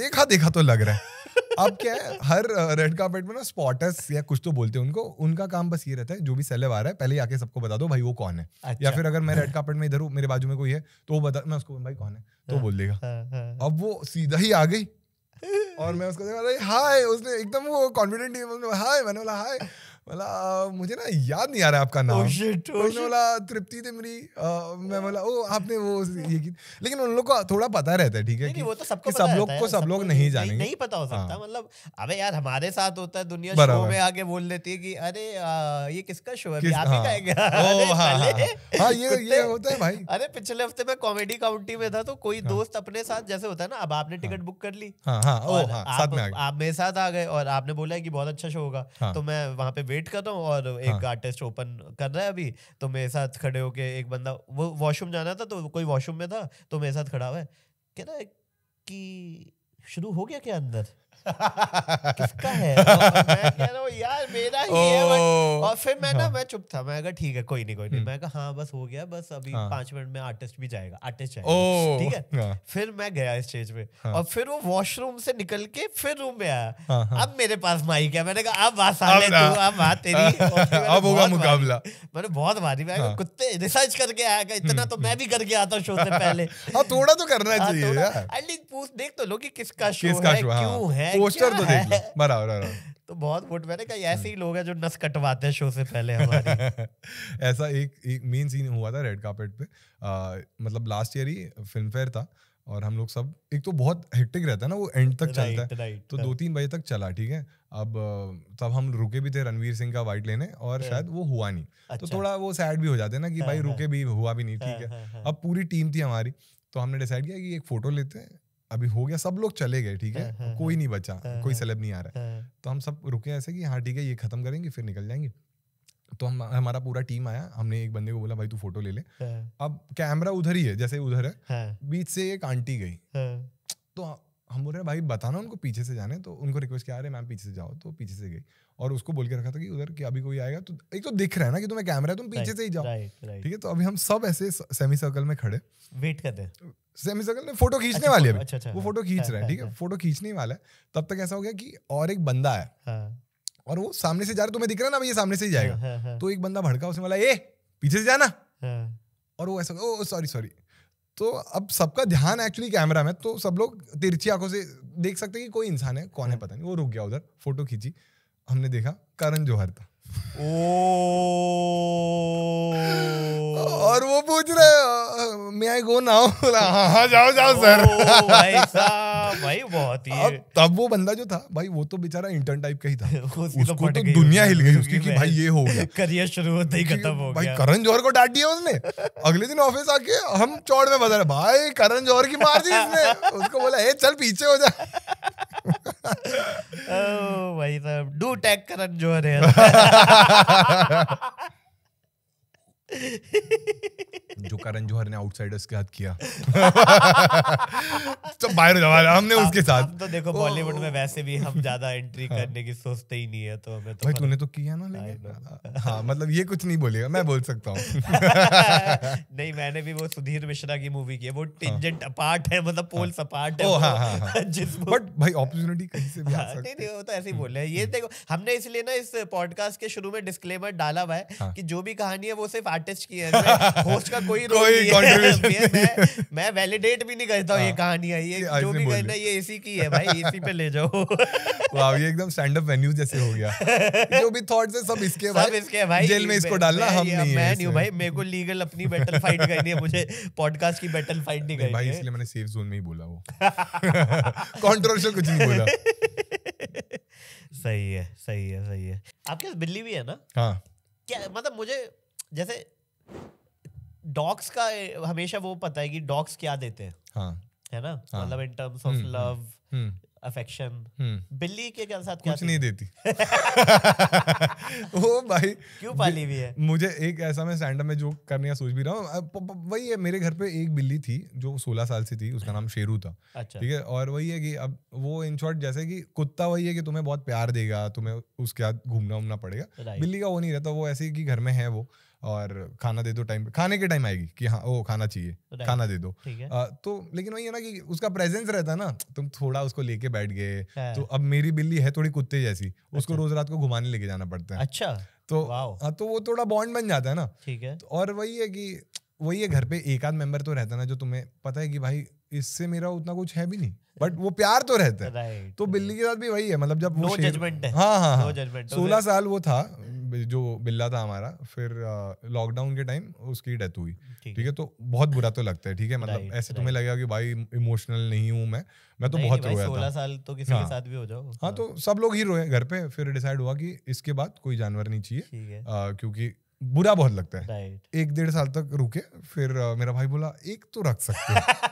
देखा देखा तो लग रहा है अब क्या है हर रेड कार्पेट में ना स्पॉटर्स या कुछ तो बोलते हैं उनको उनका काम बस ये रहता है जो भी सेलेब आ रहा है पहले आके सबको बता दो भाई वो कौन है अच्छा। या फिर अगर मैं रेड कार्पेट में इधर हूँ मेरे बाजू में कोई है तो वो बता मैं उसको भाई कौन है तो बोल देगा अब वो सीधा ही आ गई और मैं उसको देखा हाय उसने एकदम वो कॉन्फिडेंट हाय मैंने बोला हाय बोला मुझे ना याद नहीं आ रहा आपका नाम oh, oh, बोला तृप्ति थे मेरी मैं बोला ओ आपने वो ये की लेकिन उन लोग को थोड़ा पता रहता है ठीक है कि, वो तो सबको सब लोग को सब लोग नहीं जाने नहीं पता हो सकता हाँ। मतलब अबे यार हमारे साथ होता है दुनिया शो में आगे बोल देती है कि अरे ये किसका शो है हाँ।, हाँ, हाँ ये ये होता है भाई अरे पिछले हफ्ते मैं कॉमेडी काउंटी में था तो कोई दोस्त अपने साथ जैसे होता है ना अब आपने टिकट बुक कर ली हाँ, हाँ, हाँ, आप में आप मेरे साथ आ गए और आपने बोला है कि बहुत अच्छा शो होगा हाँ, तो मैं वहाँ पे वेट वेट कर रहा हूँ और एक हाँ. आर्टिस्ट ओपन कर रहा है अभी तो मेरे साथ खड़े होके एक बंदा वो वॉशरूम जाना था तो कोई वॉशरूम में था तो मेरे साथ खड़ा हुआ है कह रहा है कि शुरू हो गया क्या अंदर फिर हाँ। मैं चुप था मैं ठीक है कोई नहीं हम्म। हाँ बस हो गया हाँ। हाँ। स्टेज पे और फिर वो वॉशरूम से निकल के फिर रूम में आया अब मेरे पास माइक है मैंने कहा अब अब होगा मुकाबला मैंने बहुत भारी मैं कुत्ते रिसर्च करके आया इतना हम्म, तो मैं हम्म। भी करके आता हूँ शो से पहले हाँ थोड़ा तो करना चाहिए देख तो लो कि किसका शो किसका है हाँ। क्यों है पोस्टर तो देख लो बराबर बराबर तो बहुत वोट मैंने कहा ऐसे ही लोग हैं जो नस कटवाते हैं शो से पहले हमारे ऐसा एक एक मेन सीन हुआ था रेड कार्पेट पे मतलब लास्ट ईयर ही फिल्म फेयर था और हम लोग सब एक तो बहुत हेक्टिक रहता है ना वो एंड तक चलता है तो दो तीन बजे तक चला ठीक है अब तब हम रुके भी थे रणवीर सिंह का वाइट लेने और शायद वो हुआ नहीं तो अच्छा। तो थोड़ा वो सैड भी हो जाते हैं ना कि हाँ, भाई हाँ। रुके भी हुआ भी नहीं ठीक हाँ, है अब पूरी टीम थी हमारी तो हमने डिसाइड किया कि एक फोटो लेते हैं अभी हो गया सब लोग चले गए ठीक है हाँ, हाँ, कोई हाँ। नहीं बचा कोई सेलेब नहीं आ रहा है तो हम सब रुके ऐसे कि हाँ ठीक है ये खत्म करेंगे फिर निकल जाएंगे तो हम हमारा पूरा टीम आया हमने एक बंदे को बोला भाई तू फोटो ले ले अब कैमरा उधर ही है जैसे उधर है बीच से एक आंटी गई तो हम बोल रहे भाई बताना उनको पीछे से जाने तो उनको रिक्वेस्ट किया अरे मैम पीछे से जाओ तो पीछे से गई और उसको बोल के रखा था कि उधर कि अभी कोई आएगा तो एक तो दिख रहा है ना कि तुम्हें कैमरा है तुम पीछे से ही जाओ ठीक है तो अभी हम सब ऐसे सेमी सर्कल में खड़े वेट करते सेमी सर्कल में फोटो खींचने अच्छा, वाले अभी अच्छा, अच्छा, वो फोटो हाँ, खींच हाँ, रहा है हाँ, ठीक है फोटो खींचने वाला है तब तक ऐसा हो गया कि और एक बंदा है और वो सामने से जा रहा है तुम्हें दिख रहा ना ये सामने से ही जाएगा तो एक बंदा भड़का उसने बोला ए पीछे से जाना और वो ऐसा ओ सॉरी सॉरी तो अब सबका ध्यान एक्चुअली कैमरा में तो सब लोग तिरछी आंखों से देख सकते कि कोई इंसान है कौन है पता नहीं वो रुक गया उधर फोटो खींची हमने देखा करण जोहर था ओ और वो पूछ रहे मैं आई गो नाउ हाँ जाओ जाओ सर भाई बहुत ही अब तब वो बंदा जो था भाई वो तो बेचारा इंटर्न टाइप का ही था तो उसको तो दुनिया हिल गई तो उसकी कि भाई ये हो गया करियर शुरू होता ही खत्म हो गया भाई करण जौहर को डांट दिया उसने अगले दिन ऑफिस आके हम चौड़ में बदल भाई करण जौहर की मार दी इसने उसको बोला ए चल पीछे हो जा oh, भाई साहब डू टैग करण जोहर है जो करण जोहर ने आउटसाइडर्स के साथ किया तो बाहर जवाब हमने उसके साथ तो देखो बॉलीवुड में वैसे भी हम ज्यादा एंट्री हाँ। करने की सोचते ही नहीं है तो मैं तो भाई तूने तो किया ना लेकिन हाँ मतलब ये कुछ नहीं बोलेगा मैं बोल सकता हूँ नहीं मैंने भी वो सुधीर मिश्रा की मूवी की है वो टिंजेंट हाँ। अपार्ट है मतलब पोल हाँ। सपार्ट है हाँ, जिस बट भाई अपॉर्चुनिटी कहीं से भी आ सकती नहीं वो तो ऐसे ही हम्म। बोल रहे हैं ये हम्म। देखो हमने इसलिए ना इस पॉडकास्ट के शुरू में डिस्क्लेमर डाला हुआ है कि जो भी कहानी है वो सिर्फ आर्टिस्ट की है होस्ट का कोई रोल नहीं है मैं मैं वैलिडेट भी नहीं करता हूँ ये हाँ। कहानी है ये जो भी करना ये इसी की है भाई इसी पे ले जाओ वाह ये एकदम स्टैंड अप वेन्यू जैसे हो गया जो भी थॉट्स है सब इसके भाई सब इसके भाई जेल में इसको डालना हम नहीं मैं नहीं भाई मेरे को लीगल अपनी बैटल फाइट करनी है मुझे पॉडकास्ट की बैटल फाइट नहीं करनी भाई इसलिए मैंने सेफ जोन में ही बोला वो कंट्रोवर्शियल कुछ नहीं बोला सही है सही है सही है आपके पास बिल्ली भी है ना हाँ क्या मतलब मुझे जैसे डॉग्स का हमेशा वो पता है कि डॉग्स क्या देते हैं हाँ, है ना हाँ। मतलब in terms of love affection बिल्ली के क्या साथ कुछ क्या नहीं देती वो भाई क्यों पाली हुई है मुझे एक ऐसा मैं स्टैंड में जो करने का सोच भी रहा हूँ वही है मेरे घर पे एक बिल्ली थी जो 16 साल से थी उसका नाम शेरू था अच्छा ठीक है और वही है कि अब वो इन शॉर्ट जैसे कि कुत्ता वही है कि तुम्हें बहुत प्यार देगा तुम्हें उसके साथ घूमना उमना पड़ेगा बिल्ली का वो नहीं रहता वो ऐसे कि घर में है वो और खाना दे दो टाइम खाने के टाइम आएगी कि हाँ वो खाना चाहिए तो खाना दे दो आ, तो लेकिन वही है ना कि उसका प्रेजेंस रहता है ना तुम थोड़ा उसको लेके बैठ गए तो अब मेरी बिल्ली है थोड़ी कुत्ते जैसी उसको अच्छा। रोज रात को घुमाने लेके जाना पड़ता है अच्छा तो हाँ तो वो थोड़ा बॉन्ड बन जाता है ना ठीक है तो और वही है कि वही है घर पे एक आध मेंबर तो रहता है ना जो तुम्हें पता है कि भाई इससे मेरा उतना कुछ है भी नहीं बट वो प्यार तो रहता है तो बिल्ली के साथ भी वही है मतलब जब वो जजमेंट है हाँ हाँ हाँ सोलह साल वो था जो बिल्ला था हमारा फिर लॉकडाउन के टाइम उसकी डेथ हुई ठीक है तो बहुत बुरा तो लगता है ठीक है मतलब ऐसे तुम्हें लगेगा कि भाई इमोशनल नहीं हूँ मैं मैं तो बहुत रोया था साल तो किसी हाँ, के साथ भी हो जाओ हाँ तो सब लोग ही रोए घर पे फिर डिसाइड हुआ कि इसके बाद कोई जानवर नहीं चाहिए क्योंकि बुरा बहुत लगता है right. एक डेढ़ साल तक रुके फिर मेरा भाई बोला एक तो रख सकते हैं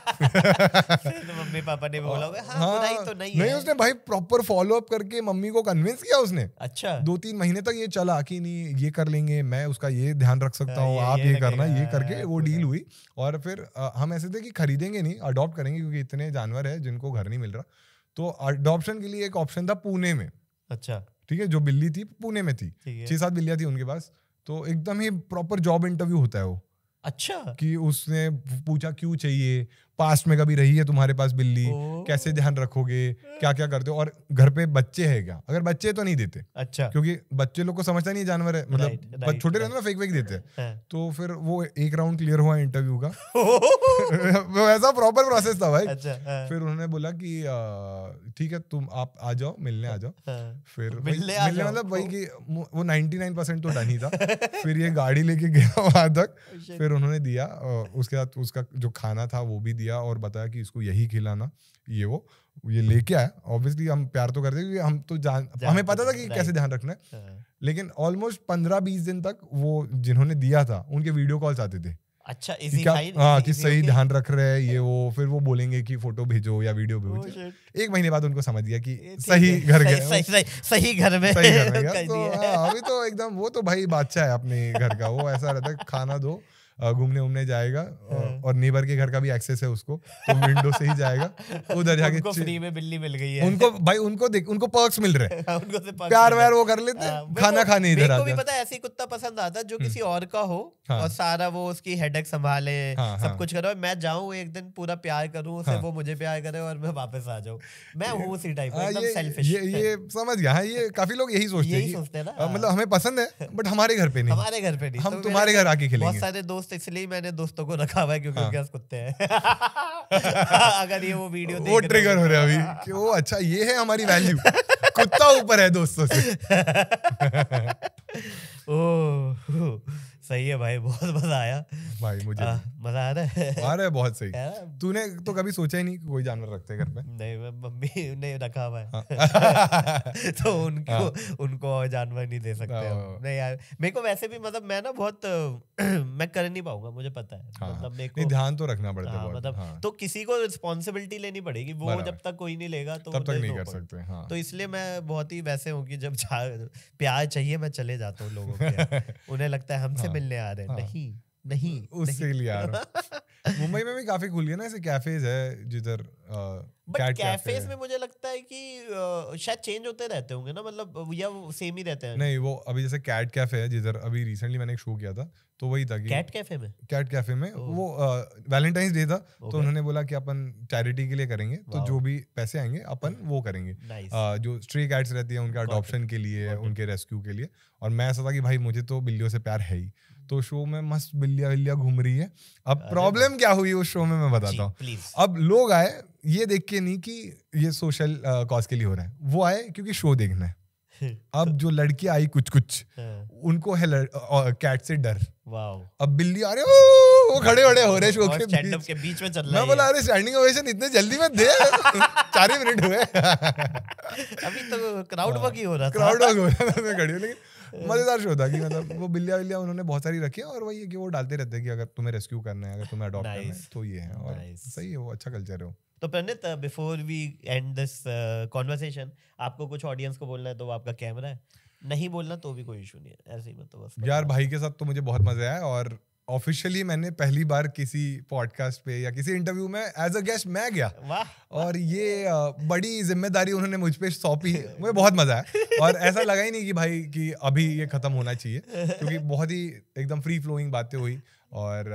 तो मम्मी पापा ने बोला हाँ, हाँ, तो नहीं, नहीं उसने भाई प्रॉपर फॉलो अप करके मम्मी को कन्विंस किया उसने अच्छा दो तीन महीने तक ये चला कि नहीं ये कर लेंगे मैं उसका ये ध्यान रख सकता हाँ, हूँ आप ये, ये करना ये करके हाँ, वो डील तो हुई और फिर हम ऐसे थे कि खरीदेंगे नहीं अडोप्ट करेंगे क्योंकि इतने जानवर है जिनको घर नहीं मिल रहा तो अडोप्शन के लिए एक ऑप्शन था पुणे में अच्छा ठीक है जो बिल्ली थी पुणे में थी छह सात बिल्लियां थी उनके पास तो एकदम ही प्रॉपर जॉब इंटरव्यू होता है वो अच्छा कि उसने पूछा क्यों चाहिए पास्ट में कभी रही है तुम्हारे पास बिल्ली कैसे ध्यान रखोगे क्या क्या करते हो और घर पे बच्चे है क्या अगर बच्चे तो नहीं देते अच्छा क्योंकि बच्चे लोग को समझता नहीं जानवर है मतलब छोटे रहते ना फेक फेंक देते हैं हाँ। तो फिर वो एक राउंड क्लियर हुआ इंटरव्यू का ऐसा प्रॉपर प्रोसेस था भाई अच्छा, हाँ। फिर उन्होंने बोला की ठीक है तुम आप आ जाओ मिलने आ जाओ हाँ। फिर तो मिलने मतलब वही की वो नाइनटी नाइन परसेंट तो डन ही था फिर ये गाड़ी लेके गया वहां तक oh, फिर उन्होंने दिया उसके साथ उसका जो खाना था वो भी दिया दिया और बताया कि इसको यही खिलाना ये वो ये लेके आया ऑब्वियसली हम प्यार तो करते क्योंकि हम तो जान, जान हमें पता था कि कैसे ध्यान रखना है हाँ। लेकिन ऑलमोस्ट पंद्रह बीस दिन तक वो जिन्होंने दिया था उनके वीडियो कॉल्स आते थे अच्छा इजी क्या हाँ कि सही ध्यान रख रहे हैं ये हाँ। वो फिर वो बोलेंगे कि फोटो भेजो या वीडियो oh, भेजो oh, एक महीने बाद उनको समझ गया कि सही घर गए सही, घर में सही घर में तो हाँ, अभी तो एकदम वो तो भाई बादशाह है अपने घर का वो ऐसा रहता है खाना दो घूमने उमने जाएगा हाँ। और नेबर के घर का भी एक्सेस है उसको तो विंडो से ही जाएगा उधर जाके फ्री में बिल्ली मिल गई है उनको भाई उनको देख उनको पर्क्स मिल रहे हैं उनको से प्यार व्यार वो कर लेते हैं हाँ, खाना खाने इधर आते हैं पता है ऐसे कुत्ता पसंद आता जो हम्म। किसी और का हो हाँ। और सारा वो उसकी हेडेक संभाले सब कुछ करो मैं जाऊं एक दिन पूरा प्यार करूं उसे वो मुझे प्यार करे और मैं वापस आ जाऊं मैं हूं उसी टाइप एकदम सेल्फिश ये समझ गया ये काफी लोग यही सोचते हैं मतलब हमें पसंद है बट हमारे घर पे नहीं हमारे घर पे नहीं हम तो तुम्हारे घर आके खेलेंगे बहुत सारे दोस्त दोस्त इसलिए मैंने दोस्तों को रखा हुआ है क्योंकि हाँ। उनके पास कुत्ते हैं अगर ये वो वीडियो वो ट्रिगर तो हो रहा है अभी क्यों अच्छा ये है हमारी वैल्यू कुत्ता ऊपर है दोस्तों से ओह सही है भाई बहुत मजा आया भाई मुझे मजा आ रहा है आ रहा है बहुत सही तूने तो कभी सोचा ही नहीं कि कोई जानवर रखते घर पे नहीं मम्मी ने रखा हुआ है हाँ। तो उनको हाँ। उनको और जानवर नहीं दे सकते हाँ। नहीं यार मेरे को वैसे भी मतलब मैं ना बहुत मैं कर नहीं पाऊंगा मुझे पता है मतलब मेरे को ध्यान तो रखना पड़ता है मतलब तो किसी को रिस्पॉन्सिबिलिटी लेनी पड़ेगी वो जब तक कोई नहीं लेगा तो तब तक नहीं कर सकते तो इसलिए मैं बहुत ही वैसे हूँ कि जब प्यार चाहिए मैं चले जाता हूँ लोगों के उन्हें लगता है हमसे मिलने आ रहे हैं हाँ। नहीं नहीं उससे लिए आ रहा मुंबई में भी काफी खुली है ना ऐसे कैफेज है जिधर बट कैफेज में मुझे लगता है कि शायद चेंज होते रहते होंगे ना मतलब या सेम ही रहते हैं नहीं वो अभी जैसे कैट कैफे है जिधर अभी रिसेंटली मैंने एक शो किया था तो वही था कि कैट कैफे में कैट कैफे में वो वैलेंटाइंस डे था तो उन्होंने बोला कि अपन चैरिटी के लिए करेंगे तो जो भी पैसे आएंगे अपन वो करेंगे जो स्ट्री कैट्स रहती है उनके अडोप्शन के लिए उनके रेस्क्यू के लिए और मैं ऐसा था कि भाई मुझे तो बिल्ली से प्यार है ही तो शो में मस्त बिल्लिया बिल्लिया घूम रही है अब प्रॉब्लम क्या हुई उस शो में मैं बताता हूँ अब लोग आए ये देख के नहीं कि ये सोशल कॉज के लिए हो रहा है वो आए क्योंकि शो देखना है अब जो लड़की आई कुछ कुछ हाँ। उनको है कैट से डर अब बिल्ली आ रही वो खड़े खड़े हो रहे शो के बीच, के बीच में चल रहा है बोला अरे स्टैंडिंग ओवेशन इतने जल्दी में दे चार ही मिनट हुए अभी तो क्राउड हाँ। वर्क ही हो रहा था क्राउड वर्क हो रहा था मैं खड़ी लेकिन मजेदार शो था कि मतलब वो बिल्लिया बिल्लिया उन्होंने बहुत सारी रखी और वही है कि वो डालते रहते हैं कि अगर तुम्हें रेस्क्यू करना है अगर तुम्हें अडॉप्ट करना है तो ये है और सही है वो अच्छा कल्चर है वो तो Pranit before we end this conversation आपको कुछ ऑडियंस को बोलना है तो वो आपका कैमरा है नहीं बोलना तो भी कोई इशू नहीं है ऐसे ही मतलब यार भाई के साथ तो मुझे बहुत मजा आया और ऑफिशियली मैंने पहली बार किसी पॉडकास्ट पे या किसी इंटरव्यू में एज अ गेस्ट मैं गया वाह और ये बड़ी जिम्मेदारी उन्होंने मुझ पे सौंपी मुझे बहुत मजा आया और ऐसा लगा ही नहीं कि भाई कि अभी ये खत्म होना चाहिए क्योंकि बहुत ही एकदम फ्री फ्लोइंग बातें हुई और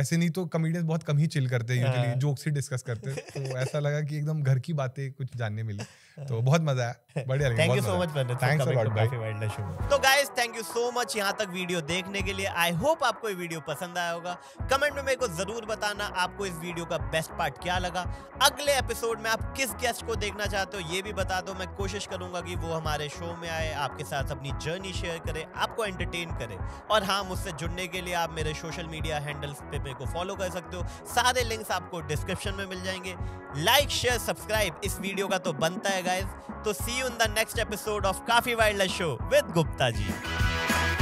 ऐसे नहीं तो कमेडियंस बहुत कम ही चिल करते हैं हाँ। जोक्स ही डिस्कस करते तो ऐसा लगा कि एकदम घर की बातें कुछ जानने मिली तो बहुत मजा आया बढ़िया thank you so much thanks तो guys thank you so much यहां तक वीडियो देखने के लिए आई होप आपको ये वीडियो पसंद आया होगा कमेंट में मेरे को जरूर बताना आपको इस वीडियो का बेस्ट पार्ट क्या लगा अगले एपिसोड में आप किस गेस्ट को देखना चाहते हो ये भी बता दो मैं कोशिश करूंगा कि वो हमारे शो में आए आपके साथ अपनी जर्नी शेयर करे आपको एंटरटेन करे और हाँ मुझसे जुड़ने के लिए आप मेरे सोशल मीडिया हैंडल्स पे मेरे को फॉलो कर सकते हो सारे लिंक्स आपको डिस्क्रिप्शन में मिल जाएंगे लाइक शेयर सब्सक्राइब इस वीडियो का तो बनता है गाइज तो see you in the next episode of काफी wild show with Gupta ji